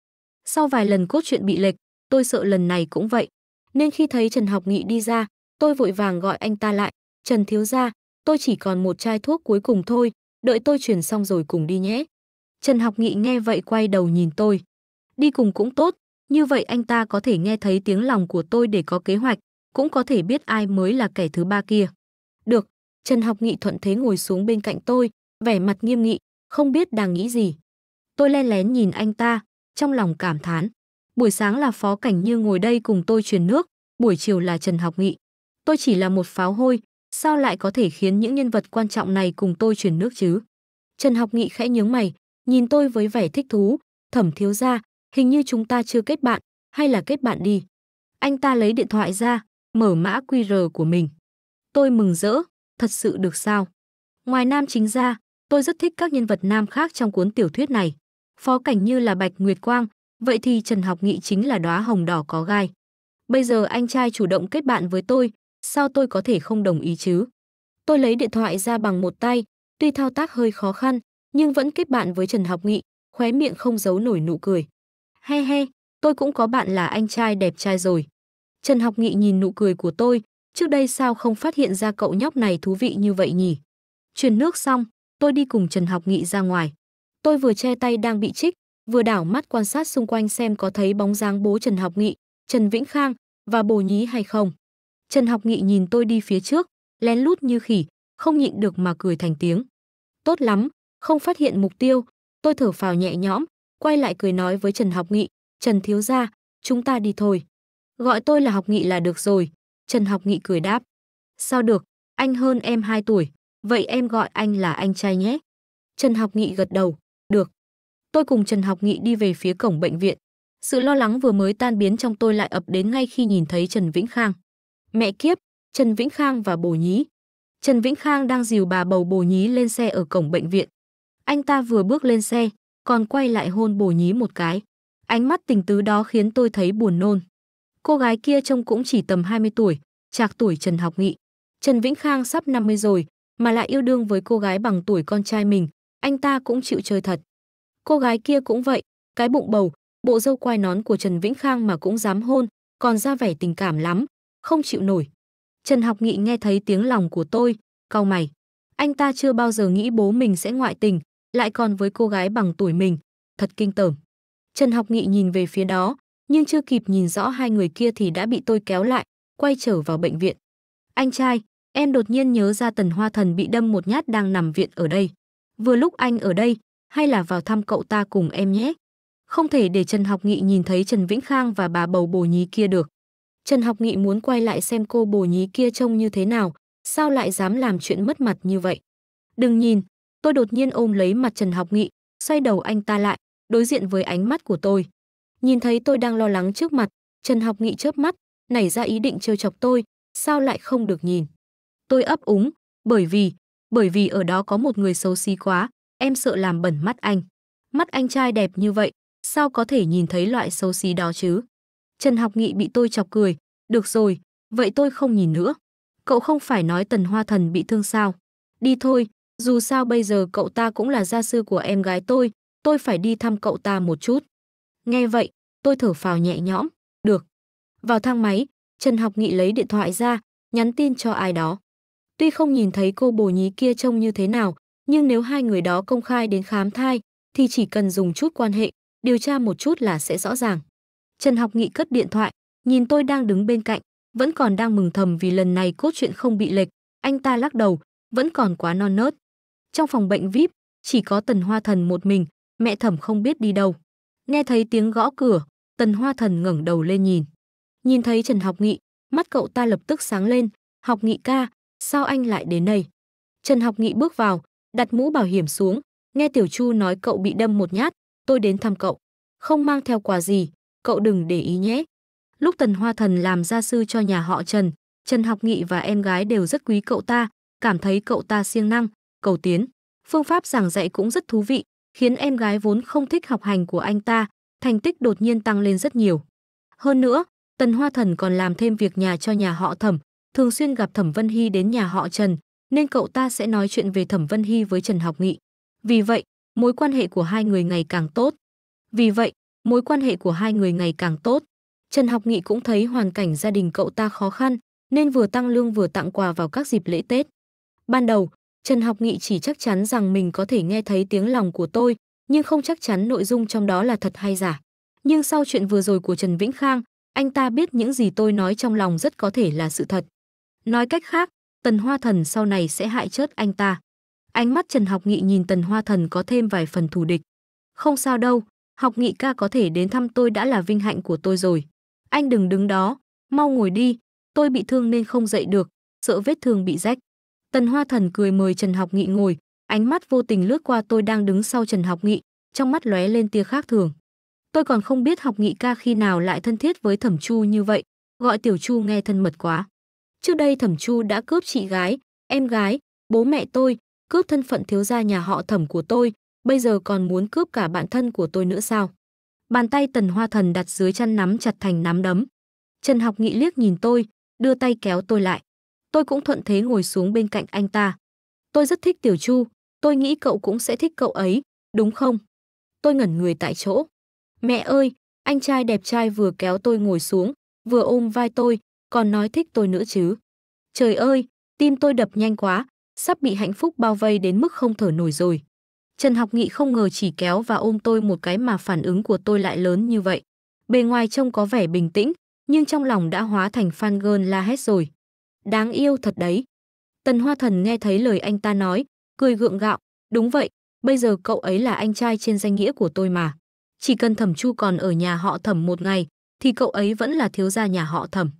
Sau vài lần cốt truyện bị lệch, tôi sợ lần này cũng vậy. Nên khi thấy Trần Học Nghị đi ra, tôi vội vàng gọi anh ta lại. Trần thiếu gia, tôi chỉ còn một chai thuốc cuối cùng thôi, đợi tôi chuyển xong rồi cùng đi nhé. Trần Học Nghị nghe vậy quay đầu nhìn tôi. Đi cùng cũng tốt, như vậy anh ta có thể nghe thấy tiếng lòng của tôi để có kế hoạch, cũng có thể biết ai mới là kẻ thứ ba kia. Được, Trần Học Nghị thuận thế ngồi xuống bên cạnh tôi, vẻ mặt nghiêm nghị, không biết đang nghĩ gì. Tôi len lén nhìn anh ta, trong lòng cảm thán. Buổi sáng là Phó Cảnh Như ngồi đây cùng tôi truyền nước, buổi chiều là Trần Học Nghị. Tôi chỉ là một pháo hôi, sao lại có thể khiến những nhân vật quan trọng này cùng tôi truyền nước chứ? Trần Học Nghị khẽ nhướng mày, nhìn tôi với vẻ thích thú, thẩm thiếu ra, hình như chúng ta chưa kết bạn, hay là kết bạn đi. Anh ta lấy điện thoại ra, mở mã QR của mình. Tôi mừng rỡ, thật sự được sao? Ngoài nam chính ra, tôi rất thích các nhân vật nam khác trong cuốn tiểu thuyết này phó cảnh như là bạch nguyệt quang, vậy thì Trần Học Nghị chính là đóa hồng đỏ có gai. Bây giờ anh trai chủ động kết bạn với tôi, sao tôi có thể không đồng ý chứ? Tôi lấy điện thoại ra bằng một tay, tuy thao tác hơi khó khăn, nhưng vẫn kết bạn với Trần Học Nghị, khóe miệng không giấu nổi nụ cười. He he, tôi cũng có bạn là anh trai đẹp trai rồi. Trần Học Nghị nhìn nụ cười của tôi, trước đây sao không phát hiện ra cậu nhóc này thú vị như vậy nhỉ? truyền nước xong, tôi đi cùng Trần Học Nghị ra ngoài. Tôi vừa che tay đang bị trích, vừa đảo mắt quan sát xung quanh xem có thấy bóng dáng bố Trần Học Nghị, Trần Vĩnh Khang và Bồ Nhí hay không. Trần Học Nghị nhìn tôi đi phía trước, lén lút như khỉ, không nhịn được mà cười thành tiếng. Tốt lắm, không phát hiện mục tiêu, tôi thở phào nhẹ nhõm, quay lại cười nói với Trần Học Nghị, Trần Thiếu Gia, chúng ta đi thôi. Gọi tôi là Học Nghị là được rồi, Trần Học Nghị cười đáp. Sao được, anh hơn em 2 tuổi, vậy em gọi anh là anh trai nhé. Trần Học Nghị gật đầu. Tôi cùng Trần Học Nghị đi về phía cổng bệnh viện. Sự lo lắng vừa mới tan biến trong tôi lại ập đến ngay khi nhìn thấy Trần Vĩnh Khang. Mẹ kiếp, Trần Vĩnh Khang và Bồ Nhí. Trần Vĩnh Khang đang dìu bà bầu Bồ Nhí lên xe ở cổng bệnh viện. Anh ta vừa bước lên xe, còn quay lại hôn Bồ Nhí một cái. Ánh mắt tình tứ đó khiến tôi thấy buồn nôn. Cô gái kia trông cũng chỉ tầm 20 tuổi, trạc tuổi Trần Học Nghị. Trần Vĩnh Khang sắp 50 rồi, mà lại yêu đương với cô gái bằng tuổi con trai mình, anh ta cũng chịu chơi thật. Cô gái kia cũng vậy, cái bụng bầu, bộ dâu quai nón của Trần Vĩnh Khang mà cũng dám hôn, còn ra vẻ tình cảm lắm, không chịu nổi. Trần Học Nghị nghe thấy tiếng lòng của tôi, cau mày. Anh ta chưa bao giờ nghĩ bố mình sẽ ngoại tình, lại còn với cô gái bằng tuổi mình, thật kinh tởm. Trần Học Nghị nhìn về phía đó, nhưng chưa kịp nhìn rõ hai người kia thì đã bị tôi kéo lại, quay trở vào bệnh viện. Anh trai, em đột nhiên nhớ ra Tần Hoa Thần bị đâm một nhát đang nằm viện ở đây. Vừa lúc anh ở đây, hay là vào thăm cậu ta cùng em nhé. Không thể để Trần Học Nghị nhìn thấy Trần Vĩnh Khang và bà bầu bồ nhí kia được. Trần Học Nghị muốn quay lại xem cô bồ nhí kia trông như thế nào, sao lại dám làm chuyện mất mặt như vậy. Đừng nhìn, tôi đột nhiên ôm lấy mặt Trần Học Nghị, xoay đầu anh ta lại, đối diện với ánh mắt của tôi. Nhìn thấy tôi đang lo lắng trước mặt, Trần Học Nghị chớp mắt, nảy ra ý định trêu chọc tôi, sao lại không được nhìn. Tôi ấp úng, bởi vì, bởi vì ở đó có một người xấu xí quá, em sợ làm bẩn mắt anh. Mắt anh trai đẹp như vậy, sao có thể nhìn thấy loại xấu xí đó chứ? Trần Học Nghị bị tôi chọc cười, được rồi, vậy tôi không nhìn nữa. Cậu không phải nói Tần Hoa Thần bị thương sao? Đi thôi, dù sao bây giờ cậu ta cũng là gia sư của em gái tôi, tôi phải đi thăm cậu ta một chút. Nghe vậy, tôi thở phào nhẹ nhõm, được. Vào thang máy, Trần Học Nghị lấy điện thoại ra, nhắn tin cho ai đó. Tuy không nhìn thấy cô bồ nhí kia trông như thế nào, nhưng nếu hai người đó công khai đến khám thai thì chỉ cần dùng chút quan hệ, điều tra một chút là sẽ rõ ràng. Trần Học Nghị cất điện thoại, nhìn tôi đang đứng bên cạnh, vẫn còn đang mừng thầm vì lần này cốt truyện không bị lệch, anh ta lắc đầu, vẫn còn quá non nớt. Trong phòng bệnh VIP, chỉ có Tần Hoa Thần một mình, mẹ Thẩm không biết đi đâu. Nghe thấy tiếng gõ cửa, Tần Hoa Thần ngẩng đầu lên nhìn. Nhìn thấy Trần Học Nghị, mắt cậu ta lập tức sáng lên, "Học Nghị ca, sao anh lại đến đây?" Trần Học Nghị bước vào, đặt mũ bảo hiểm xuống, nghe Tiểu Chu nói cậu bị đâm một nhát, tôi đến thăm cậu. Không mang theo quà gì, cậu đừng để ý nhé. Lúc Tần Hoa Thần làm gia sư cho nhà họ Trần, Trần Học Nghị và em gái đều rất quý cậu ta, cảm thấy cậu ta siêng năng, cầu tiến. Phương pháp giảng dạy cũng rất thú vị, khiến em gái vốn không thích học hành của anh ta, thành tích đột nhiên tăng lên rất nhiều. Hơn nữa, Tần Hoa Thần còn làm thêm việc nhà cho nhà họ Thẩm, thường xuyên gặp Thẩm Vân Hy đến nhà họ Trần, nên cậu ta sẽ nói chuyện về Thẩm Vân Hy với Trần Học Nghị. Vì vậy, mối quan hệ của hai người ngày càng tốt. Vì vậy, mối quan hệ của hai người ngày càng tốt. Trần Học Nghị cũng thấy hoàn cảnh gia đình cậu ta khó khăn, nên vừa tăng lương vừa tặng quà vào các dịp lễ Tết. Ban đầu, Trần Học Nghị chỉ chắc chắn rằng mình có thể nghe thấy tiếng lòng của tôi, nhưng không chắc chắn nội dung trong đó là thật hay giả. Nhưng sau chuyện vừa rồi của Trần Vĩnh Khang, anh ta biết những gì tôi nói trong lòng rất có thể là sự thật. Nói cách khác, Tần Hoa Thần sau này sẽ hại chết anh ta. Ánh mắt Trần Học Nghị nhìn Tần Hoa Thần có thêm vài phần thù địch. Không sao đâu, Học Nghị ca có thể đến thăm tôi đã là vinh hạnh của tôi rồi. Anh đừng đứng đó, mau ngồi đi, tôi bị thương nên không dậy được, sợ vết thương bị rách. Tần Hoa Thần cười mời Trần Học Nghị ngồi, ánh mắt vô tình lướt qua tôi đang đứng sau Trần Học Nghị, trong mắt lóe lên tia khác thường. Tôi còn không biết Học Nghị ca khi nào lại thân thiết với Thẩm Chu như vậy, gọi Tiểu Chu nghe thân mật quá. Trước đây Thẩm Chu đã cướp chị gái, em gái, bố mẹ tôi, cướp thân phận thiếu gia nhà họ Thẩm của tôi, bây giờ còn muốn cướp cả bạn thân của tôi nữa sao? Bàn tay Tần Hoa Thần đặt dưới chăn nắm chặt thành nắm đấm. Trần Học Nghị liếc nhìn tôi, đưa tay kéo tôi lại. Tôi cũng thuận thế ngồi xuống bên cạnh anh ta. Tôi rất thích Tiểu Chu, tôi nghĩ cậu cũng sẽ thích cậu ấy, đúng không? Tôi ngẩn người tại chỗ. Mẹ ơi, anh trai đẹp trai vừa kéo tôi ngồi xuống, vừa ôm vai tôi, còn nói thích tôi nữa chứ. Trời ơi, tim tôi đập nhanh quá, sắp bị hạnh phúc bao vây đến mức không thở nổi rồi. Trần Học Nghị không ngờ chỉ kéo và ôm tôi một cái mà phản ứng của tôi lại lớn như vậy. Bề ngoài trông có vẻ bình tĩnh, nhưng trong lòng đã hóa thành fan girl la hét rồi. Đáng yêu thật đấy. Tần Hoa Thần nghe thấy lời anh ta nói, cười gượng gạo. Đúng vậy, bây giờ cậu ấy là anh trai trên danh nghĩa của tôi mà. Chỉ cần thẩm chu còn ở nhà họ thẩm một ngày, thì cậu ấy vẫn là thiếu gia nhà họ thẩm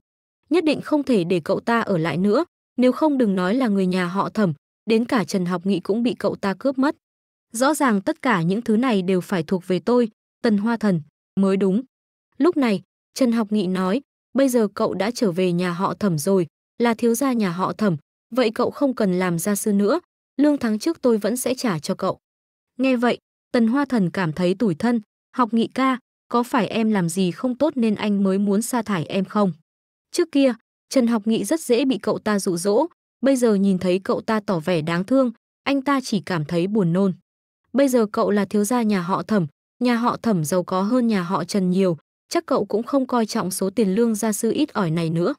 nhất định không thể để cậu ta ở lại nữa, nếu không đừng nói là người nhà họ Thẩm, đến cả Trần Học Nghị cũng bị cậu ta cướp mất. Rõ ràng tất cả những thứ này đều phải thuộc về tôi, Tần Hoa Thần, mới đúng. Lúc này, Trần Học Nghị nói, bây giờ cậu đã trở về nhà họ Thẩm rồi, là thiếu gia nhà họ Thẩm, vậy cậu không cần làm gia sư nữa, lương tháng trước tôi vẫn sẽ trả cho cậu. Nghe vậy, Tần Hoa Thần cảm thấy tủi thân, học nghị ca, có phải em làm gì không tốt nên anh mới muốn sa thải em không? Trước kia, Trần Học Nghị rất dễ bị cậu ta dụ dỗ, bây giờ nhìn thấy cậu ta tỏ vẻ đáng thương, anh ta chỉ cảm thấy buồn nôn. Bây giờ cậu là thiếu gia nhà họ Thẩm, nhà họ Thẩm giàu có hơn nhà họ Trần nhiều, chắc cậu cũng không coi trọng số tiền lương gia sư ít ỏi này nữa.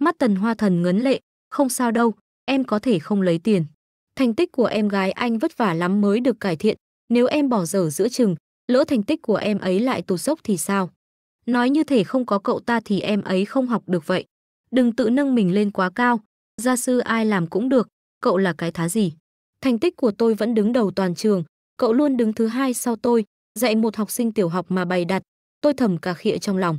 Mắt Tần Hoa Thần ngấn lệ, không sao đâu, em có thể không lấy tiền. Thành tích của em gái anh vất vả lắm mới được cải thiện, nếu em bỏ dở giữa chừng, lỡ thành tích của em ấy lại tụt dốc thì sao? nói như thể không có cậu ta thì em ấy không học được vậy. Đừng tự nâng mình lên quá cao, gia sư ai làm cũng được, cậu là cái thá gì. Thành tích của tôi vẫn đứng đầu toàn trường, cậu luôn đứng thứ hai sau tôi, dạy một học sinh tiểu học mà bày đặt, tôi thầm cả khịa trong lòng.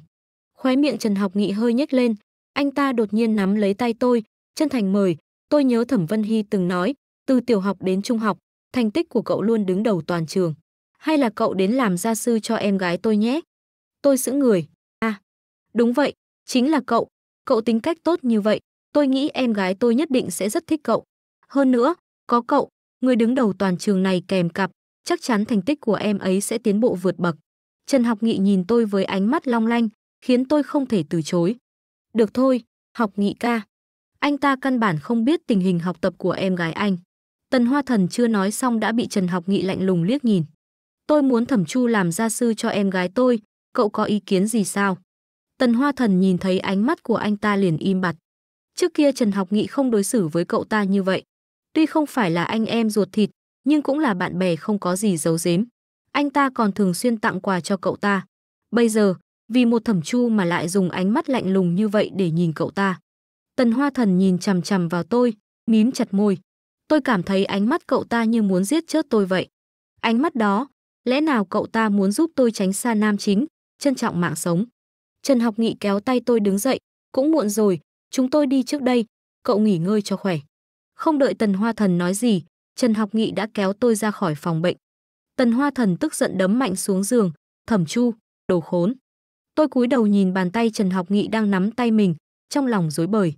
Khóe miệng Trần Học Nghị hơi nhếch lên, anh ta đột nhiên nắm lấy tay tôi, chân thành mời, tôi nhớ Thẩm Vân Hy từng nói, từ tiểu học đến trung học, thành tích của cậu luôn đứng đầu toàn trường. Hay là cậu đến làm gia sư cho em gái tôi nhé? tôi giữ người. À, đúng vậy, chính là cậu. Cậu tính cách tốt như vậy, tôi nghĩ em gái tôi nhất định sẽ rất thích cậu. Hơn nữa, có cậu, người đứng đầu toàn trường này kèm cặp, chắc chắn thành tích của em ấy sẽ tiến bộ vượt bậc. Trần Học Nghị nhìn tôi với ánh mắt long lanh, khiến tôi không thể từ chối. Được thôi, Học Nghị ca. Anh ta căn bản không biết tình hình học tập của em gái anh. Tần Hoa Thần chưa nói xong đã bị Trần Học Nghị lạnh lùng liếc nhìn. Tôi muốn Thẩm Chu làm gia sư cho em gái tôi, cậu có ý kiến gì sao? Tần Hoa Thần nhìn thấy ánh mắt của anh ta liền im bặt. Trước kia Trần Học Nghị không đối xử với cậu ta như vậy. Tuy không phải là anh em ruột thịt, nhưng cũng là bạn bè không có gì giấu giếm. Anh ta còn thường xuyên tặng quà cho cậu ta. Bây giờ, vì một thẩm chu mà lại dùng ánh mắt lạnh lùng như vậy để nhìn cậu ta. Tần Hoa Thần nhìn chằm chằm vào tôi, mím chặt môi. Tôi cảm thấy ánh mắt cậu ta như muốn giết chết tôi vậy. Ánh mắt đó, lẽ nào cậu ta muốn giúp tôi tránh xa nam chính, trân trọng mạng sống. Trần Học Nghị kéo tay tôi đứng dậy, cũng muộn rồi, chúng tôi đi trước đây, cậu nghỉ ngơi cho khỏe. Không đợi Tần Hoa Thần nói gì, Trần Học Nghị đã kéo tôi ra khỏi phòng bệnh. Tần Hoa Thần tức giận đấm mạnh xuống giường, "Thẩm Chu, đồ khốn." Tôi cúi đầu nhìn bàn tay Trần Học Nghị đang nắm tay mình, trong lòng dối bời.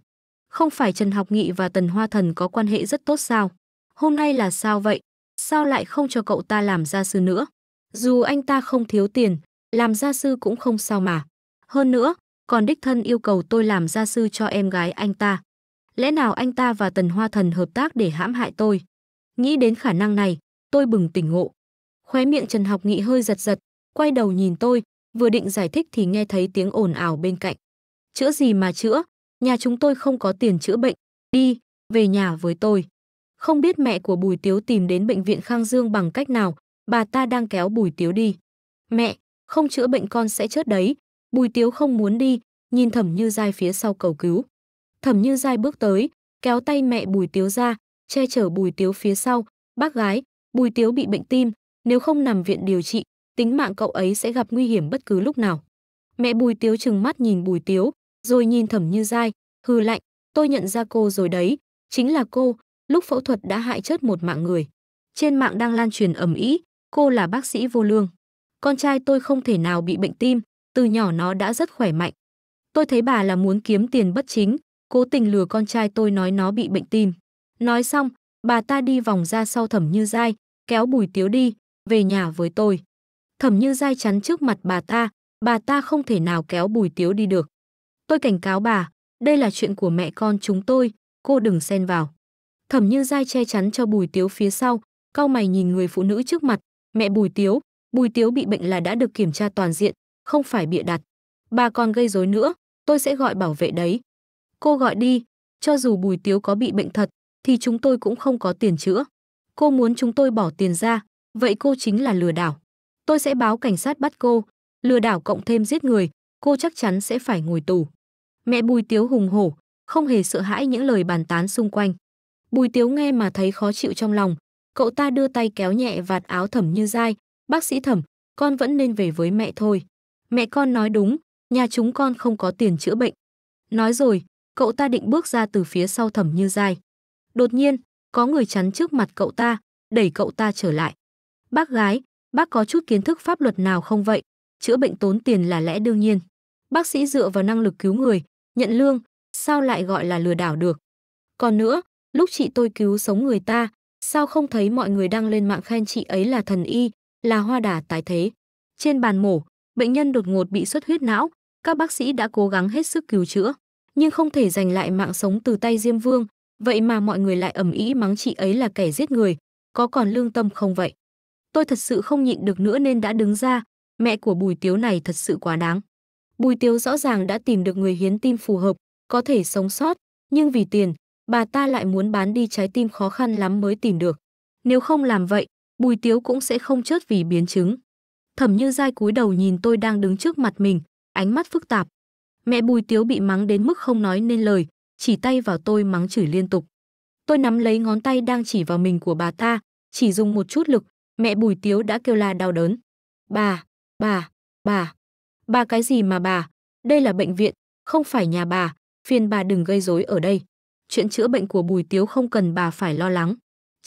Không phải Trần Học Nghị và Tần Hoa Thần có quan hệ rất tốt sao? Hôm nay là sao vậy? Sao lại không cho cậu ta làm gia sư nữa? Dù anh ta không thiếu tiền, làm gia sư cũng không sao mà. Hơn nữa, còn đích thân yêu cầu tôi làm gia sư cho em gái anh ta. Lẽ nào anh ta và Tần Hoa Thần hợp tác để hãm hại tôi? Nghĩ đến khả năng này, tôi bừng tỉnh ngộ. Khóe miệng Trần Học Nghị hơi giật giật, quay đầu nhìn tôi, vừa định giải thích thì nghe thấy tiếng ồn ào bên cạnh. Chữa gì mà chữa, nhà chúng tôi không có tiền chữa bệnh, đi, về nhà với tôi. Không biết mẹ của Bùi Tiếu tìm đến bệnh viện Khang Dương bằng cách nào, bà ta đang kéo Bùi Tiếu đi. Mẹ, không chữa bệnh con sẽ chết đấy. Bùi Tiếu không muốn đi, nhìn Thẩm Như Giai phía sau cầu cứu. Thẩm Như Giai bước tới, kéo tay mẹ Bùi Tiếu ra, che chở Bùi Tiếu phía sau. Bác gái, Bùi Tiếu bị bệnh tim, nếu không nằm viện điều trị, tính mạng cậu ấy sẽ gặp nguy hiểm bất cứ lúc nào. Mẹ Bùi Tiếu trừng mắt nhìn Bùi Tiếu, rồi nhìn Thẩm Như Giai, hừ lạnh, tôi nhận ra cô rồi đấy, chính là cô, lúc phẫu thuật đã hại chết một mạng người. Trên mạng đang lan truyền ầm ĩ, cô là bác sĩ vô lương con trai tôi không thể nào bị bệnh tim, từ nhỏ nó đã rất khỏe mạnh. Tôi thấy bà là muốn kiếm tiền bất chính, cố tình lừa con trai tôi nói nó bị bệnh tim. Nói xong, bà ta đi vòng ra sau thẩm như dai, kéo bùi tiếu đi, về nhà với tôi. Thẩm như dai chắn trước mặt bà ta, bà ta không thể nào kéo bùi tiếu đi được. Tôi cảnh cáo bà, đây là chuyện của mẹ con chúng tôi, cô đừng xen vào. Thẩm như dai che chắn cho bùi tiếu phía sau, cau mày nhìn người phụ nữ trước mặt, mẹ bùi tiếu, Bùi Tiếu bị bệnh là đã được kiểm tra toàn diện, không phải bịa đặt. Bà còn gây rối nữa, tôi sẽ gọi bảo vệ đấy. Cô gọi đi, cho dù Bùi Tiếu có bị bệnh thật, thì chúng tôi cũng không có tiền chữa. Cô muốn chúng tôi bỏ tiền ra, vậy cô chính là lừa đảo. Tôi sẽ báo cảnh sát bắt cô, lừa đảo cộng thêm giết người, cô chắc chắn sẽ phải ngồi tù. Mẹ Bùi Tiếu hùng hổ, không hề sợ hãi những lời bàn tán xung quanh. Bùi Tiếu nghe mà thấy khó chịu trong lòng, cậu ta đưa tay kéo nhẹ vạt áo thẩm như dai, Bác sĩ thẩm, con vẫn nên về với mẹ thôi. Mẹ con nói đúng, nhà chúng con không có tiền chữa bệnh. Nói rồi, cậu ta định bước ra từ phía sau thẩm như dai. Đột nhiên, có người chắn trước mặt cậu ta, đẩy cậu ta trở lại. Bác gái, bác có chút kiến thức pháp luật nào không vậy? Chữa bệnh tốn tiền là lẽ đương nhiên. Bác sĩ dựa vào năng lực cứu người, nhận lương, sao lại gọi là lừa đảo được? Còn nữa, lúc chị tôi cứu sống người ta, sao không thấy mọi người đăng lên mạng khen chị ấy là thần y, là hoa đà tái thế. Trên bàn mổ, bệnh nhân đột ngột bị xuất huyết não, các bác sĩ đã cố gắng hết sức cứu chữa, nhưng không thể giành lại mạng sống từ tay Diêm Vương, vậy mà mọi người lại ầm ĩ mắng chị ấy là kẻ giết người, có còn lương tâm không vậy? Tôi thật sự không nhịn được nữa nên đã đứng ra, mẹ của Bùi Tiếu này thật sự quá đáng. Bùi Tiếu rõ ràng đã tìm được người hiến tim phù hợp, có thể sống sót, nhưng vì tiền, bà ta lại muốn bán đi trái tim khó khăn lắm mới tìm được. Nếu không làm vậy, Bùi Tiếu cũng sẽ không chớt vì biến chứng. Thẩm Như Giai cúi đầu nhìn tôi đang đứng trước mặt mình, ánh mắt phức tạp. Mẹ Bùi Tiếu bị mắng đến mức không nói nên lời, chỉ tay vào tôi mắng chửi liên tục. Tôi nắm lấy ngón tay đang chỉ vào mình của bà ta, chỉ dùng một chút lực, mẹ Bùi Tiếu đã kêu la đau đớn. Bà, bà, bà, bà cái gì mà bà, đây là bệnh viện, không phải nhà bà, phiền bà đừng gây rối ở đây. Chuyện chữa bệnh của Bùi Tiếu không cần bà phải lo lắng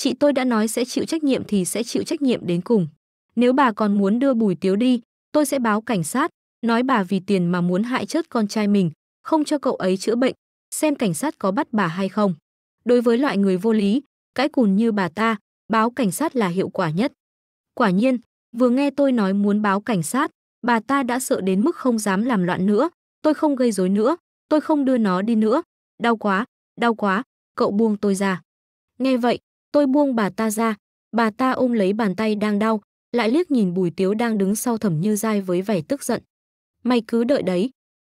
chị tôi đã nói sẽ chịu trách nhiệm thì sẽ chịu trách nhiệm đến cùng. Nếu bà còn muốn đưa Bùi Tiếu đi, tôi sẽ báo cảnh sát, nói bà vì tiền mà muốn hại chết con trai mình, không cho cậu ấy chữa bệnh, xem cảnh sát có bắt bà hay không. Đối với loại người vô lý, cãi cùn như bà ta, báo cảnh sát là hiệu quả nhất. Quả nhiên, vừa nghe tôi nói muốn báo cảnh sát, bà ta đã sợ đến mức không dám làm loạn nữa, tôi không gây rối nữa, tôi không đưa nó đi nữa, đau quá, đau quá, cậu buông tôi ra. Nghe vậy, Tôi buông bà ta ra, bà ta ôm lấy bàn tay đang đau, lại liếc nhìn Bùi Tiếu đang đứng sau Thẩm Như Giai với vẻ tức giận. Mày cứ đợi đấy.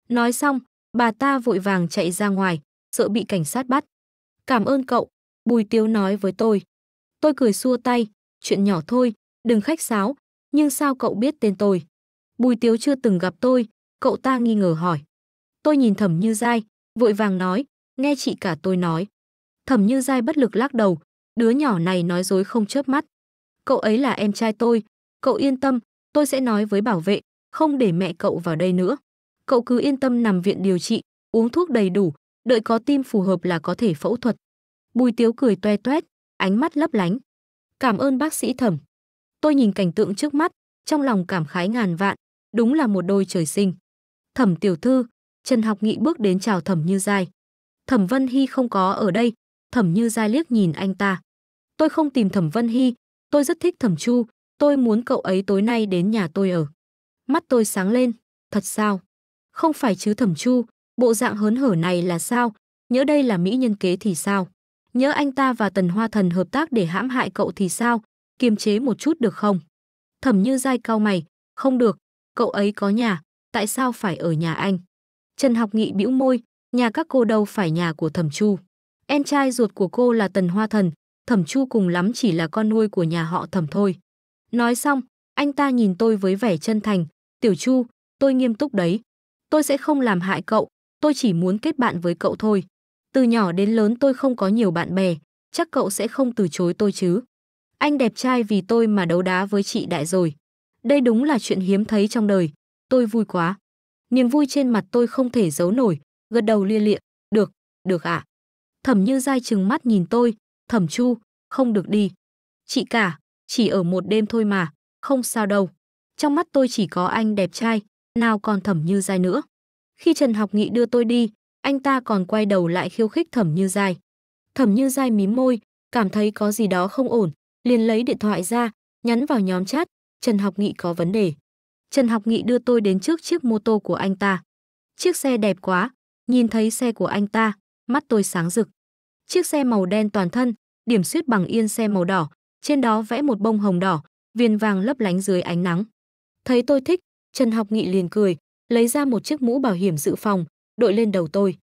Nói xong, bà ta vội vàng chạy ra ngoài, sợ bị cảnh sát bắt. Cảm ơn cậu, Bùi Tiếu nói với tôi. Tôi cười xua tay, chuyện nhỏ thôi, đừng khách sáo, nhưng sao cậu biết tên tôi? Bùi Tiếu chưa từng gặp tôi, cậu ta nghi ngờ hỏi. Tôi nhìn Thẩm Như Giai, vội vàng nói, nghe chị cả tôi nói. Thẩm Như Giai bất lực lắc đầu, Đứa nhỏ này nói dối không chớp mắt. Cậu ấy là em trai tôi, cậu yên tâm, tôi sẽ nói với bảo vệ, không để mẹ cậu vào đây nữa. Cậu cứ yên tâm nằm viện điều trị, uống thuốc đầy đủ, đợi có tim phù hợp là có thể phẫu thuật. Bùi Tiếu cười toe toét, ánh mắt lấp lánh. Cảm ơn bác sĩ Thẩm. Tôi nhìn cảnh tượng trước mắt, trong lòng cảm khái ngàn vạn, đúng là một đôi trời sinh. Thẩm tiểu thư, Trần Học Nghị bước đến chào Thẩm Như Giai. Thẩm Vân Hy không có ở đây, Thẩm Như giai liếc nhìn anh ta. Tôi không tìm Thẩm Vân Hy, tôi rất thích Thẩm Chu, tôi muốn cậu ấy tối nay đến nhà tôi ở. Mắt tôi sáng lên, thật sao? Không phải chứ Thẩm Chu, bộ dạng hớn hở này là sao? Nhớ đây là mỹ nhân kế thì sao? Nhớ anh ta và Tần Hoa Thần hợp tác để hãm hại cậu thì sao? Kiềm chế một chút được không? Thẩm Như giai cao mày, không được, cậu ấy có nhà, tại sao phải ở nhà anh? Trần Học Nghị bĩu môi, nhà các cô đâu phải nhà của Thẩm Chu. Em trai ruột của cô là Tần Hoa Thần, Thẩm Chu cùng lắm chỉ là con nuôi của nhà họ Thẩm thôi. Nói xong, anh ta nhìn tôi với vẻ chân thành, Tiểu Chu, tôi nghiêm túc đấy. Tôi sẽ không làm hại cậu, tôi chỉ muốn kết bạn với cậu thôi. Từ nhỏ đến lớn tôi không có nhiều bạn bè, chắc cậu sẽ không từ chối tôi chứ. Anh đẹp trai vì tôi mà đấu đá với chị đại rồi. Đây đúng là chuyện hiếm thấy trong đời, tôi vui quá. Niềm vui trên mặt tôi không thể giấu nổi, gật đầu lia lịa, được, được ạ. À? Thẩm Như Giai trừng mắt nhìn tôi, Thẩm Chu, không được đi. Chị cả, chỉ ở một đêm thôi mà, không sao đâu. Trong mắt tôi chỉ có anh đẹp trai, nào còn Thẩm Như Giai nữa. Khi Trần Học Nghị đưa tôi đi, anh ta còn quay đầu lại khiêu khích Thẩm Như Giai. Thẩm Như Giai mím môi, cảm thấy có gì đó không ổn, liền lấy điện thoại ra, nhắn vào nhóm chat, Trần Học Nghị có vấn đề. Trần Học Nghị đưa tôi đến trước chiếc mô tô của anh ta. Chiếc xe đẹp quá, nhìn thấy xe của anh ta, mắt tôi sáng rực. Chiếc xe màu đen toàn thân, điểm xuyết bằng yên xe màu đỏ, trên đó vẽ một bông hồng đỏ, viền vàng lấp lánh dưới ánh nắng. Thấy tôi thích, Trần Học Nghị liền cười, lấy ra một chiếc mũ bảo hiểm dự phòng, đội lên đầu tôi.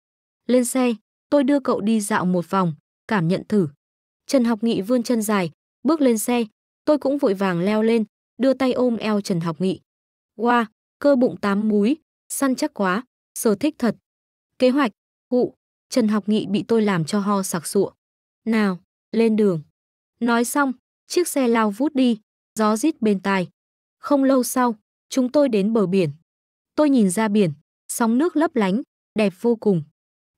Lên xe, tôi đưa cậu đi dạo một vòng, cảm nhận thử. Trần Học Nghị vươn chân dài, bước lên xe, tôi cũng vội vàng leo lên, đưa tay ôm eo Trần Học Nghị. Wow, cơ bụng tám múi, săn chắc quá, sở thích thật. Kế hoạch, cụ, Trần Học Nghị bị tôi làm cho ho sặc sụa. Nào, lên đường. Nói xong, chiếc xe lao vút đi, gió rít bên tai. Không lâu sau, chúng tôi đến bờ biển. Tôi nhìn ra biển, sóng nước lấp lánh, đẹp vô cùng.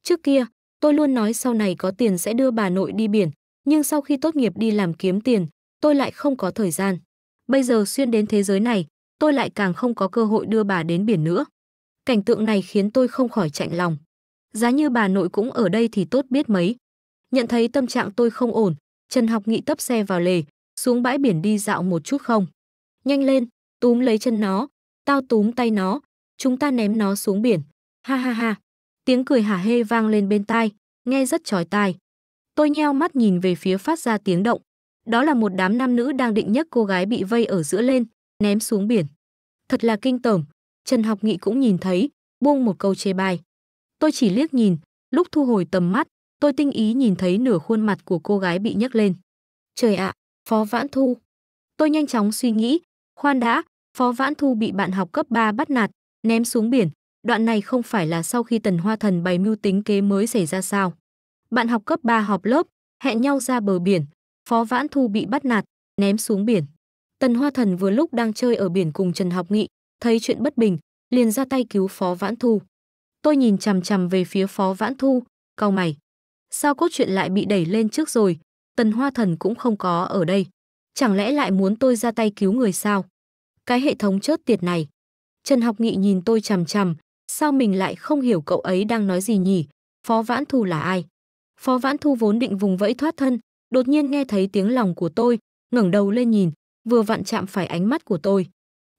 Trước kia, tôi luôn nói sau này có tiền sẽ đưa bà nội đi biển, nhưng sau khi tốt nghiệp đi làm kiếm tiền, tôi lại không có thời gian. Bây giờ xuyên đến thế giới này, tôi lại càng không có cơ hội đưa bà đến biển nữa. Cảnh tượng này khiến tôi không khỏi chạnh lòng giá như bà nội cũng ở đây thì tốt biết mấy. Nhận thấy tâm trạng tôi không ổn, Trần Học Nghị tấp xe vào lề, xuống bãi biển đi dạo một chút không. Nhanh lên, túm lấy chân nó, tao túm tay nó, chúng ta ném nó xuống biển. Ha ha ha. Tiếng cười hả hê vang lên bên tai, nghe rất chói tai. Tôi nheo mắt nhìn về phía phát ra tiếng động. Đó là một đám nam nữ đang định nhấc cô gái bị vây ở giữa lên, ném xuống biển. Thật là kinh tởm, Trần Học Nghị cũng nhìn thấy, buông một câu chê bai. Tôi chỉ liếc nhìn, lúc thu hồi tầm mắt, tôi tinh ý nhìn thấy nửa khuôn mặt của cô gái bị nhấc lên. Trời ạ, Phó Vãn Thu. Tôi nhanh chóng suy nghĩ, khoan đã, Phó Vãn Thu bị bạn học cấp 3 bắt nạt, ném xuống biển, đoạn này không phải là sau khi Tần Hoa Thần bày mưu tính kế mới xảy ra sao. Bạn học cấp 3 họp lớp, hẹn nhau ra bờ biển, Phó Vãn Thu bị bắt nạt, ném xuống biển. Tần Hoa Thần vừa lúc đang chơi ở biển cùng Trần Học Nghị, thấy chuyện bất bình, liền ra tay cứu Phó Vãn Thu. Tôi nhìn chằm chằm về phía Phó Vãn Thu, cau mày. Sao cốt truyện lại bị đẩy lên trước rồi, Tần Hoa Thần cũng không có ở đây. Chẳng lẽ lại muốn tôi ra tay cứu người sao? Cái hệ thống chớt tiệt này. Trần Học Nghị nhìn tôi chằm chằm, sao mình lại không hiểu cậu ấy đang nói gì nhỉ? Phó Vãn Thu là ai? Phó Vãn Thu vốn định vùng vẫy thoát thân, đột nhiên nghe thấy tiếng lòng của tôi, ngẩng đầu lên nhìn, vừa vặn chạm phải ánh mắt của tôi.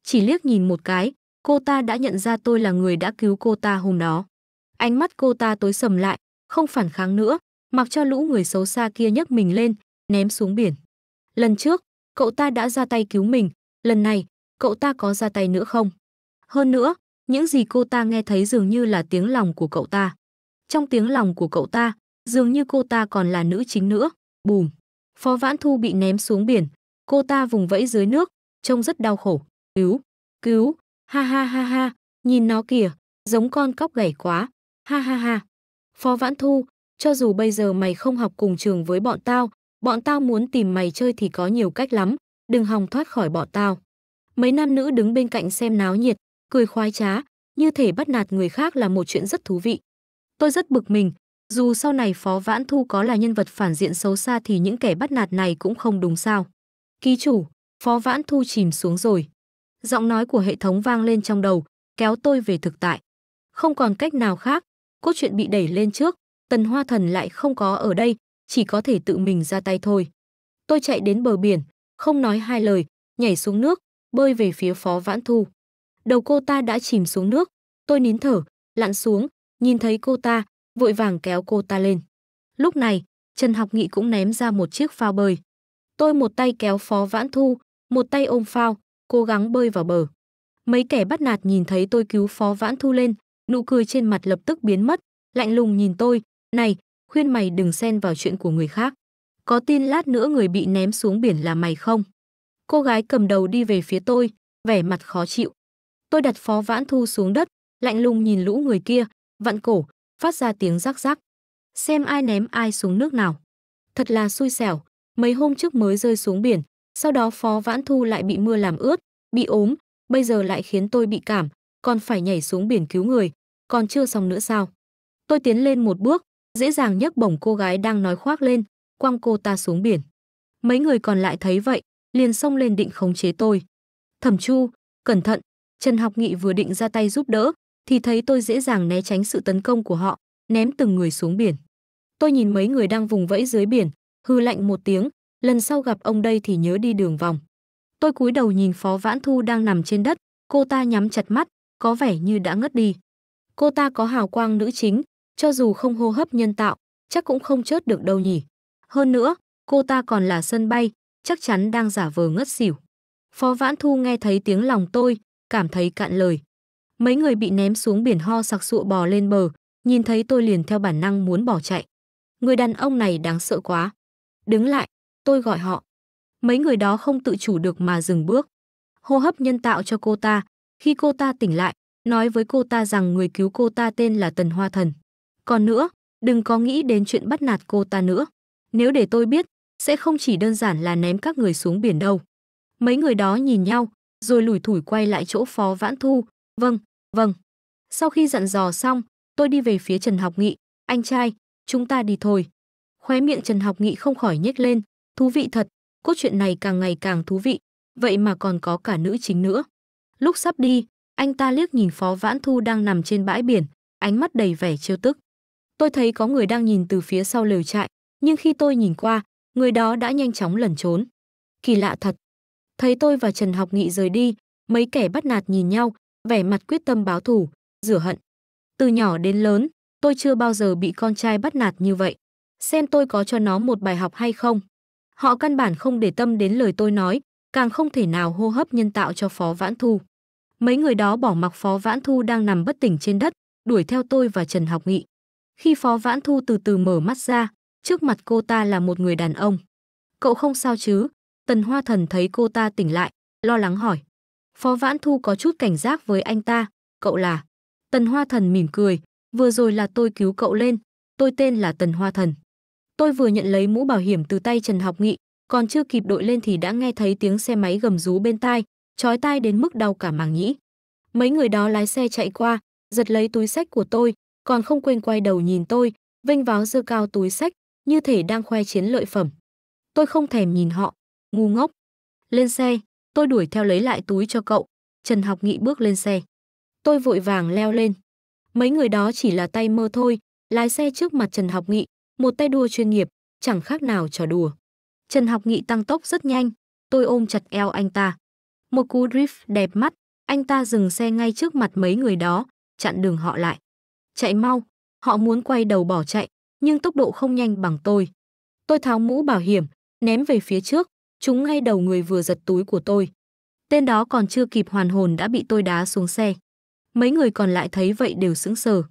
Chỉ liếc nhìn một cái, Cô ta đã nhận ra tôi là người đã cứu cô ta hôm đó. Ánh mắt cô ta tối sầm lại, không phản kháng nữa, mặc cho lũ người xấu xa kia nhấc mình lên, ném xuống biển. Lần trước, cậu ta đã ra tay cứu mình, lần này, cậu ta có ra tay nữa không? Hơn nữa, những gì cô ta nghe thấy dường như là tiếng lòng của cậu ta. Trong tiếng lòng của cậu ta, dường như cô ta còn là nữ chính nữa. Bùm! Phó Vãn Thu bị ném xuống biển, cô ta vùng vẫy dưới nước, trông rất đau khổ. Cứu! Cứu! Ha ha ha ha, nhìn nó kìa, giống con cóc gảy quá. Ha ha ha. Phó Vãn Thu, cho dù bây giờ mày không học cùng trường với bọn tao, bọn tao muốn tìm mày chơi thì có nhiều cách lắm, đừng hòng thoát khỏi bọn tao. Mấy nam nữ đứng bên cạnh xem náo nhiệt, cười khoái trá, như thể bắt nạt người khác là một chuyện rất thú vị. Tôi rất bực mình, dù sau này Phó Vãn Thu có là nhân vật phản diện xấu xa thì những kẻ bắt nạt này cũng không đúng sao. Ký chủ, Phó Vãn Thu chìm xuống rồi giọng nói của hệ thống vang lên trong đầu, kéo tôi về thực tại. Không còn cách nào khác, cốt truyện bị đẩy lên trước, tần hoa thần lại không có ở đây, chỉ có thể tự mình ra tay thôi. Tôi chạy đến bờ biển, không nói hai lời, nhảy xuống nước, bơi về phía phó vãn thu. Đầu cô ta đã chìm xuống nước, tôi nín thở, lặn xuống, nhìn thấy cô ta, vội vàng kéo cô ta lên. Lúc này, Trần Học Nghị cũng ném ra một chiếc phao bơi. Tôi một tay kéo phó vãn thu, một tay ôm phao, cố gắng bơi vào bờ. Mấy kẻ bắt nạt nhìn thấy tôi cứu Phó Vãn Thu lên, nụ cười trên mặt lập tức biến mất, lạnh lùng nhìn tôi, "Này, khuyên mày đừng xen vào chuyện của người khác. Có tin lát nữa người bị ném xuống biển là mày không?" Cô gái cầm đầu đi về phía tôi, vẻ mặt khó chịu. Tôi đặt Phó Vãn Thu xuống đất, lạnh lùng nhìn lũ người kia, vặn cổ, phát ra tiếng rắc rắc. Xem ai ném ai xuống nước nào. Thật là xui xẻo, mấy hôm trước mới rơi xuống biển, sau đó Phó Vãn Thu lại bị mưa làm ướt, bị ốm, bây giờ lại khiến tôi bị cảm, còn phải nhảy xuống biển cứu người, còn chưa xong nữa sao? Tôi tiến lên một bước, dễ dàng nhấc bổng cô gái đang nói khoác lên, quăng cô ta xuống biển. Mấy người còn lại thấy vậy, liền xông lên định khống chế tôi. Thẩm Chu, cẩn thận, Trần Học Nghị vừa định ra tay giúp đỡ, thì thấy tôi dễ dàng né tránh sự tấn công của họ, ném từng người xuống biển. Tôi nhìn mấy người đang vùng vẫy dưới biển, hư lạnh một tiếng, lần sau gặp ông đây thì nhớ đi đường vòng. Tôi cúi đầu nhìn Phó Vãn Thu đang nằm trên đất, cô ta nhắm chặt mắt, có vẻ như đã ngất đi. Cô ta có hào quang nữ chính, cho dù không hô hấp nhân tạo, chắc cũng không chớt được đâu nhỉ. Hơn nữa, cô ta còn là sân bay, chắc chắn đang giả vờ ngất xỉu. Phó Vãn Thu nghe thấy tiếng lòng tôi, cảm thấy cạn lời. Mấy người bị ném xuống biển ho sặc sụa bò lên bờ, nhìn thấy tôi liền theo bản năng muốn bỏ chạy. Người đàn ông này đáng sợ quá. Đứng lại, Tôi gọi họ. Mấy người đó không tự chủ được mà dừng bước. Hô hấp nhân tạo cho cô ta. Khi cô ta tỉnh lại, nói với cô ta rằng người cứu cô ta tên là Tần Hoa Thần. Còn nữa, đừng có nghĩ đến chuyện bắt nạt cô ta nữa. Nếu để tôi biết, sẽ không chỉ đơn giản là ném các người xuống biển đâu. Mấy người đó nhìn nhau, rồi lủi thủi quay lại chỗ Phó Vãn Thu. Vâng, vâng. Sau khi dặn dò xong, tôi đi về phía Trần Học Nghị. Anh trai, chúng ta đi thôi. Khóe miệng Trần Học Nghị không khỏi nhếch lên, Thú vị thật, cốt truyện này càng ngày càng thú vị, vậy mà còn có cả nữ chính nữa. Lúc sắp đi, anh ta liếc nhìn Phó Vãn Thu đang nằm trên bãi biển, ánh mắt đầy vẻ trêu tức. Tôi thấy có người đang nhìn từ phía sau lều trại, nhưng khi tôi nhìn qua, người đó đã nhanh chóng lẩn trốn. Kỳ lạ thật. Thấy tôi và Trần Học Nghị rời đi, mấy kẻ bắt nạt nhìn nhau, vẻ mặt quyết tâm báo thù, rửa hận. Từ nhỏ đến lớn, tôi chưa bao giờ bị con trai bắt nạt như vậy. Xem tôi có cho nó một bài học hay không. Họ căn bản không để tâm đến lời tôi nói, càng không thể nào hô hấp nhân tạo cho Phó Vãn Thu. Mấy người đó bỏ mặc Phó Vãn Thu đang nằm bất tỉnh trên đất, đuổi theo tôi và Trần Học Nghị. Khi Phó Vãn Thu từ từ mở mắt ra, trước mặt cô ta là một người đàn ông. Cậu không sao chứ? Tần Hoa Thần thấy cô ta tỉnh lại, lo lắng hỏi. Phó Vãn Thu có chút cảnh giác với anh ta, cậu là... Tần Hoa Thần mỉm cười, vừa rồi là tôi cứu cậu lên, tôi tên là Tần Hoa Thần. Tôi vừa nhận lấy mũ bảo hiểm từ tay Trần Học Nghị, còn chưa kịp đội lên thì đã nghe thấy tiếng xe máy gầm rú bên tai, chói tai đến mức đau cả màng nhĩ. Mấy người đó lái xe chạy qua, giật lấy túi sách của tôi, còn không quên quay đầu nhìn tôi, vênh váo dơ cao túi sách, như thể đang khoe chiến lợi phẩm. Tôi không thèm nhìn họ, ngu ngốc. Lên xe, tôi đuổi theo lấy lại túi cho cậu. Trần Học Nghị bước lên xe. Tôi vội vàng leo lên. Mấy người đó chỉ là tay mơ thôi, lái xe trước mặt Trần Học Nghị, một tay đua chuyên nghiệp, chẳng khác nào trò đùa. Trần Học Nghị tăng tốc rất nhanh, tôi ôm chặt eo anh ta. Một cú drift đẹp mắt, anh ta dừng xe ngay trước mặt mấy người đó, chặn đường họ lại. Chạy mau, họ muốn quay đầu bỏ chạy, nhưng tốc độ không nhanh bằng tôi. Tôi tháo mũ bảo hiểm, ném về phía trước, chúng ngay đầu người vừa giật túi của tôi. Tên đó còn chưa kịp hoàn hồn đã bị tôi đá xuống xe. Mấy người còn lại thấy vậy đều sững sờ.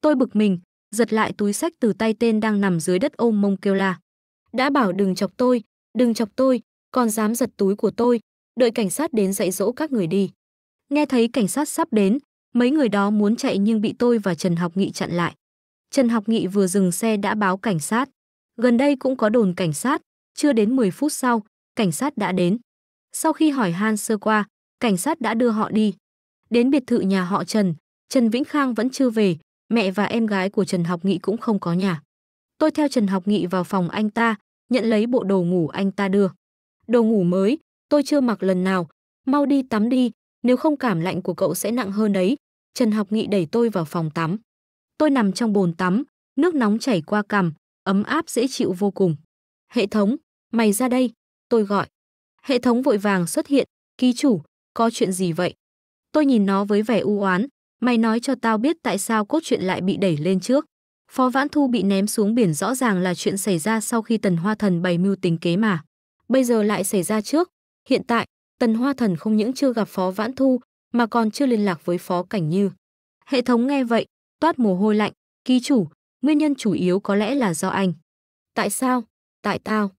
Tôi bực mình, giật lại túi sách từ tay tên đang nằm dưới đất ôm mông kêu la. Đã bảo đừng chọc tôi, đừng chọc tôi, còn dám giật túi của tôi, đợi cảnh sát đến dạy dỗ các người đi. Nghe thấy cảnh sát sắp đến, mấy người đó muốn chạy nhưng bị tôi và Trần Học Nghị chặn lại. Trần Học Nghị vừa dừng xe đã báo cảnh sát. Gần đây cũng có đồn cảnh sát, chưa đến 10 phút sau, cảnh sát đã đến. Sau khi hỏi han sơ qua, cảnh sát đã đưa họ đi. Đến biệt thự nhà họ Trần, Trần Vĩnh Khang vẫn chưa về, mẹ và em gái của Trần Học Nghị cũng không có nhà. Tôi theo Trần Học Nghị vào phòng anh ta, nhận lấy bộ đồ ngủ anh ta đưa. Đồ ngủ mới, tôi chưa mặc lần nào, mau đi tắm đi, nếu không cảm lạnh của cậu sẽ nặng hơn đấy. Trần Học Nghị đẩy tôi vào phòng tắm. Tôi nằm trong bồn tắm, nước nóng chảy qua cằm, ấm áp dễ chịu vô cùng. Hệ thống, mày ra đây, tôi gọi. Hệ thống vội vàng xuất hiện, ký chủ, có chuyện gì vậy? Tôi nhìn nó với vẻ u oán, Mày nói cho tao biết tại sao cốt truyện lại bị đẩy lên trước. Phó Vãn Thu bị ném xuống biển rõ ràng là chuyện xảy ra sau khi Tần Hoa Thần bày mưu tính kế mà. Bây giờ lại xảy ra trước. Hiện tại, Tần Hoa Thần không những chưa gặp Phó Vãn Thu mà còn chưa liên lạc với Phó Cảnh Như. Hệ thống nghe vậy, toát mồ hôi lạnh, ký chủ, nguyên nhân chủ yếu có lẽ là do anh. Tại sao? Tại tao.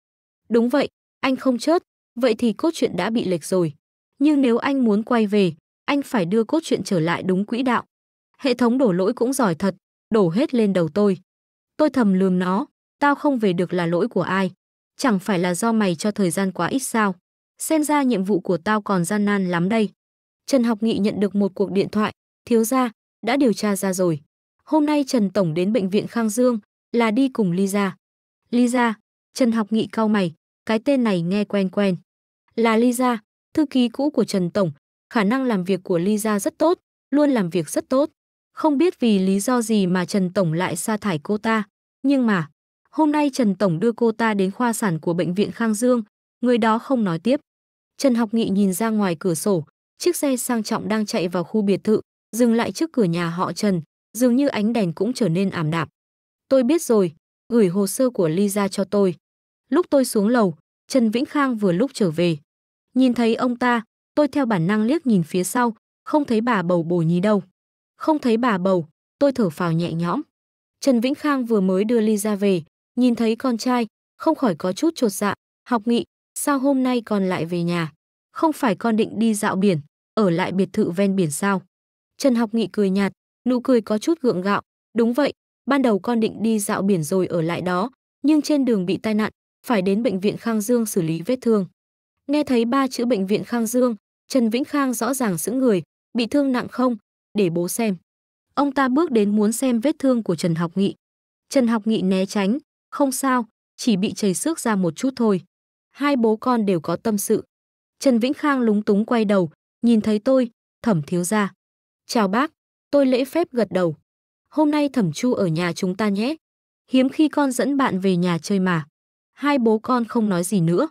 Đúng vậy, anh không chết. vậy thì cốt truyện đã bị lệch rồi. Nhưng nếu anh muốn quay về, anh phải đưa cốt truyện trở lại đúng quỹ đạo. Hệ thống đổ lỗi cũng giỏi thật, đổ hết lên đầu tôi. Tôi thầm lườm nó, tao không về được là lỗi của ai. Chẳng phải là do mày cho thời gian quá ít sao. Xem ra nhiệm vụ của tao còn gian nan lắm đây. Trần Học Nghị nhận được một cuộc điện thoại, thiếu gia, đã điều tra ra rồi. Hôm nay Trần Tổng đến bệnh viện Khang Dương, là đi cùng Lisa. Lisa, Trần Học Nghị cau mày, cái tên này nghe quen quen. Là Lisa, thư ký cũ của Trần Tổng, khả năng làm việc của Lisa rất tốt, luôn làm việc rất tốt. Không biết vì lý do gì mà Trần Tổng lại sa thải cô ta, nhưng mà, hôm nay Trần Tổng đưa cô ta đến khoa sản của Bệnh viện Khang Dương, người đó không nói tiếp. Trần Học Nghị nhìn ra ngoài cửa sổ, chiếc xe sang trọng đang chạy vào khu biệt thự, dừng lại trước cửa nhà họ Trần, dường như ánh đèn cũng trở nên ảm đạm. Tôi biết rồi, gửi hồ sơ của Lisa cho tôi. Lúc tôi xuống lầu, Trần Vĩnh Khang vừa lúc trở về. Nhìn thấy ông ta, Tôi theo bản năng liếc nhìn phía sau, không thấy bà bầu bồ nhí đâu. Không thấy bà bầu, tôi thở phào nhẹ nhõm. Trần Vĩnh Khang vừa mới đưa ly ra về, nhìn thấy con trai, không khỏi có chút trột dạ, học nghị, sao hôm nay còn lại về nhà? Không phải con định đi dạo biển, ở lại biệt thự ven biển sao? Trần học nghị cười nhạt, nụ cười có chút gượng gạo, đúng vậy, ban đầu con định đi dạo biển rồi ở lại đó, nhưng trên đường bị tai nạn, phải đến bệnh viện Khang Dương xử lý vết thương. Nghe thấy ba chữ bệnh viện Khang Dương, Trần Vĩnh Khang rõ ràng sững người, bị thương nặng không? Để bố xem. Ông ta bước đến muốn xem vết thương của Trần Học Nghị. Trần Học Nghị né tránh, không sao, chỉ bị chảy xước ra một chút thôi. Hai bố con đều có tâm sự. Trần Vĩnh Khang lúng túng quay đầu, nhìn thấy tôi, thẩm thiếu gia. Chào bác, tôi lễ phép gật đầu. Hôm nay thẩm chu ở nhà chúng ta nhé. Hiếm khi con dẫn bạn về nhà chơi mà. Hai bố con không nói gì nữa.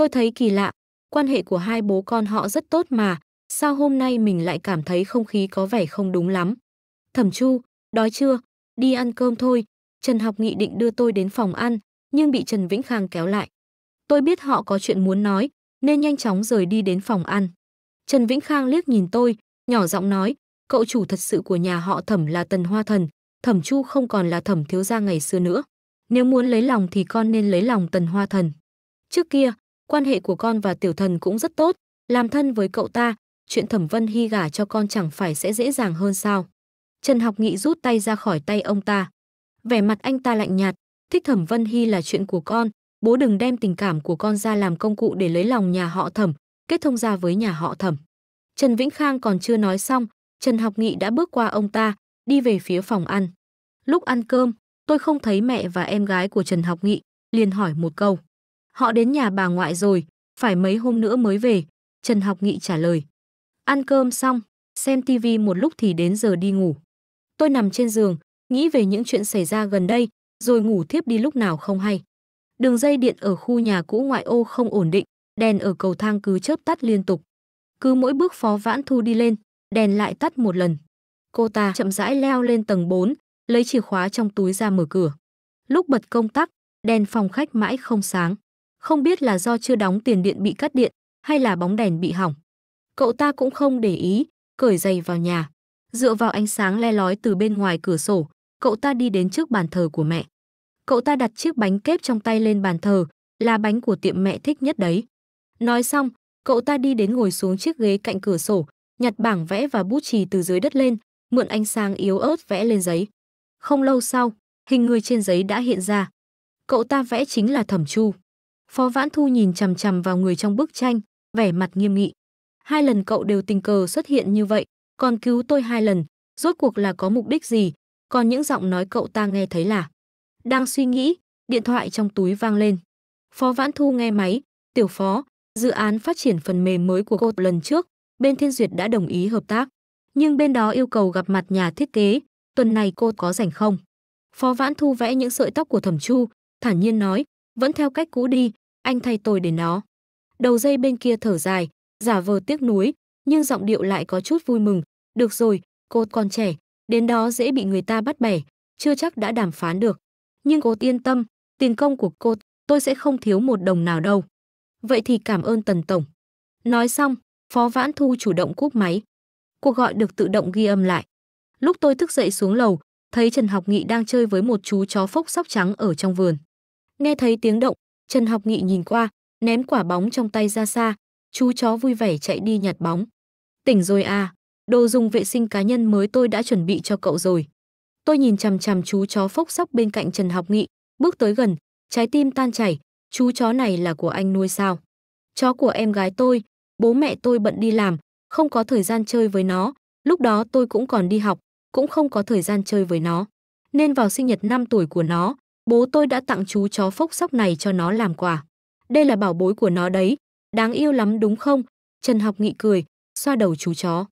Tôi thấy kỳ lạ, quan hệ của hai bố con họ rất tốt mà, sao hôm nay mình lại cảm thấy không khí có vẻ không đúng lắm. Thẩm Chu, đói chưa? Đi ăn cơm thôi. Trần Học Nghị định đưa tôi đến phòng ăn, nhưng bị Trần Vĩnh Khang kéo lại. Tôi biết họ có chuyện muốn nói, nên nhanh chóng rời đi đến phòng ăn. Trần Vĩnh Khang liếc nhìn tôi, nhỏ giọng nói, cậu chủ thật sự của nhà họ Thẩm là Tần Hoa Thần, Thẩm Chu không còn là Thẩm thiếu gia ngày xưa nữa. Nếu muốn lấy lòng thì con nên lấy lòng Tần Hoa Thần. Trước kia, quan hệ của con và tiểu thần cũng rất tốt, làm thân với cậu ta, chuyện Thẩm Vân Hy gả cho con chẳng phải sẽ dễ dàng hơn sao? Trần Học Nghị rút tay ra khỏi tay ông ta. Vẻ mặt anh ta lạnh nhạt, thích Thẩm Vân Hy là chuyện của con, bố đừng đem tình cảm của con ra làm công cụ để lấy lòng nhà họ Thẩm, kết thông gia với nhà họ Thẩm. Trần Vĩnh Khang còn chưa nói xong, Trần Học Nghị đã bước qua ông ta, đi về phía phòng ăn. Lúc ăn cơm, tôi không thấy mẹ và em gái của Trần Học Nghị, liền hỏi một câu. Họ đến nhà bà ngoại rồi, phải mấy hôm nữa mới về, Trần Học Nghị trả lời. Ăn cơm xong, xem tivi một lúc thì đến giờ đi ngủ. Tôi nằm trên giường, nghĩ về những chuyện xảy ra gần đây, rồi ngủ thiếp đi lúc nào không hay. Đường dây điện ở khu nhà cũ ngoại ô không ổn định, đèn ở cầu thang cứ chớp tắt liên tục. Cứ mỗi bước Phó Vãn Thu đi lên, đèn lại tắt một lần. Cô ta chậm rãi leo lên tầng 4, lấy chìa khóa trong túi ra mở cửa. Lúc bật công tắc, đèn phòng khách mãi không sáng không biết là do chưa đóng tiền điện bị cắt điện hay là bóng đèn bị hỏng. Cậu ta cũng không để ý, cởi giày vào nhà. Dựa vào ánh sáng le lói từ bên ngoài cửa sổ, cậu ta đi đến trước bàn thờ của mẹ. Cậu ta đặt chiếc bánh kép trong tay lên bàn thờ, là bánh của tiệm mẹ thích nhất đấy. Nói xong, cậu ta đi đến ngồi xuống chiếc ghế cạnh cửa sổ, nhặt bảng vẽ và bút chì từ dưới đất lên, mượn ánh sáng yếu ớt vẽ lên giấy. Không lâu sau, hình người trên giấy đã hiện ra. Cậu ta vẽ chính là Thẩm Chu. Phó Vãn Thu nhìn chằm chằm vào người trong bức tranh, vẻ mặt nghiêm nghị. Hai lần cậu đều tình cờ xuất hiện như vậy, còn cứu tôi hai lần, rốt cuộc là có mục đích gì, còn những giọng nói cậu ta nghe thấy là. Đang suy nghĩ, điện thoại trong túi vang lên. Phó Vãn Thu nghe máy, tiểu phó, dự án phát triển phần mềm mới của cô lần trước, bên Thiên Duyệt đã đồng ý hợp tác. Nhưng bên đó yêu cầu gặp mặt nhà thiết kế, tuần này cô có rảnh không? Phó Vãn Thu vẽ những sợi tóc của Thẩm Chu, thản nhiên nói, vẫn theo cách cũ đi, anh thay tôi để nó. Đầu dây bên kia thở dài, giả vờ tiếc nuối, nhưng giọng điệu lại có chút vui mừng. Được rồi, cô còn trẻ, đến đó dễ bị người ta bắt bẻ, chưa chắc đã đàm phán được. Nhưng cô yên tâm, tiền công của cô tôi sẽ không thiếu một đồng nào đâu. Vậy thì cảm ơn Tần Tổng. Nói xong, Phó Vãn Thu chủ động cúp máy. Cuộc gọi được tự động ghi âm lại. Lúc tôi thức dậy xuống lầu, thấy Trần Học Nghị đang chơi với một chú chó phốc sóc trắng ở trong vườn. Nghe thấy tiếng động, Trần Học Nghị nhìn qua, ném quả bóng trong tay ra xa, chú chó vui vẻ chạy đi nhặt bóng. Tỉnh rồi à, đồ dùng vệ sinh cá nhân mới tôi đã chuẩn bị cho cậu rồi. Tôi nhìn chằm chằm chú chó phốc sóc bên cạnh Trần Học Nghị, bước tới gần, trái tim tan chảy, chú chó này là của anh nuôi sao? Chó của em gái tôi, bố mẹ tôi bận đi làm, không có thời gian chơi với nó, lúc đó tôi cũng còn đi học, cũng không có thời gian chơi với nó. Nên vào sinh nhật 5 tuổi của nó, bố tôi đã tặng chú chó phốc sóc này cho nó làm quà. Đây là bảo bối của nó đấy, đáng yêu lắm đúng không? Trần Học Nghị cười, xoa đầu chú chó.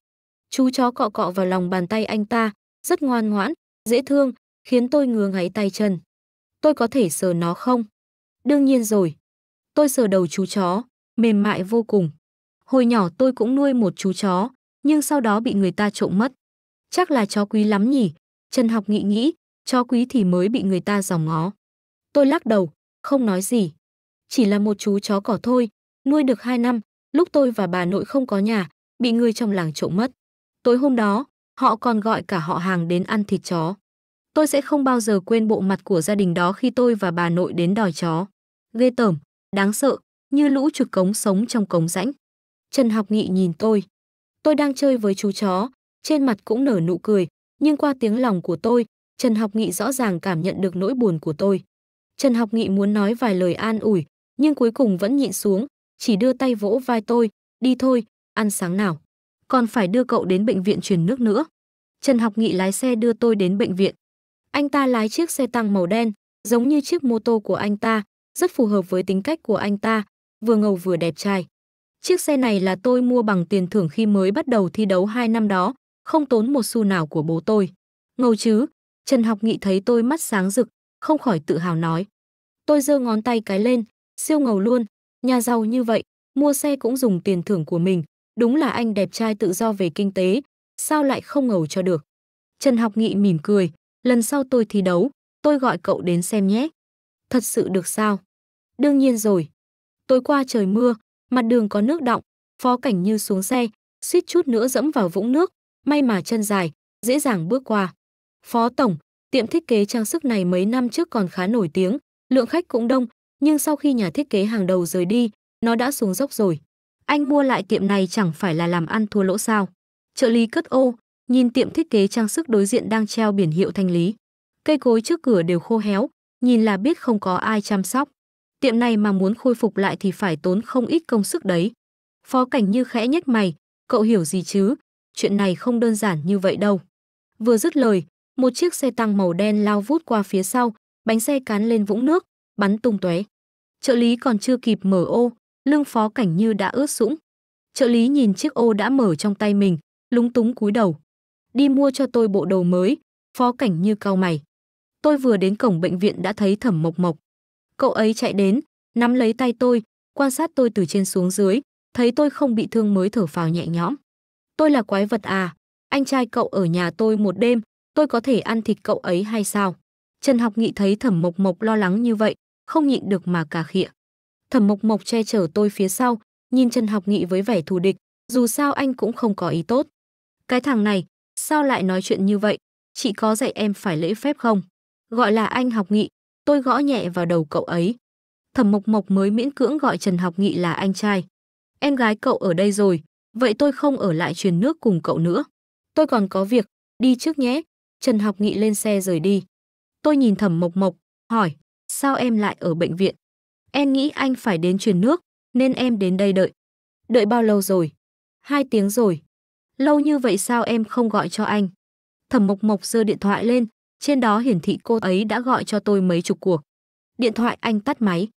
Chú chó cọ cọ vào lòng bàn tay anh ta, rất ngoan ngoãn, dễ thương, khiến tôi ngứa ngáy tay chân. Tôi có thể sờ nó không? Đương nhiên rồi. Tôi sờ đầu chú chó, mềm mại vô cùng. Hồi nhỏ tôi cũng nuôi một chú chó, nhưng sau đó bị người ta trộm mất. Chắc là chó quý lắm nhỉ? Trần Học Nghị nghĩ, chó quý thì mới bị người ta dòng ngó. Tôi lắc đầu, không nói gì. Chỉ là một chú chó cỏ thôi, nuôi được 2 năm, lúc tôi và bà nội không có nhà, bị người trong làng trộm mất. Tối hôm đó, họ còn gọi cả họ hàng đến ăn thịt chó. Tôi sẽ không bao giờ quên bộ mặt của gia đình đó khi tôi và bà nội đến đòi chó. Ghê tởm, đáng sợ, như lũ chuột cống sống trong cống rãnh. Trần Học Nghị nhìn tôi. Tôi đang chơi với chú chó, trên mặt cũng nở nụ cười, nhưng qua tiếng lòng của tôi, Trần Học Nghị rõ ràng cảm nhận được nỗi buồn của tôi. Trần Học Nghị muốn nói vài lời an ủi, nhưng cuối cùng vẫn nhịn xuống, chỉ đưa tay vỗ vai tôi, đi thôi, ăn sáng nào. Còn phải đưa cậu đến bệnh viện truyền nước nữa. Trần Học Nghị lái xe đưa tôi đến bệnh viện. Anh ta lái chiếc xe tăng màu đen, giống như chiếc mô tô của anh ta, rất phù hợp với tính cách của anh ta, vừa ngầu vừa đẹp trai. Chiếc xe này là tôi mua bằng tiền thưởng khi mới bắt đầu thi đấu 2 năm đó, không tốn một xu nào của bố tôi. Ngầu chứ, Trần Học Nghị thấy tôi mắt sáng rực, không khỏi tự hào nói. Tôi giơ ngón tay cái lên, siêu ngầu luôn, nhà giàu như vậy, mua xe cũng dùng tiền thưởng của mình, đúng là anh đẹp trai tự do về kinh tế, sao lại không ngầu cho được. Trần Học Nghị mỉm cười, lần sau tôi thi đấu, tôi gọi cậu đến xem nhé. Thật sự được sao? Đương nhiên rồi. Tối qua trời mưa, mặt đường có nước đọng, phó cảnh như xuống xe, suýt chút nữa dẫm vào vũng nước, may mà chân dài, dễ dàng bước qua. Phó tổng, tiệm thiết kế trang sức này mấy năm trước còn khá nổi tiếng, lượng khách cũng đông, nhưng sau khi nhà thiết kế hàng đầu rời đi, nó đã xuống dốc rồi. Anh mua lại tiệm này chẳng phải là làm ăn thua lỗ sao? Trợ lý cất ô, nhìn tiệm thiết kế trang sức đối diện đang treo biển hiệu thanh lý. Cây cối trước cửa đều khô héo, nhìn là biết không có ai chăm sóc. Tiệm này mà muốn khôi phục lại thì phải tốn không ít công sức đấy. Phó Cảnh Như khẽ nhếch mày, cậu hiểu gì chứ, chuyện này không đơn giản như vậy đâu. Vừa dứt lời, một chiếc xe tăng màu đen lao vút qua phía sau, bánh xe cán lên vũng nước, bắn tung tóe. Trợ lý còn chưa kịp mở ô, lưng phó cảnh như đã ướt sũng. Trợ lý nhìn chiếc ô đã mở trong tay mình, lúng túng cúi đầu. Đi mua cho tôi bộ đồ mới, phó cảnh như cau mày. Tôi vừa đến cổng bệnh viện đã thấy thẩm mộc mộc. Cậu ấy chạy đến, nắm lấy tay tôi, quan sát tôi từ trên xuống dưới, thấy tôi không bị thương mới thở phào nhẹ nhõm. Tôi là quái vật à, anh trai cậu ở nhà tôi một đêm, tôi có thể ăn thịt cậu ấy hay sao? Trần Học Nghị thấy Thẩm Mộc Mộc lo lắng như vậy, không nhịn được mà cà khịa. Thẩm Mộc Mộc che chở tôi phía sau, nhìn Trần Học Nghị với vẻ thù địch, dù sao anh cũng không có ý tốt. Cái thằng này, sao lại nói chuyện như vậy? Chị có dạy em phải lễ phép không? Gọi là anh Học Nghị, tôi gõ nhẹ vào đầu cậu ấy. Thẩm Mộc Mộc mới miễn cưỡng gọi Trần Học Nghị là anh trai. Em gái cậu ở đây rồi, vậy tôi không ở lại truyền nước cùng cậu nữa. Tôi còn có việc, đi trước nhé, Trần Học Nghị lên xe rời đi. Tôi nhìn Thẩm Mộc Mộc, hỏi, sao em lại ở bệnh viện? Em nghĩ anh phải đến truyền nước, nên em đến đây đợi. Đợi bao lâu rồi? Hai tiếng rồi. Lâu như vậy sao em không gọi cho anh? Thẩm Mộc Mộc giơ điện thoại lên, trên đó hiển thị cô ấy đã gọi cho tôi mấy chục cuộc. Điện thoại anh tắt máy.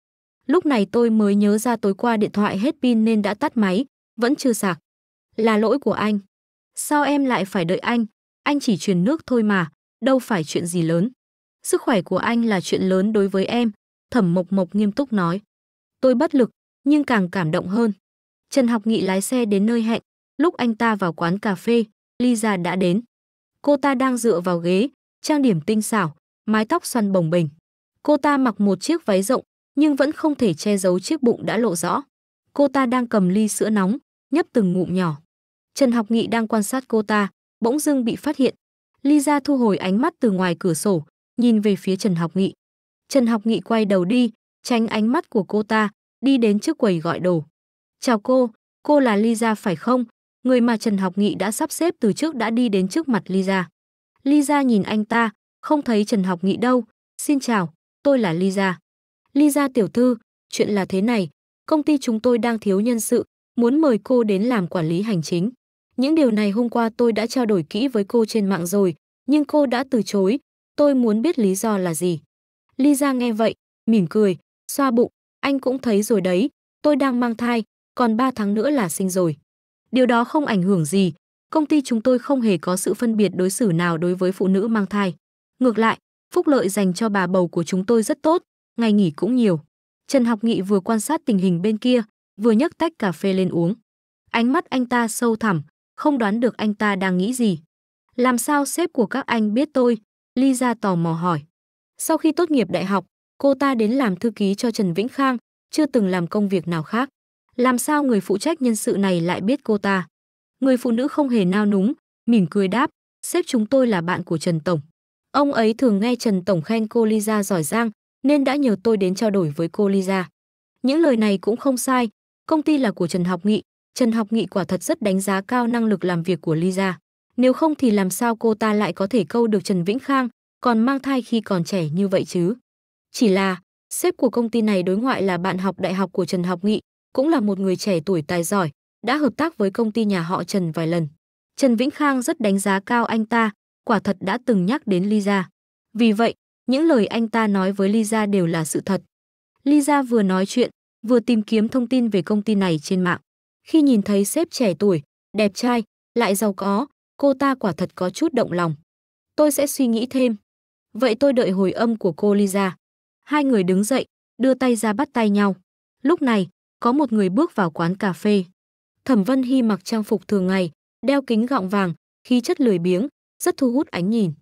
Lúc này tôi mới nhớ ra tối qua điện thoại hết pin nên đã tắt máy, vẫn chưa sạc. Là lỗi của anh. Sao em lại phải đợi anh, anh chỉ truyền nước thôi mà, đâu phải chuyện gì lớn. Sức khỏe của anh là chuyện lớn đối với em, Thẩm Mộc Mộc nghiêm túc nói. Tôi bất lực, nhưng càng cảm động hơn. Trần Học Nghị lái xe đến nơi hẹn, lúc anh ta vào quán cà phê, Lisa đã đến. Cô ta đang dựa vào ghế, trang điểm tinh xảo, mái tóc xoăn bồng bềnh. Cô ta mặc một chiếc váy rộng, nhưng vẫn không thể che giấu chiếc bụng đã lộ rõ. Cô ta đang cầm ly sữa nóng, nhấp từng ngụm nhỏ. Trần Học Nghị đang quan sát cô ta, bỗng dưng bị phát hiện. Lisa thu hồi ánh mắt từ ngoài cửa sổ, nhìn về phía Trần Học Nghị. Trần Học Nghị quay đầu đi, tránh ánh mắt của cô ta, đi đến trước quầy gọi đồ. Chào cô, cô là Lisa phải không? Người mà Trần Học Nghị đã sắp xếp từ trước đã đi đến trước mặt Lisa. Lisa nhìn anh ta, không thấy Trần Học Nghị đâu. Xin chào, tôi là Lisa. Lisa tiểu thư, chuyện là thế này, công ty chúng tôi đang thiếu nhân sự, muốn mời cô đến làm quản lý hành chính. Những điều này hôm qua tôi đã trao đổi kỹ với cô trên mạng rồi, nhưng cô đã từ chối. Tôi muốn biết lý do là gì. Lisa nghe vậy, mỉm cười, xoa bụng. Anh cũng thấy rồi đấy, tôi đang mang thai, còn 3 tháng nữa là sinh rồi. Điều đó không ảnh hưởng gì, công ty chúng tôi không hề có sự phân biệt đối xử nào đối với phụ nữ mang thai. Ngược lại, phúc lợi dành cho bà bầu của chúng tôi rất tốt, ngày nghỉ cũng nhiều. Trần Học Nghị vừa quan sát tình hình bên kia, vừa nhấc tách cà phê lên uống. Ánh mắt anh ta sâu thẳm, không đoán được anh ta đang nghĩ gì. Làm sao sếp của các anh biết tôi? Lisa tò mò hỏi. Sau khi tốt nghiệp đại học, cô ta đến làm thư ký cho Trần Vĩnh Khang, chưa từng làm công việc nào khác. Làm sao người phụ trách nhân sự này lại biết cô ta? Người phụ nữ không hề nao núng, mỉm cười đáp, sếp chúng tôi là bạn của Trần Tổng. Ông ấy thường nghe Trần Tổng khen cô Lisa giỏi giang, nên đã nhờ tôi đến trao đổi với cô Lisa. Những lời này cũng không sai, công ty là của Trần Học Nghị, Trần Học Nghị quả thật rất đánh giá cao năng lực làm việc của Lisa. Nếu không thì làm sao cô ta lại có thể câu được Trần Vĩnh Khang, còn mang thai khi còn trẻ như vậy chứ? Chỉ là, sếp của công ty này đối ngoại là bạn học đại học của Trần Học Nghị, cũng là một người trẻ tuổi tài giỏi, đã hợp tác với công ty nhà họ Trần vài lần. Trần Vĩnh Khang rất đánh giá cao anh ta, quả thật đã từng nhắc đến Lisa. Vì vậy, những lời anh ta nói với Lisa đều là sự thật. Lisa vừa nói chuyện, vừa tìm kiếm thông tin về công ty này trên mạng. Khi nhìn thấy sếp trẻ tuổi, đẹp trai, lại giàu có, cô ta quả thật có chút động lòng. Tôi sẽ suy nghĩ thêm. Vậy tôi đợi hồi âm của cô Lisa. Hai người đứng dậy, đưa tay ra bắt tay nhau. Lúc này, có một người bước vào quán cà phê. Thẩm Vân Hy mặc trang phục thường ngày, đeo kính gọng vàng, khí chất lười biếng, rất thu hút ánh nhìn.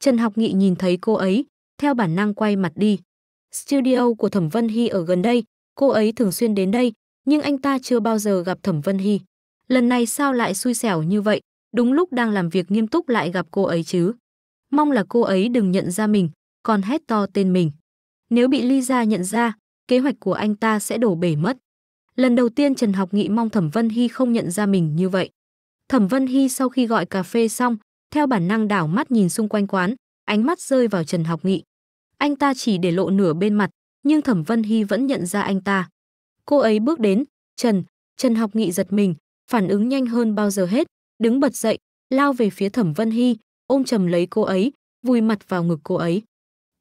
Trần Học Nghị nhìn thấy cô ấy, theo bản năng quay mặt đi. Studio của Thẩm Vân Hy ở gần đây, cô ấy thường xuyên đến đây, nhưng anh ta chưa bao giờ gặp Thẩm Vân Hy. Lần này sao lại xui xẻo như vậy, đúng lúc đang làm việc nghiêm túc lại gặp cô ấy chứ. Mong là cô ấy đừng nhận ra mình, còn hét to tên mình. Nếu bị Ly Gia nhận ra, kế hoạch của anh ta sẽ đổ bể mất. Lần đầu tiên Trần Học Nghị mong Thẩm Vân Hy không nhận ra mình như vậy. Thẩm Vân Hy sau khi gọi cà phê xong, theo bản năng đảo mắt nhìn xung quanh quán, ánh mắt rơi vào Trần Học Nghị. Anh ta chỉ để lộ nửa bên mặt, nhưng Thẩm Vân Hy vẫn nhận ra anh ta. Cô ấy bước đến, Trần, Trần học nghị giật mình, phản ứng nhanh hơn bao giờ hết, đứng bật dậy, lao về phía Thẩm Vân Hy, ôm chầm lấy cô ấy, vùi mặt vào ngực cô ấy.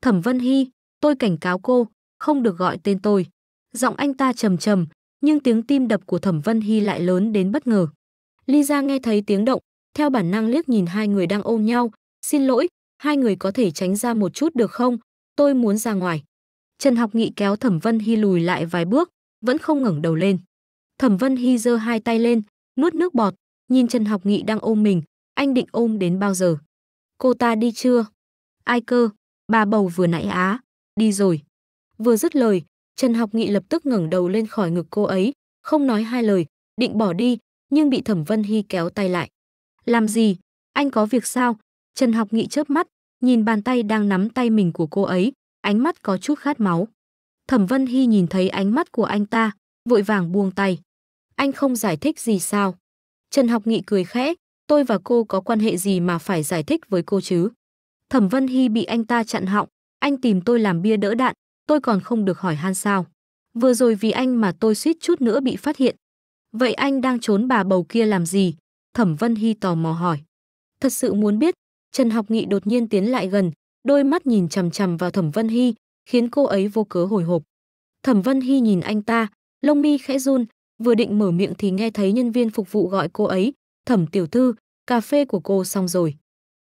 Thẩm Vân Hy, tôi cảnh cáo cô, không được gọi tên tôi. Giọng anh ta trầm trầm, nhưng tiếng tim đập của Thẩm Vân Hy lại lớn đến bất ngờ. Lisa nghe thấy tiếng động, theo bản năng liếc nhìn hai người đang ôm nhau, xin lỗi, hai người có thể tránh ra một chút được không? Tôi muốn ra ngoài. Trần Học Nghị kéo Thẩm Vân Hy lùi lại vài bước, vẫn không ngẩng đầu lên. Thẩm Vân Hy giơ hai tay lên, nuốt nước bọt, nhìn Trần Học Nghị đang ôm mình, anh định ôm đến bao giờ? Cô ta đi chưa? Ai cơ? Bà bầu vừa nãy á, đi rồi. Vừa dứt lời, Trần Học Nghị lập tức ngẩng đầu lên khỏi ngực cô ấy, không nói hai lời, định bỏ đi, nhưng bị Thẩm Vân Hy kéo tay lại. Làm gì? Anh có việc sao? Trần Học Nghị chớp mắt, nhìn bàn tay đang nắm tay mình của cô ấy, ánh mắt có chút khát máu. Thẩm Vân Hy nhìn thấy ánh mắt của anh ta, vội vàng buông tay. Anh không giải thích gì sao? Trần Học Nghị cười khẽ, tôi và cô có quan hệ gì mà phải giải thích với cô chứ? Thẩm Vân Hy bị anh ta chặn họng, anh tìm tôi làm bia đỡ đạn, tôi còn không được hỏi han sao. Vừa rồi vì anh mà tôi suýt chút nữa bị phát hiện. Vậy anh đang trốn bà bầu kia làm gì? Thẩm Vân Hy tò mò hỏi. Thật sự muốn biết, Trần Học Nghị đột nhiên tiến lại gần, đôi mắt nhìn chằm chằm vào Thẩm Vân Hy, khiến cô ấy vô cớ hồi hộp. Thẩm Vân Hy nhìn anh ta, lông mi khẽ run, vừa định mở miệng thì nghe thấy nhân viên phục vụ gọi cô ấy, "Thẩm tiểu thư, cà phê của cô xong rồi."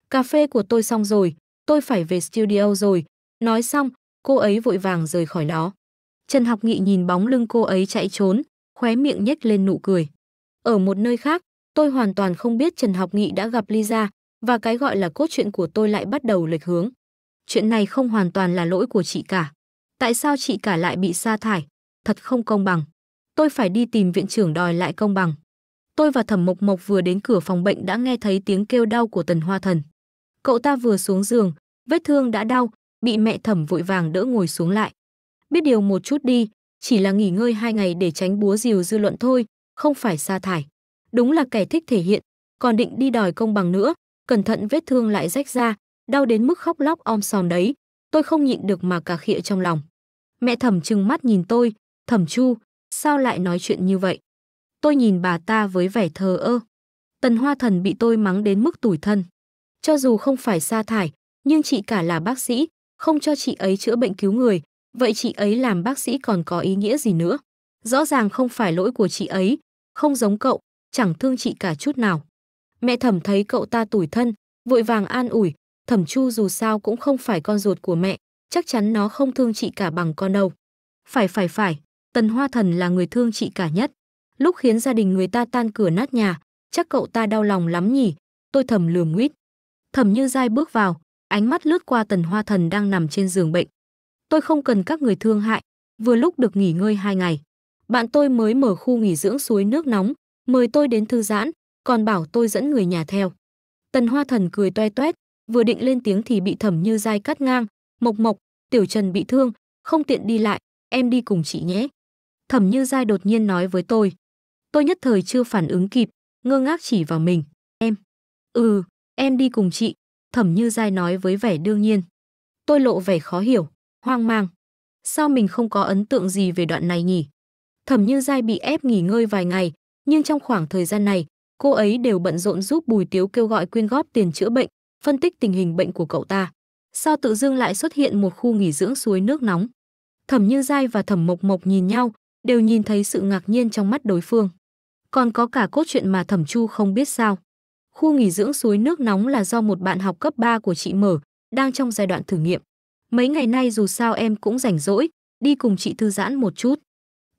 "Cà phê của tôi xong rồi, tôi phải về studio rồi." Nói xong, cô ấy vội vàng rời khỏi đó. Trần Học Nghị nhìn bóng lưng cô ấy chạy trốn, khóe miệng nhếch lên nụ cười. Ở một nơi khác, tôi hoàn toàn không biết Trần Học Nghị đã gặp Lisa và cái gọi là cốt truyện của tôi lại bắt đầu lệch hướng chuyện này không hoàn toàn là lỗi của chị cả. Tại sao chị cả lại bị sa thải? Thật không công bằng. Tôi phải đi tìm viện trưởng đòi lại công bằng. Tôi và Thẩm Mộc Mộc vừa đến cửa phòng bệnh đã nghe thấy tiếng kêu đau của Tần Hoa Thần. Cậu ta vừa xuống giường, vết thương đã đau, bị mẹ Thẩm vội vàng đỡ ngồi xuống lại. Biết điều một chút đi, chỉ là nghỉ ngơi hai ngày để tránh búa rìu dư luận thôi, không phải sa thải. Đúng là kẻ thích thể hiện, còn định đi đòi công bằng nữa, cẩn thận vết thương lại rách ra, đau đến mức khóc lóc om sòm đấy, tôi không nhịn được mà cả khịa trong lòng. Mẹ thẩm trừng mắt nhìn tôi, thẩm chu, sao lại nói chuyện như vậy? Tôi nhìn bà ta với vẻ thờ ơ. Tần Hoa Thần bị tôi mắng đến mức tủi thân. Cho dù không phải sa thải, nhưng chị cả là bác sĩ, không cho chị ấy chữa bệnh cứu người, vậy chị ấy làm bác sĩ còn có ý nghĩa gì nữa? Rõ ràng không phải lỗi của chị ấy, không giống cậu, chẳng thương chị cả chút nào. Mẹ thẩm thấy cậu ta tủi thân, vội vàng an ủi, Thẩm Chu dù sao cũng không phải con ruột của mẹ, chắc chắn nó không thương chị cả bằng con đâu. Phải phải phải, Tần Hoa Thần là người thương chị cả nhất. Lúc khiến gia đình người ta tan cửa nát nhà, chắc cậu ta đau lòng lắm nhỉ, tôi thầm lườm nguyết. Thẩm Như Giai bước vào, ánh mắt lướt qua Tần Hoa Thần đang nằm trên giường bệnh. Tôi không cần các người thương hại, vừa lúc được nghỉ ngơi hai ngày. Bạn tôi mới mở khu nghỉ dưỡng suối nước nóng, mời tôi đến thư giãn, còn bảo tôi dẫn người nhà theo. Tần Hoa Thần cười toe toét, vừa định lên tiếng thì bị thẩm như dai cắt ngang mộc mộc tiểu trần bị thương không tiện đi lại em đi cùng chị nhé thẩm như dai đột nhiên nói với tôi tôi nhất thời chưa phản ứng kịp ngơ ngác chỉ vào mình em ừ em đi cùng chị thẩm như dai nói với vẻ đương nhiên tôi lộ vẻ khó hiểu hoang mang sao mình không có ấn tượng gì về đoạn này nhỉ thẩm như dai bị ép nghỉ ngơi vài ngày nhưng trong khoảng thời gian này cô ấy đều bận rộn giúp bùi tiếu kêu gọi quyên góp tiền chữa bệnh phân tích tình hình bệnh của cậu ta. Sao tự dưng lại xuất hiện một khu nghỉ dưỡng suối nước nóng? Thẩm Như Giai và Thẩm Mộc Mộc nhìn nhau, đều nhìn thấy sự ngạc nhiên trong mắt đối phương. Còn có cả cốt truyện mà Thẩm Chu không biết sao. Khu nghỉ dưỡng suối nước nóng là do một bạn học cấp 3 của chị mở, đang trong giai đoạn thử nghiệm. Mấy ngày nay dù sao em cũng rảnh rỗi, đi cùng chị thư giãn một chút.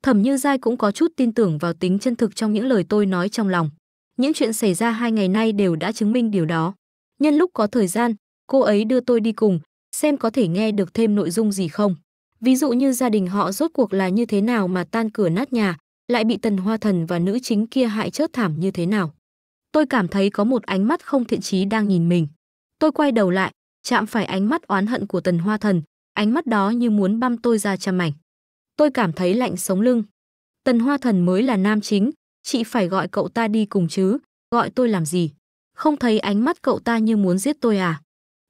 Thẩm Như Giai cũng có chút tin tưởng vào tính chân thực trong những lời tôi nói trong lòng. Những chuyện xảy ra hai ngày nay đều đã chứng minh điều đó. Nhân lúc có thời gian, cô ấy đưa tôi đi cùng, xem có thể nghe được thêm nội dung gì không. Ví dụ như gia đình họ rốt cuộc là như thế nào mà tan cửa nát nhà, lại bị tần hoa thần và nữ chính kia hại chớt thảm như thế nào. Tôi cảm thấy có một ánh mắt không thiện chí đang nhìn mình. Tôi quay đầu lại, chạm phải ánh mắt oán hận của tần hoa thần, ánh mắt đó như muốn băm tôi ra trăm mảnh. Tôi cảm thấy lạnh sống lưng. Tần hoa thần mới là nam chính, chị phải gọi cậu ta đi cùng chứ, gọi tôi làm gì không thấy ánh mắt cậu ta như muốn giết tôi à?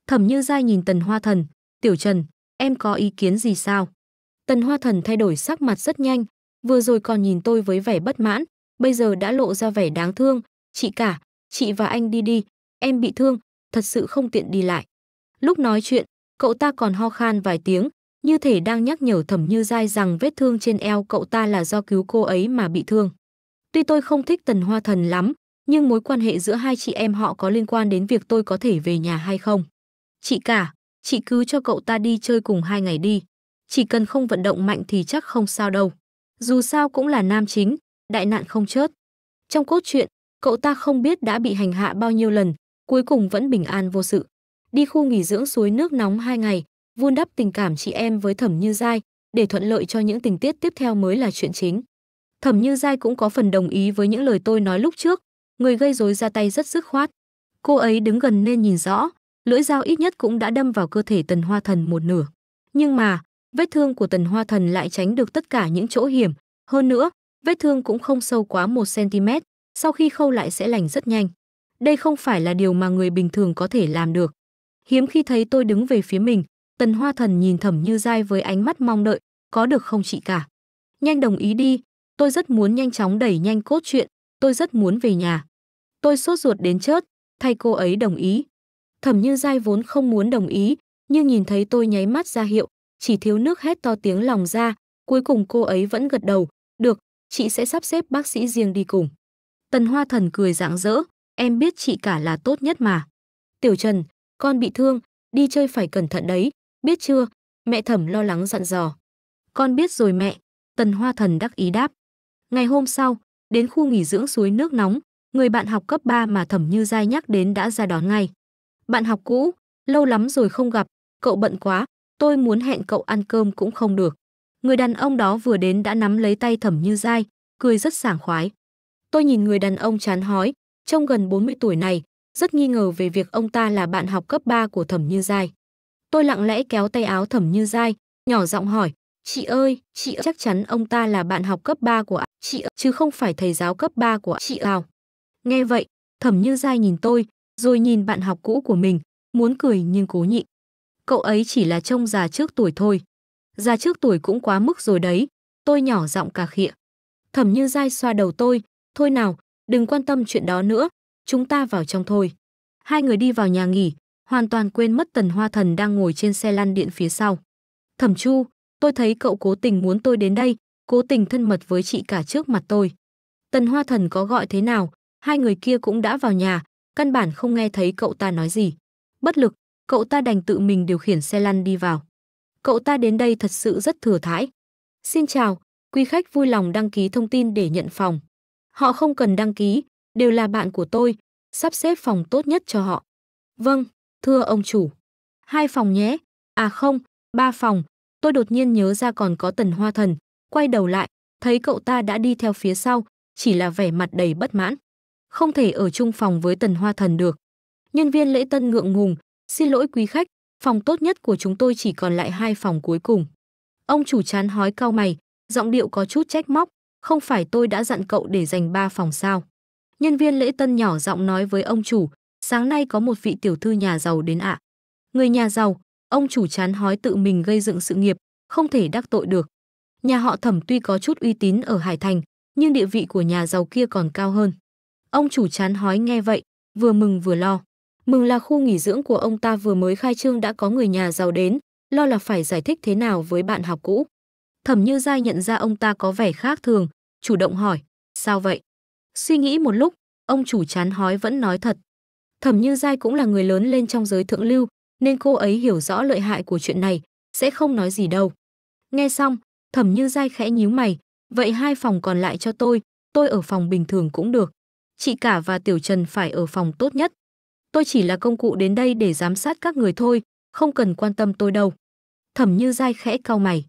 Thẩm Như Giai nhìn Tần Hoa Thần, "Tiểu Trần, em có ý kiến gì sao?" Tần Hoa Thần thay đổi sắc mặt rất nhanh, vừa rồi còn nhìn tôi với vẻ bất mãn, bây giờ đã lộ ra vẻ đáng thương, "Chị cả, chị và anh đi đi, em bị thương, thật sự không tiện đi lại." Lúc nói chuyện, cậu ta còn ho khan vài tiếng, như thể đang nhắc nhở Thẩm Như Giai rằng vết thương trên eo cậu ta là do cứu cô ấy mà bị thương. Tuy tôi không thích Tần Hoa Thần lắm, nhưng mối quan hệ giữa hai chị em họ có liên quan đến việc tôi có thể về nhà hay không. Chị cả, chị cứ cho cậu ta đi chơi cùng hai ngày đi. Chỉ cần không vận động mạnh thì chắc không sao đâu. Dù sao cũng là nam chính, đại nạn không chớt. Trong cốt truyện, cậu ta không biết đã bị hành hạ bao nhiêu lần, cuối cùng vẫn bình an vô sự. Đi khu nghỉ dưỡng suối nước nóng hai ngày, vun đắp tình cảm chị em với Thẩm Như Giai, để thuận lợi cho những tình tiết tiếp theo mới là chuyện chính. Thẩm Như Giai cũng có phần đồng ý với những lời tôi nói lúc trước, người gây rối ra tay rất dứt khoát. Cô ấy đứng gần nên nhìn rõ, lưỡi dao ít nhất cũng đã đâm vào cơ thể Tần Hoa Thần một nửa. Nhưng mà, vết thương của Tần Hoa Thần lại tránh được tất cả những chỗ hiểm, hơn nữa, vết thương cũng không sâu quá 1 cm, sau khi khâu lại sẽ lành rất nhanh. Đây không phải là điều mà người bình thường có thể làm được. Hiếm khi thấy tôi đứng về phía mình, Tần Hoa Thần nhìn Thẩm Như dai với ánh mắt mong đợi, có được không chị cả? Nhanh đồng ý đi, tôi rất muốn nhanh chóng đẩy nhanh cốt truyện, tôi rất muốn về nhà. Tôi sốt ruột đến chết, thay cô ấy đồng ý. Thẩm Như Giai vốn không muốn đồng ý, nhưng nhìn thấy tôi nháy mắt ra hiệu, chỉ thiếu nước hét to tiếng lòng ra, cuối cùng cô ấy vẫn gật đầu, được, chị sẽ sắp xếp bác sĩ riêng đi cùng. Tần Hoa Thần cười rạng rỡ, em biết chị cả là tốt nhất mà. Tiểu Trần, con bị thương, đi chơi phải cẩn thận đấy, biết chưa? Mẹ Thẩm lo lắng dặn dò. Con biết rồi mẹ, Tần Hoa Thần đắc ý đáp. Ngày hôm sau, đến khu nghỉ dưỡng suối nước nóng, người bạn học cấp 3 mà Thẩm Như Giai nhắc đến đã ra đón ngay. Bạn học cũ, lâu lắm rồi không gặp, cậu bận quá, tôi muốn hẹn cậu ăn cơm cũng không được. Người đàn ông đó vừa đến đã nắm lấy tay Thẩm Như Giai, cười rất sảng khoái. Tôi nhìn người đàn ông chán hói, trông gần 40 tuổi này, rất nghi ngờ về việc ông ta là bạn học cấp 3 của Thẩm Như Giai. Tôi lặng lẽ kéo tay áo Thẩm Như Giai, nhỏ giọng hỏi, Chị ơi, chị chắc chắn ông ta là bạn học cấp 3 của chị chứ không phải thầy giáo cấp 3 của chị nào. Nghe vậy, thẩm như dai nhìn tôi, rồi nhìn bạn học cũ của mình, muốn cười nhưng cố nhịn. Cậu ấy chỉ là trông già trước tuổi thôi. Già trước tuổi cũng quá mức rồi đấy, tôi nhỏ giọng cà khịa. Thẩm như dai xoa đầu tôi, thôi nào, đừng quan tâm chuyện đó nữa, chúng ta vào trong thôi. Hai người đi vào nhà nghỉ, hoàn toàn quên mất tần hoa thần đang ngồi trên xe lăn điện phía sau. Thẩm chu, tôi thấy cậu cố tình muốn tôi đến đây, cố tình thân mật với chị cả trước mặt tôi. Tần Hoa Thần có gọi thế nào, hai người kia cũng đã vào nhà, căn bản không nghe thấy cậu ta nói gì. Bất lực, cậu ta đành tự mình điều khiển xe lăn đi vào. Cậu ta đến đây thật sự rất thừa thãi. Xin chào, quý khách vui lòng đăng ký thông tin để nhận phòng. Họ không cần đăng ký, đều là bạn của tôi, sắp xếp phòng tốt nhất cho họ. Vâng, thưa ông chủ. Hai phòng nhé. À không, ba phòng, Tôi đột nhiên nhớ ra còn có tần hoa thần, quay đầu lại, thấy cậu ta đã đi theo phía sau, chỉ là vẻ mặt đầy bất mãn. Không thể ở chung phòng với tần hoa thần được. Nhân viên lễ tân ngượng ngùng, xin lỗi quý khách, phòng tốt nhất của chúng tôi chỉ còn lại hai phòng cuối cùng. Ông chủ chán hói cau mày, giọng điệu có chút trách móc, không phải tôi đã dặn cậu để dành ba phòng sao. Nhân viên lễ tân nhỏ giọng nói với ông chủ, sáng nay có một vị tiểu thư nhà giàu đến ạ. Người nhà giàu, Ông chủ chán hói tự mình gây dựng sự nghiệp, không thể đắc tội được. Nhà họ Thẩm tuy có chút uy tín ở Hải Thành, nhưng địa vị của nhà giàu kia còn cao hơn. Ông chủ chán hói nghe vậy, vừa mừng vừa lo. Mừng là khu nghỉ dưỡng của ông ta vừa mới khai trương đã có người nhà giàu đến, lo là phải giải thích thế nào với bạn học cũ. Thẩm Như Giai nhận ra ông ta có vẻ khác thường, chủ động hỏi, sao vậy? Suy nghĩ một lúc, ông chủ chán hói vẫn nói thật. Thẩm Như Giai cũng là người lớn lên trong giới thượng lưu, nên cô ấy hiểu rõ lợi hại của chuyện này, sẽ không nói gì đâu. Nghe xong, Thẩm Như Giai khẽ nhíu mày, vậy hai phòng còn lại cho tôi, tôi ở phòng bình thường cũng được. Chị cả và Tiểu Trần phải ở phòng tốt nhất. Tôi chỉ là công cụ đến đây để giám sát các người thôi, không cần quan tâm tôi đâu. Thẩm Như Giai khẽ cau mày.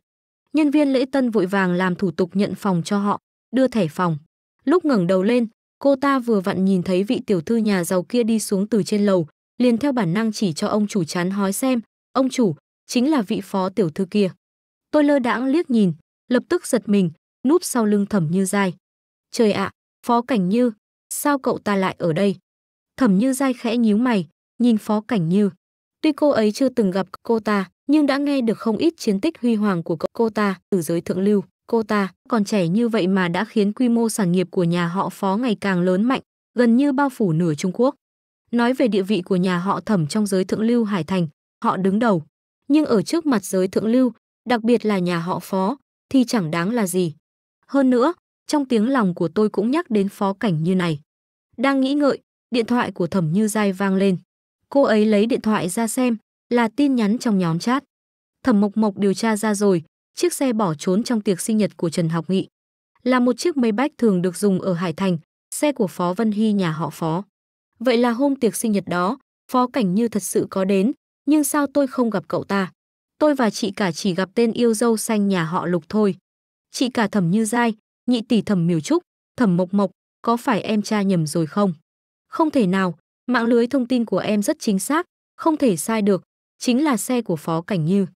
Nhân viên lễ tân vội vàng làm thủ tục nhận phòng cho họ, đưa thẻ phòng. Lúc ngẩng đầu lên, cô ta vừa vặn nhìn thấy vị tiểu thư nhà giàu kia đi xuống từ trên lầu, liền theo bản năng chỉ cho ông chủ chán hói xem, ông chủ, chính là vị phó tiểu thư kia. Tôi lơ đãng liếc nhìn, lập tức giật mình, núp sau lưng thẩm như dai. Trời ạ, phó cảnh như, sao cậu ta lại ở đây? Thẩm như dai khẽ nhíu mày, nhìn phó cảnh như. Tuy cô ấy chưa từng gặp cô ta, nhưng đã nghe được không ít chiến tích huy hoàng của cậu cô ta từ giới thượng lưu. Cô ta còn trẻ như vậy mà đã khiến quy mô sản nghiệp của nhà họ phó ngày càng lớn mạnh, gần như bao phủ nửa Trung Quốc. Nói về địa vị của nhà họ Thẩm trong giới thượng lưu Hải Thành, họ đứng đầu, nhưng ở trước mặt giới thượng lưu, đặc biệt là nhà họ Phó thì chẳng đáng là gì. Hơn nữa, trong tiếng lòng của tôi cũng nhắc đến phó cảnh như này. Đang nghĩ ngợi, điện thoại của Thẩm Như Giai vang lên. Cô ấy lấy điện thoại ra xem, là tin nhắn trong nhóm chat. Thẩm Mộc Mộc điều tra ra rồi, chiếc xe bỏ trốn trong tiệc sinh nhật của Trần Học Nghị. Là một chiếc Maybach thường được dùng ở Hải Thành, xe của Phó Vân Hy nhà họ Phó. Vậy là hôm tiệc sinh nhật đó, Phó Cảnh Như thật sự có đến, nhưng sao tôi không gặp cậu ta? Tôi và chị cả chỉ gặp tên yêu dâu xanh nhà họ Lục thôi. Chị cả Thẩm Như Giai, nhị tỷ Thẩm Miểu Trúc, Thẩm Mộc Mộc, có phải em tra nhầm rồi không? Không thể nào, mạng lưới thông tin của em rất chính xác, không thể sai được, chính là xe của Phó Cảnh Như.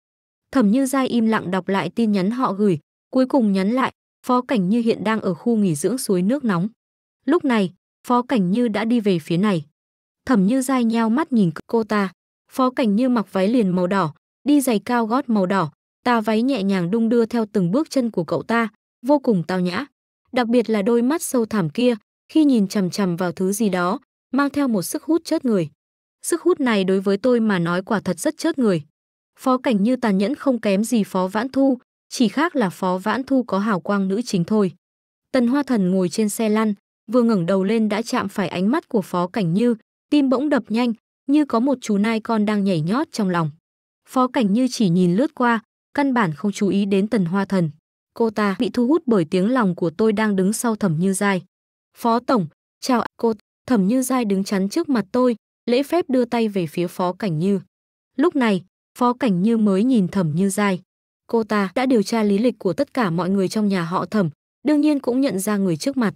Thẩm Như Giai im lặng đọc lại tin nhắn họ gửi, cuối cùng nhắn lại, Phó Cảnh Như hiện đang ở khu nghỉ dưỡng suối nước nóng. Lúc này, Phó Cảnh Như đã đi về phía này. Thẩm Như dai nheo mắt nhìn cô ta. Phó Cảnh Như mặc váy liền màu đỏ, đi giày cao gót màu đỏ, tà váy nhẹ nhàng đung đưa theo từng bước chân của cậu ta, vô cùng tao nhã. Đặc biệt là đôi mắt sâu thẳm kia, khi nhìn chằm chằm vào thứ gì đó, mang theo một sức hút chết người. Sức hút này đối với tôi mà nói quả thật rất chết người. Phó Cảnh Như tàn nhẫn không kém gì Phó Vãn Thu, chỉ khác là Phó Vãn Thu có hào quang nữ chính thôi. Tần Hoa Thần ngồi trên xe lăn, vừa ngẩng đầu lên đã chạm phải ánh mắt của Phó Cảnh Như, tim bỗng đập nhanh, như có một chú nai con đang nhảy nhót trong lòng. Phó Cảnh Như chỉ nhìn lướt qua, căn bản không chú ý đến Tần Hoa Thần. Cô ta bị thu hút bởi tiếng lòng của tôi đang đứng sau Thẩm Như Giai. "Phó tổng, chào cô." Thẩm Như Giai đứng chắn trước mặt tôi, lễ phép đưa tay về phía Phó Cảnh Như. Lúc này, Phó Cảnh Như mới nhìn Thẩm Như Giai. Cô ta đã điều tra lý lịch của tất cả mọi người trong nhà họ Thẩm, đương nhiên cũng nhận ra người trước mặt.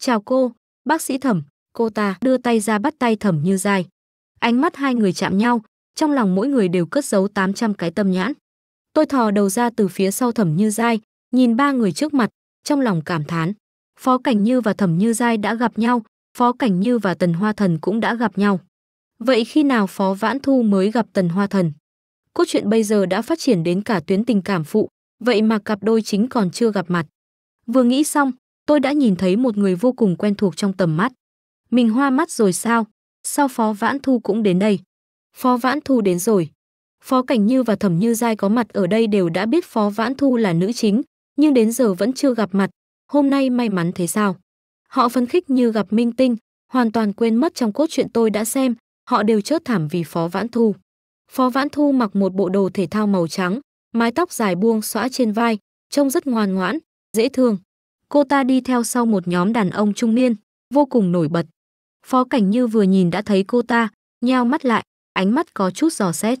Chào cô, bác sĩ thẩm, cô ta đưa tay ra bắt tay thẩm như dài. Ánh mắt hai người chạm nhau, trong lòng mỗi người đều cất giấu 800 cái tâm nhãn. Tôi thò đầu ra từ phía sau thẩm như dai, nhìn ba người trước mặt, trong lòng cảm thán. Phó Cảnh Như và Thẩm Như Giai đã gặp nhau, Phó Cảnh Như và Tần Hoa Thần cũng đã gặp nhau. Vậy khi nào Phó Vãn Thu mới gặp Tần Hoa Thần? Cốt truyện bây giờ đã phát triển đến cả tuyến tình cảm phụ, vậy mà cặp đôi chính còn chưa gặp mặt. Vừa nghĩ xong, tôi đã nhìn thấy một người vô cùng quen thuộc trong tầm mắt. Mình hoa mắt rồi sao? Sao Phó Vãn Thu cũng đến đây? Phó Vãn Thu đến rồi. Phó Cảnh Như và Thẩm Như Giai có mặt ở đây đều đã biết Phó Vãn Thu là nữ chính, nhưng đến giờ vẫn chưa gặp mặt. Hôm nay may mắn thế sao? Họ phấn khích như gặp minh tinh, hoàn toàn quên mất trong cốt truyện tôi đã xem, họ đều chớt thảm vì Phó Vãn Thu. Phó Vãn Thu mặc một bộ đồ thể thao màu trắng, mái tóc dài buông xõa trên vai, trông rất ngoan ngoãn, dễ thương cô ta đi theo sau một nhóm đàn ông trung niên, vô cùng nổi bật. Phó Cảnh Như vừa nhìn đã thấy cô ta, nheo mắt lại, ánh mắt có chút giò xét.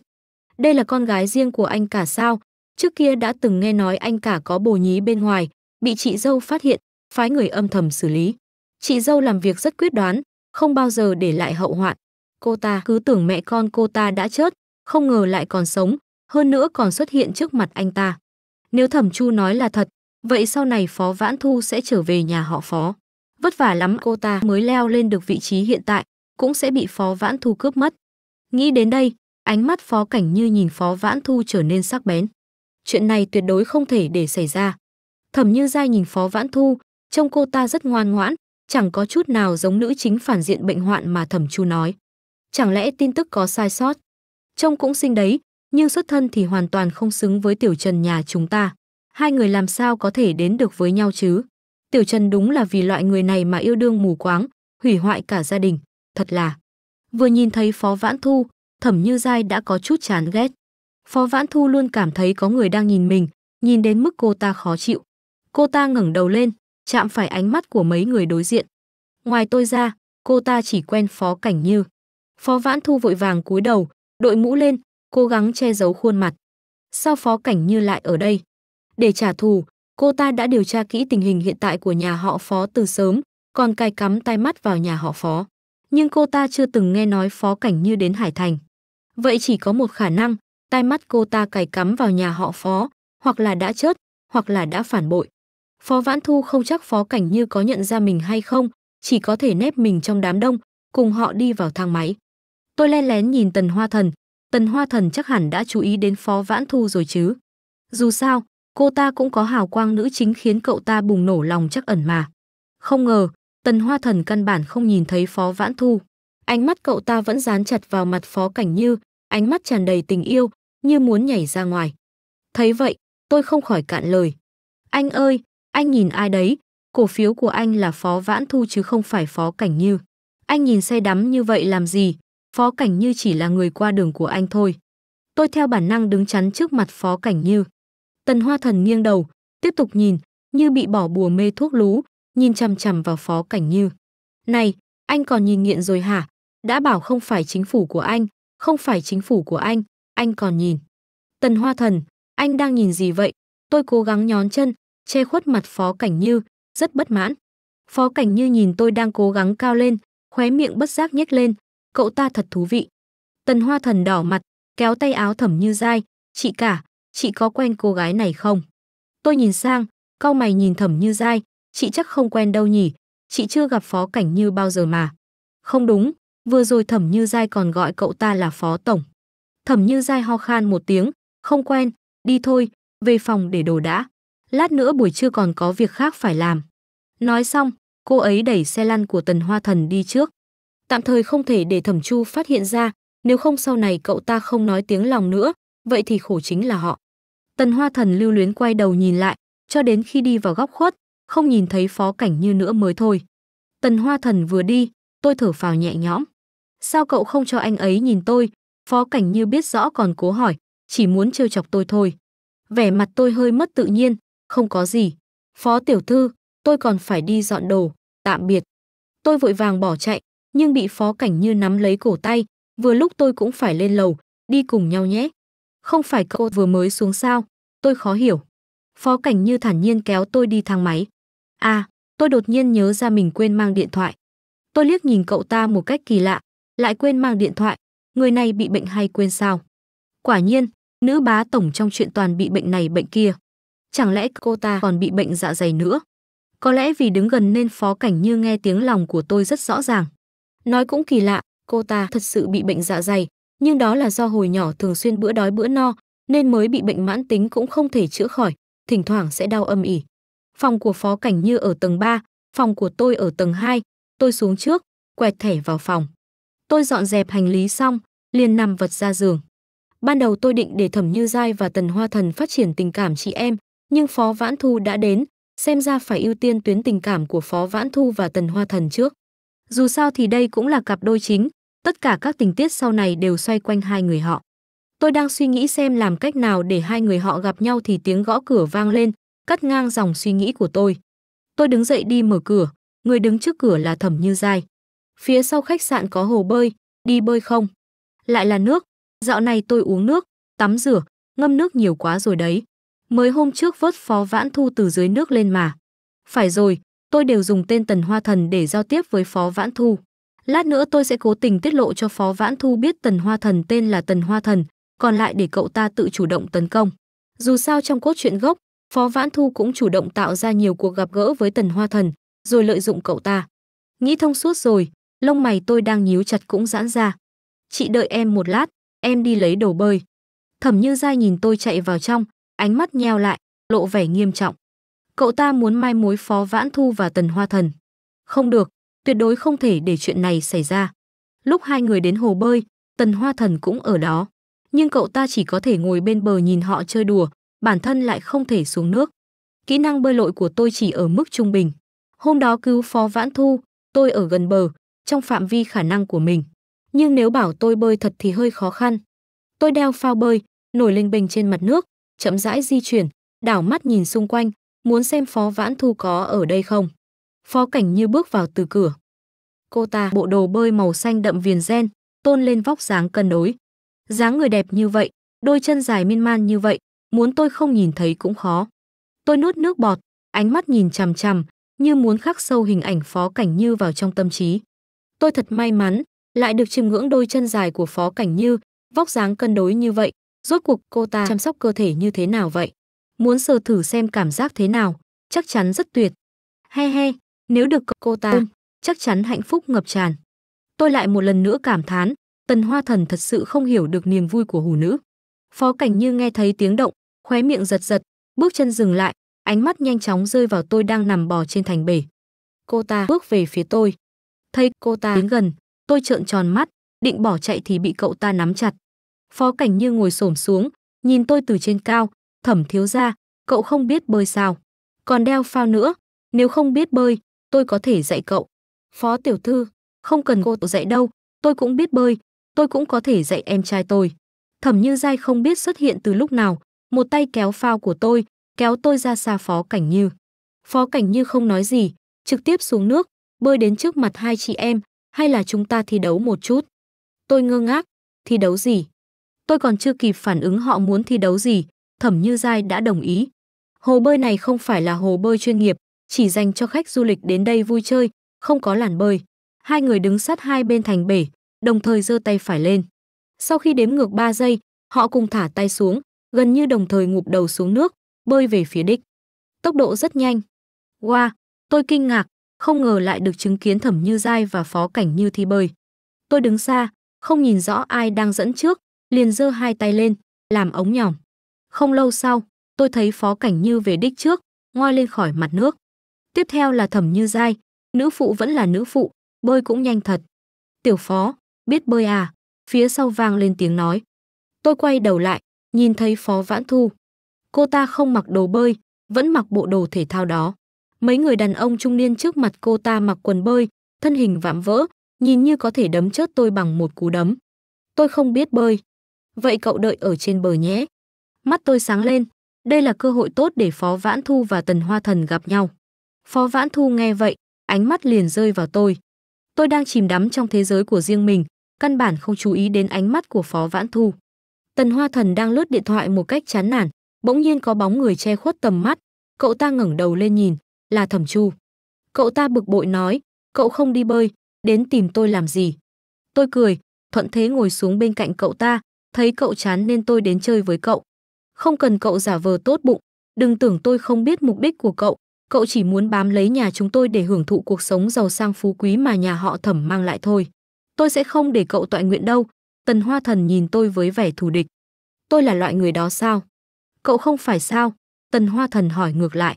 Đây là con gái riêng của anh cả sao? Trước kia đã từng nghe nói anh cả có bồ nhí bên ngoài, bị chị dâu phát hiện, phái người âm thầm xử lý. Chị dâu làm việc rất quyết đoán, không bao giờ để lại hậu hoạn. Cô ta cứ tưởng mẹ con cô ta đã chết, không ngờ lại còn sống, hơn nữa còn xuất hiện trước mặt anh ta. Nếu thẩm chu nói là thật, Vậy sau này Phó Vãn Thu sẽ trở về nhà họ Phó. Vất vả lắm cô ta mới leo lên được vị trí hiện tại, cũng sẽ bị Phó Vãn Thu cướp mất. Nghĩ đến đây, ánh mắt Phó Cảnh Như nhìn Phó Vãn Thu trở nên sắc bén. Chuyện này tuyệt đối không thể để xảy ra. Thẩm Như Giai nhìn Phó Vãn Thu, trông cô ta rất ngoan ngoãn, chẳng có chút nào giống nữ chính phản diện bệnh hoạn mà Thẩm Chu nói. Chẳng lẽ tin tức có sai sót? Trông cũng xinh đấy, nhưng xuất thân thì hoàn toàn không xứng với tiểu trần nhà chúng ta hai người làm sao có thể đến được với nhau chứ? Tiểu Trần đúng là vì loại người này mà yêu đương mù quáng, hủy hoại cả gia đình, thật là. Vừa nhìn thấy Phó Vãn Thu, Thẩm Như Giai đã có chút chán ghét. Phó Vãn Thu luôn cảm thấy có người đang nhìn mình, nhìn đến mức cô ta khó chịu. Cô ta ngẩng đầu lên, chạm phải ánh mắt của mấy người đối diện. Ngoài tôi ra, cô ta chỉ quen Phó Cảnh Như. Phó Vãn Thu vội vàng cúi đầu, đội mũ lên, cố gắng che giấu khuôn mặt. Sao Phó Cảnh Như lại ở đây? Để trả thù, cô ta đã điều tra kỹ tình hình hiện tại của nhà họ phó từ sớm, còn cài cắm tai mắt vào nhà họ phó. Nhưng cô ta chưa từng nghe nói phó cảnh như đến Hải Thành. Vậy chỉ có một khả năng, tai mắt cô ta cài cắm vào nhà họ phó, hoặc là đã chết, hoặc là đã phản bội. Phó Vãn Thu không chắc phó cảnh như có nhận ra mình hay không, chỉ có thể nép mình trong đám đông, cùng họ đi vào thang máy. Tôi len lén nhìn Tần Hoa Thần, Tần Hoa Thần chắc hẳn đã chú ý đến Phó Vãn Thu rồi chứ. Dù sao, cô ta cũng có hào quang nữ chính khiến cậu ta bùng nổ lòng chắc ẩn mà. Không ngờ, tần hoa thần căn bản không nhìn thấy phó vãn thu. Ánh mắt cậu ta vẫn dán chặt vào mặt phó cảnh như, ánh mắt tràn đầy tình yêu, như muốn nhảy ra ngoài. Thấy vậy, tôi không khỏi cạn lời. Anh ơi, anh nhìn ai đấy, cổ phiếu của anh là phó vãn thu chứ không phải phó cảnh như. Anh nhìn say đắm như vậy làm gì, phó cảnh như chỉ là người qua đường của anh thôi. Tôi theo bản năng đứng chắn trước mặt phó cảnh như. Tần Hoa Thần nghiêng đầu, tiếp tục nhìn, như bị bỏ bùa mê thuốc lú, nhìn chằm chằm vào Phó Cảnh Như. "Này, anh còn nhìn nghiện rồi hả? Đã bảo không phải chính phủ của anh, không phải chính phủ của anh, anh còn nhìn." "Tần Hoa Thần, anh đang nhìn gì vậy?" Tôi cố gắng nhón chân, che khuất mặt Phó Cảnh Như, rất bất mãn. Phó Cảnh Như nhìn tôi đang cố gắng cao lên, khóe miệng bất giác nhếch lên, cậu ta thật thú vị. Tần Hoa Thần đỏ mặt, kéo tay áo Thẩm Như dai, "Chị cả, chị có quen cô gái này không? Tôi nhìn sang, cau mày nhìn thẩm như dai, chị chắc không quen đâu nhỉ, chị chưa gặp phó cảnh như bao giờ mà. Không đúng, vừa rồi thẩm như dai còn gọi cậu ta là phó tổng. Thẩm như dai ho khan một tiếng, không quen, đi thôi, về phòng để đồ đã. Lát nữa buổi trưa còn có việc khác phải làm. Nói xong, cô ấy đẩy xe lăn của tần hoa thần đi trước. Tạm thời không thể để thẩm chu phát hiện ra, nếu không sau này cậu ta không nói tiếng lòng nữa, vậy thì khổ chính là họ. Tần Hoa Thần lưu luyến quay đầu nhìn lại, cho đến khi đi vào góc khuất, không nhìn thấy phó cảnh như nữa mới thôi. Tần Hoa Thần vừa đi, tôi thở phào nhẹ nhõm. Sao cậu không cho anh ấy nhìn tôi? Phó cảnh như biết rõ còn cố hỏi, chỉ muốn trêu chọc tôi thôi. Vẻ mặt tôi hơi mất tự nhiên, không có gì. Phó tiểu thư, tôi còn phải đi dọn đồ, tạm biệt. Tôi vội vàng bỏ chạy, nhưng bị phó cảnh như nắm lấy cổ tay, vừa lúc tôi cũng phải lên lầu, đi cùng nhau nhé. Không phải cậu vừa mới xuống sao? Tôi khó hiểu. Phó cảnh như thản nhiên kéo tôi đi thang máy. À, tôi đột nhiên nhớ ra mình quên mang điện thoại. Tôi liếc nhìn cậu ta một cách kỳ lạ, lại quên mang điện thoại. Người này bị bệnh hay quên sao? Quả nhiên, nữ bá tổng trong chuyện toàn bị bệnh này bệnh kia. Chẳng lẽ cô ta còn bị bệnh dạ dày nữa? Có lẽ vì đứng gần nên phó cảnh như nghe tiếng lòng của tôi rất rõ ràng. Nói cũng kỳ lạ, cô ta thật sự bị bệnh dạ dày, nhưng đó là do hồi nhỏ thường xuyên bữa đói bữa no nên mới bị bệnh mãn tính cũng không thể chữa khỏi, thỉnh thoảng sẽ đau âm ỉ. Phòng của Phó Cảnh Như ở tầng 3, phòng của tôi ở tầng 2, tôi xuống trước, quẹt thẻ vào phòng. Tôi dọn dẹp hành lý xong, liền nằm vật ra giường. Ban đầu tôi định để Thẩm Như Giai và Tần Hoa Thần phát triển tình cảm chị em, nhưng Phó Vãn Thu đã đến, xem ra phải ưu tiên tuyến tình cảm của Phó Vãn Thu và Tần Hoa Thần trước. Dù sao thì đây cũng là cặp đôi chính, tất cả các tình tiết sau này đều xoay quanh hai người họ. Tôi đang suy nghĩ xem làm cách nào để hai người họ gặp nhau thì tiếng gõ cửa vang lên, cắt ngang dòng suy nghĩ của tôi. Tôi đứng dậy đi mở cửa, người đứng trước cửa là Thẩm Như Giai. Phía sau khách sạn có hồ bơi, đi bơi không? Lại là nước, dạo này tôi uống nước, tắm rửa, ngâm nước nhiều quá rồi đấy. Mới hôm trước vớt phó vãn thu từ dưới nước lên mà. Phải rồi, tôi đều dùng tên Tần Hoa Thần để giao tiếp với phó vãn thu. Lát nữa tôi sẽ cố tình tiết lộ cho Phó Vãn Thu biết Tần Hoa Thần tên là Tần Hoa Thần, còn lại để cậu ta tự chủ động tấn công. Dù sao trong cốt truyện gốc, Phó Vãn Thu cũng chủ động tạo ra nhiều cuộc gặp gỡ với Tần Hoa Thần, rồi lợi dụng cậu ta. Nghĩ thông suốt rồi, lông mày tôi đang nhíu chặt cũng giãn ra. Chị đợi em một lát, em đi lấy đồ bơi. Thẩm Như Giai nhìn tôi chạy vào trong, ánh mắt nheo lại, lộ vẻ nghiêm trọng. Cậu ta muốn mai mối Phó Vãn Thu và Tần Hoa Thần. Không được, tuyệt đối không thể để chuyện này xảy ra. Lúc hai người đến hồ bơi, Tần Hoa Thần cũng ở đó, nhưng cậu ta chỉ có thể ngồi bên bờ nhìn họ chơi đùa, bản thân lại không thể xuống nước. Kỹ năng bơi lội của tôi chỉ ở mức trung bình. Hôm đó cứu Phó Vãn Thu, tôi ở gần bờ, trong phạm vi khả năng của mình. Nhưng nếu bảo tôi bơi thật thì hơi khó khăn. Tôi đeo phao bơi, nổi lên bình trên mặt nước, chậm rãi di chuyển, đảo mắt nhìn xung quanh, muốn xem Phó Vãn Thu có ở đây không. Phó cảnh như bước vào từ cửa. Cô ta bộ đồ bơi màu xanh đậm viền ren tôn lên vóc dáng cân đối. Dáng người đẹp như vậy, đôi chân dài miên man như vậy, muốn tôi không nhìn thấy cũng khó. Tôi nuốt nước bọt, ánh mắt nhìn chằm chằm, như muốn khắc sâu hình ảnh phó cảnh như vào trong tâm trí. Tôi thật may mắn, lại được chiêm ngưỡng đôi chân dài của phó cảnh như, vóc dáng cân đối như vậy, rốt cuộc cô ta chăm sóc cơ thể như thế nào vậy? Muốn sờ thử xem cảm giác thế nào, chắc chắn rất tuyệt. He he, nếu được cô ta ôm, chắc chắn hạnh phúc ngập tràn. Tôi lại một lần nữa cảm thán, Tần Hoa Thần thật sự không hiểu được niềm vui của hủ nữ. Phó Cảnh Như nghe thấy tiếng động, khóe miệng giật giật, bước chân dừng lại, ánh mắt nhanh chóng rơi vào tôi đang nằm bò trên thành bể. Cô ta bước về phía tôi. Thấy cô ta đến gần, tôi trợn tròn mắt, định bỏ chạy thì bị cậu ta nắm chặt. Phó Cảnh Như ngồi xổm xuống, nhìn tôi từ trên cao, thẩm thiếu ra, cậu không biết bơi sao. Còn đeo phao nữa, nếu không biết bơi, tôi có thể dạy cậu. Phó tiểu thư, không cần cô dạy đâu, tôi cũng biết bơi, tôi cũng có thể dạy em trai tôi. Thẩm Như Giai không biết xuất hiện từ lúc nào, một tay kéo phao của tôi, kéo tôi ra xa Phó Cảnh Như. Phó Cảnh Như không nói gì, trực tiếp xuống nước, bơi đến trước mặt hai chị em, hay là chúng ta thi đấu một chút. Tôi ngơ ngác, thi đấu gì? Tôi còn chưa kịp phản ứng họ muốn thi đấu gì, Thẩm Như Giai đã đồng ý. Hồ bơi này không phải là hồ bơi chuyên nghiệp, chỉ dành cho khách du lịch đến đây vui chơi, không có làn bơi. Hai người đứng sát hai bên thành bể, đồng thời giơ tay phải lên. Sau khi đếm ngược 3 giây, họ cùng thả tay xuống, gần như đồng thời ngụp đầu xuống nước, bơi về phía đích. Tốc độ rất nhanh. Wow, tôi kinh ngạc, không ngờ lại được chứng kiến Thẩm Như dai và Phó Cảnh Như thi bơi. Tôi đứng xa, không nhìn rõ ai đang dẫn trước, liền giơ hai tay lên, làm ống nhỏm. Không lâu sau, tôi thấy Phó Cảnh Như về đích trước, ngoi lên khỏi mặt nước. Tiếp theo là Thẩm Như Giai, nữ phụ vẫn là nữ phụ, bơi cũng nhanh thật. Tiểu phó, biết bơi à? Phía sau vang lên tiếng nói. Tôi quay đầu lại, nhìn thấy phó vãn thu. Cô ta không mặc đồ bơi, vẫn mặc bộ đồ thể thao đó. Mấy người đàn ông trung niên trước mặt cô ta mặc quần bơi, thân hình vạm vỡ, nhìn như có thể đấm chớt tôi bằng một cú đấm. Tôi không biết bơi. Vậy cậu đợi ở trên bờ nhé. Mắt tôi sáng lên, đây là cơ hội tốt để Phó Vãn Thu và Tần Hoa Thần gặp nhau. Phó Vãn Thu nghe vậy, ánh mắt liền rơi vào tôi. Tôi đang chìm đắm trong thế giới của riêng mình, căn bản không chú ý đến ánh mắt của Phó Vãn Thu. Tần Hoa Thần đang lướt điện thoại một cách chán nản, bỗng nhiên có bóng người che khuất tầm mắt, cậu ta ngẩng đầu lên nhìn, là Thẩm Chu. Cậu ta bực bội nói, cậu không đi bơi, đến tìm tôi làm gì? Tôi cười, thuận thế ngồi xuống bên cạnh cậu ta, thấy cậu chán nên tôi đến chơi với cậu. Không cần cậu giả vờ tốt bụng, đừng tưởng tôi không biết mục đích của cậu, cậu chỉ muốn bám lấy nhà chúng tôi để hưởng thụ cuộc sống giàu sang phú quý mà nhà họ thẩm mang lại thôi. Tôi sẽ không để cậu tọa nguyện đâu. Tần Hoa Thần nhìn tôi với vẻ thù địch. Tôi là loại người đó sao? Cậu không phải sao? Tần Hoa Thần hỏi ngược lại.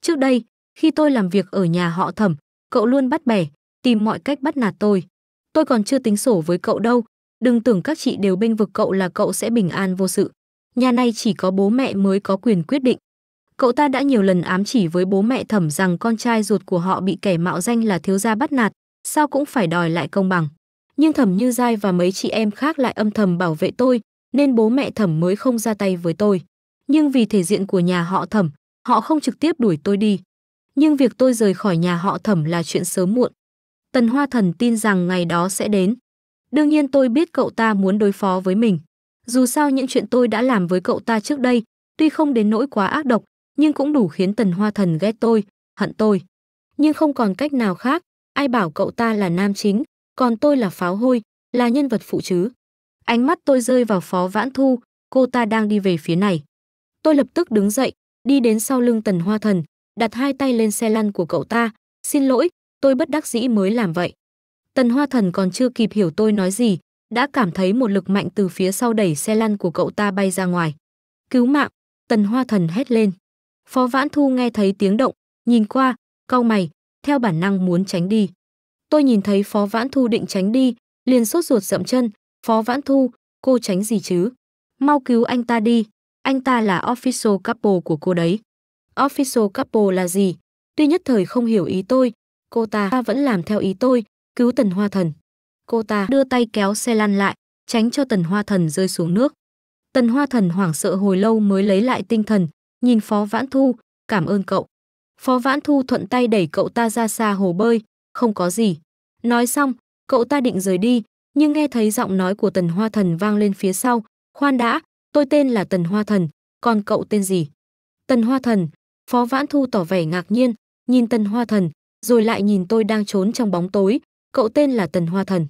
Trước đây, khi tôi làm việc ở nhà họ thẩm, cậu luôn bắt bẻ, tìm mọi cách bắt nạt tôi. Tôi còn chưa tính sổ với cậu đâu. Đừng tưởng các chị đều bênh vực cậu là cậu sẽ bình an vô sự. Nhà này chỉ có bố mẹ mới có quyền quyết định. Cậu ta đã nhiều lần ám chỉ với bố mẹ thẩm rằng con trai ruột của họ bị kẻ mạo danh là thiếu gia bắt nạt, sao cũng phải đòi lại công bằng. Nhưng thẩm như dai và mấy chị em khác lại âm thầm bảo vệ tôi, nên bố mẹ thẩm mới không ra tay với tôi. Nhưng vì thể diện của nhà họ thẩm, họ không trực tiếp đuổi tôi đi. Nhưng việc tôi rời khỏi nhà họ thẩm là chuyện sớm muộn. Tần Hoa Thần tin rằng ngày đó sẽ đến. Đương nhiên tôi biết cậu ta muốn đối phó với mình. Dù sao những chuyện tôi đã làm với cậu ta trước đây, tuy không đến nỗi quá ác độc, nhưng cũng đủ khiến Tần Hoa Thần ghét tôi, hận tôi. Nhưng không còn cách nào khác, ai bảo cậu ta là nam chính, còn tôi là pháo hôi, là nhân vật phụ chứ. Ánh mắt tôi rơi vào Phó Vãn Thu, cô ta đang đi về phía này. Tôi lập tức đứng dậy, đi đến sau lưng Tần Hoa Thần, đặt hai tay lên xe lăn của cậu ta. Xin lỗi, tôi bất đắc dĩ mới làm vậy. Tần Hoa Thần còn chưa kịp hiểu tôi nói gì, đã cảm thấy một lực mạnh từ phía sau đẩy xe lăn của cậu ta bay ra ngoài. Cứu mạng, Tần Hoa Thần hét lên. Phó Vãn Thu nghe thấy tiếng động, nhìn qua, cau mày, theo bản năng muốn tránh đi. Tôi nhìn thấy Phó Vãn Thu định tránh đi, liền sốt ruột dậm chân, "Phó Vãn Thu, cô tránh gì chứ? Mau cứu anh ta đi, anh ta là official couple của cô đấy." Official couple là gì? Tuy nhất thời không hiểu ý tôi, cô ta vẫn làm theo ý tôi, cứu Tần Hoa Thần. Cô ta đưa tay kéo xe lăn lại, tránh cho Tần Hoa Thần rơi xuống nước. Tần Hoa Thần hoảng sợ hồi lâu mới lấy lại tinh thần, nhìn Phó Vãn Thu, cảm ơn cậu. Phó Vãn Thu thuận tay đẩy cậu ta ra xa hồ bơi, không có gì. Nói xong, cậu ta định rời đi, nhưng nghe thấy giọng nói của Tần Hoa Thần vang lên phía sau. Khoan đã, tôi tên là Tần Hoa Thần, còn cậu tên gì? Tần Hoa Thần, Phó Vãn Thu tỏ vẻ ngạc nhiên, nhìn Tần Hoa Thần, rồi lại nhìn tôi đang trốn trong bóng tối. Cậu tên là Tần Hoa Thần.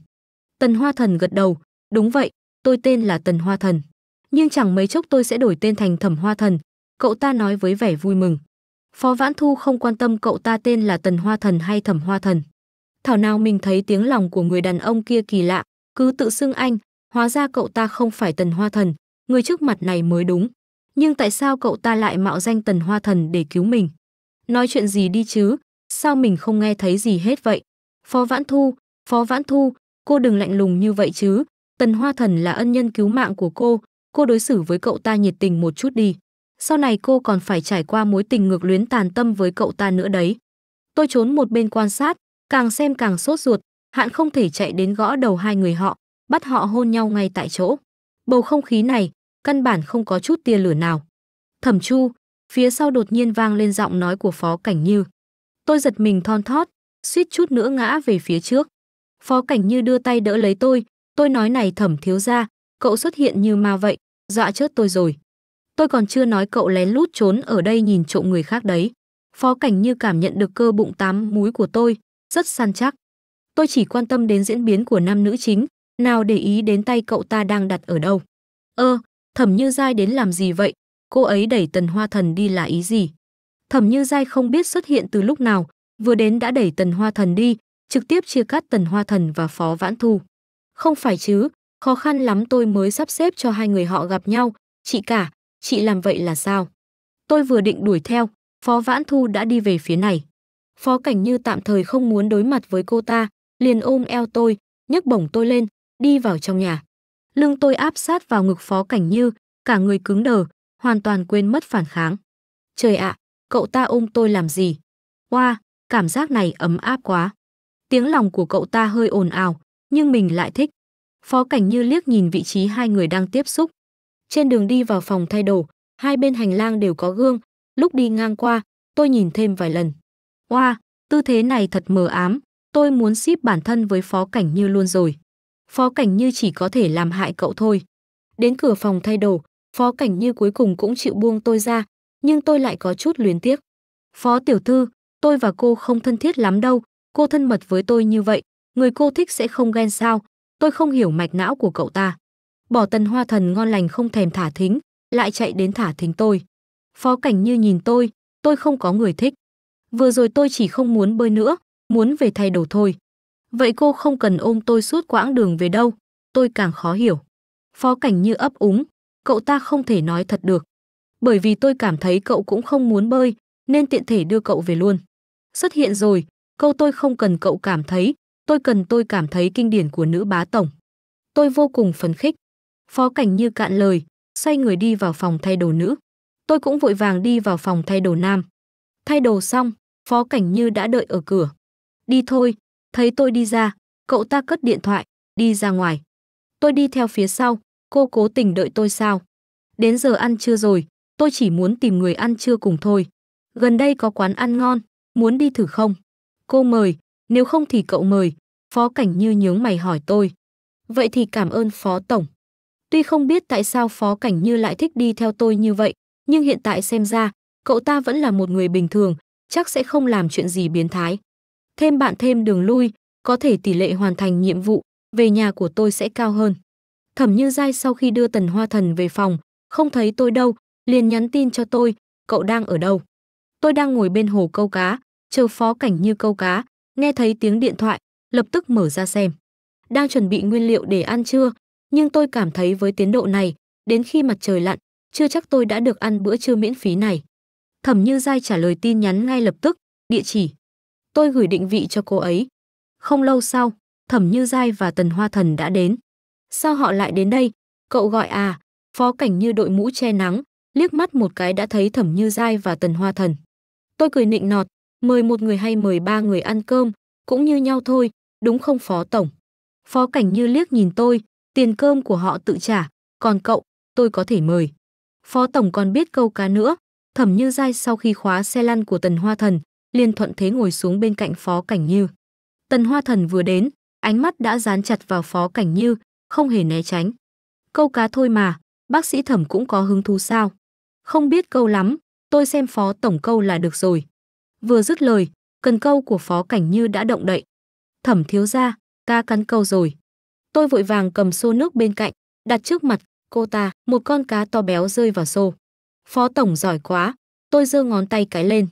Tần Hoa Thần gật đầu, đúng vậy, tôi tên là Tần Hoa Thần. Nhưng chẳng mấy chốc tôi sẽ đổi tên thành Thẩm Hoa Thần, Cậu ta nói với vẻ vui mừng. Phó Vãn Thu không quan tâm cậu ta tên là Tần Hoa Thần hay Thẩm Hoa Thần. Thảo nào mình thấy tiếng lòng của người đàn ông kia kỳ lạ, cứ tự xưng anh, hóa ra cậu ta không phải Tần Hoa Thần, người trước mặt này mới đúng. Nhưng tại sao cậu ta lại mạo danh Tần Hoa Thần để cứu mình? Nói chuyện gì đi chứ, sao mình không nghe thấy gì hết vậy? Phó Vãn Thu, Phó Vãn Thu, cô đừng lạnh lùng như vậy chứ, Tần Hoa Thần là ân nhân cứu mạng của cô, cô đối xử với cậu ta nhiệt tình một chút đi sau này cô còn phải trải qua mối tình ngược luyến tàn tâm với cậu ta nữa đấy. Tôi trốn một bên quan sát, càng xem càng sốt ruột, hạn không thể chạy đến gõ đầu hai người họ, bắt họ hôn nhau ngay tại chỗ. Bầu không khí này, căn bản không có chút tia lửa nào. Thẩm Chu, phía sau đột nhiên vang lên giọng nói của Phó Cảnh Như. Tôi giật mình thon thót, suýt chút nữa ngã về phía trước. Phó Cảnh Như đưa tay đỡ lấy tôi, tôi nói này Thẩm thiếu gia, cậu xuất hiện như ma vậy, dọa chết tôi rồi. Tôi còn chưa nói cậu lén lút trốn ở đây nhìn trộm người khác đấy. Phó cảnh như cảm nhận được cơ bụng tám múi của tôi, rất săn chắc. Tôi chỉ quan tâm đến diễn biến của nam nữ chính, nào để ý đến tay cậu ta đang đặt ở đâu. Ơ, ờ, thẩm như dai đến làm gì vậy? Cô ấy đẩy tần hoa thần đi là ý gì? Thẩm như dai không biết xuất hiện từ lúc nào, vừa đến đã đẩy tần hoa thần đi, trực tiếp chia cắt tần hoa thần và phó vãn thu. Không phải chứ, khó khăn lắm tôi mới sắp xếp cho hai người họ gặp nhau, chị cả, Chị làm vậy là sao? Tôi vừa định đuổi theo, Phó Vãn Thu đã đi về phía này. Phó Cảnh Như tạm thời không muốn đối mặt với cô ta, liền ôm eo tôi, nhấc bổng tôi lên, đi vào trong nhà. Lưng tôi áp sát vào ngực Phó Cảnh Như, cả người cứng đờ, hoàn toàn quên mất phản kháng. Trời ạ, cậu ta ôm tôi làm gì? hoa, wow, cảm giác này ấm áp quá. Tiếng lòng của cậu ta hơi ồn ào, nhưng mình lại thích. Phó Cảnh Như liếc nhìn vị trí hai người đang tiếp xúc, trên đường đi vào phòng thay đồ, hai bên hành lang đều có gương, lúc đi ngang qua, tôi nhìn thêm vài lần. Oa, wow, tư thế này thật mờ ám, tôi muốn ship bản thân với phó cảnh như luôn rồi. Phó cảnh như chỉ có thể làm hại cậu thôi. Đến cửa phòng thay đồ, phó cảnh như cuối cùng cũng chịu buông tôi ra, nhưng tôi lại có chút luyến tiếc. Phó tiểu thư, tôi và cô không thân thiết lắm đâu, cô thân mật với tôi như vậy, người cô thích sẽ không ghen sao, tôi không hiểu mạch não của cậu ta bỏ tần hoa thần ngon lành không thèm thả thính, lại chạy đến thả thính tôi. Phó cảnh như nhìn tôi, tôi không có người thích. Vừa rồi tôi chỉ không muốn bơi nữa, muốn về thay đồ thôi. Vậy cô không cần ôm tôi suốt quãng đường về đâu, tôi càng khó hiểu. Phó cảnh như ấp úng, cậu ta không thể nói thật được. Bởi vì tôi cảm thấy cậu cũng không muốn bơi, nên tiện thể đưa cậu về luôn. Xuất hiện rồi, câu tôi không cần cậu cảm thấy, tôi cần tôi cảm thấy kinh điển của nữ bá tổng. Tôi vô cùng phấn khích. Phó cảnh như cạn lời, xoay người đi vào phòng thay đồ nữ. Tôi cũng vội vàng đi vào phòng thay đồ nam. Thay đồ xong, phó cảnh như đã đợi ở cửa. Đi thôi, thấy tôi đi ra, cậu ta cất điện thoại, đi ra ngoài. Tôi đi theo phía sau, cô cố tình đợi tôi sao. Đến giờ ăn trưa rồi, tôi chỉ muốn tìm người ăn trưa cùng thôi. Gần đây có quán ăn ngon, muốn đi thử không? Cô mời, nếu không thì cậu mời. Phó cảnh như nhướng mày hỏi tôi. Vậy thì cảm ơn phó tổng. Tuy không biết tại sao Phó Cảnh Như lại thích đi theo tôi như vậy, nhưng hiện tại xem ra, cậu ta vẫn là một người bình thường, chắc sẽ không làm chuyện gì biến thái. Thêm bạn thêm đường lui, có thể tỷ lệ hoàn thành nhiệm vụ, về nhà của tôi sẽ cao hơn. Thẩm Như Giai sau khi đưa Tần Hoa Thần về phòng, không thấy tôi đâu, liền nhắn tin cho tôi, cậu đang ở đâu? Tôi đang ngồi bên hồ câu cá, chờ phó cảnh như câu cá, nghe thấy tiếng điện thoại, lập tức mở ra xem. Đang chuẩn bị nguyên liệu để ăn trưa, nhưng tôi cảm thấy với tiến độ này, đến khi mặt trời lặn, chưa chắc tôi đã được ăn bữa trưa miễn phí này. Thẩm Như Giai trả lời tin nhắn ngay lập tức, địa chỉ. Tôi gửi định vị cho cô ấy. Không lâu sau, Thẩm Như Giai và Tần Hoa Thần đã đến. Sao họ lại đến đây? Cậu gọi à? Phó cảnh như đội mũ che nắng, liếc mắt một cái đã thấy Thẩm Như Giai và Tần Hoa Thần. Tôi cười nịnh nọt, mời một người hay mời ba người ăn cơm, cũng như nhau thôi, đúng không Phó Tổng? Phó cảnh như liếc nhìn tôi, tiền cơm của họ tự trả, còn cậu, tôi có thể mời. Phó tổng còn biết câu cá nữa, Thẩm Như Giai sau khi khóa xe lăn của Tần Hoa Thần, liền thuận thế ngồi xuống bên cạnh Phó Cảnh Như. Tần Hoa Thần vừa đến, ánh mắt đã dán chặt vào Phó Cảnh Như, không hề né tránh. Câu cá thôi mà, bác sĩ Thẩm cũng có hứng thú sao? Không biết câu lắm, tôi xem Phó tổng câu là được rồi. Vừa dứt lời, cần câu của Phó Cảnh Như đã động đậy. Thẩm thiếu ra, ca cắn câu rồi. Tôi vội vàng cầm xô nước bên cạnh, đặt trước mặt cô ta, một con cá to béo rơi vào xô. Phó tổng giỏi quá, tôi giơ ngón tay cái lên.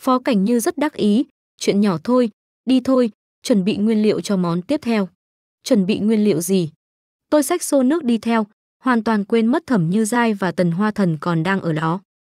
Phó Cảnh Như rất đắc ý, chuyện nhỏ thôi, đi thôi, chuẩn bị nguyên liệu cho món tiếp theo. Chuẩn bị nguyên liệu gì? Tôi xách xô nước đi theo, hoàn toàn quên mất Thẩm Như Giai và Tần Hoa Thần còn đang ở đó.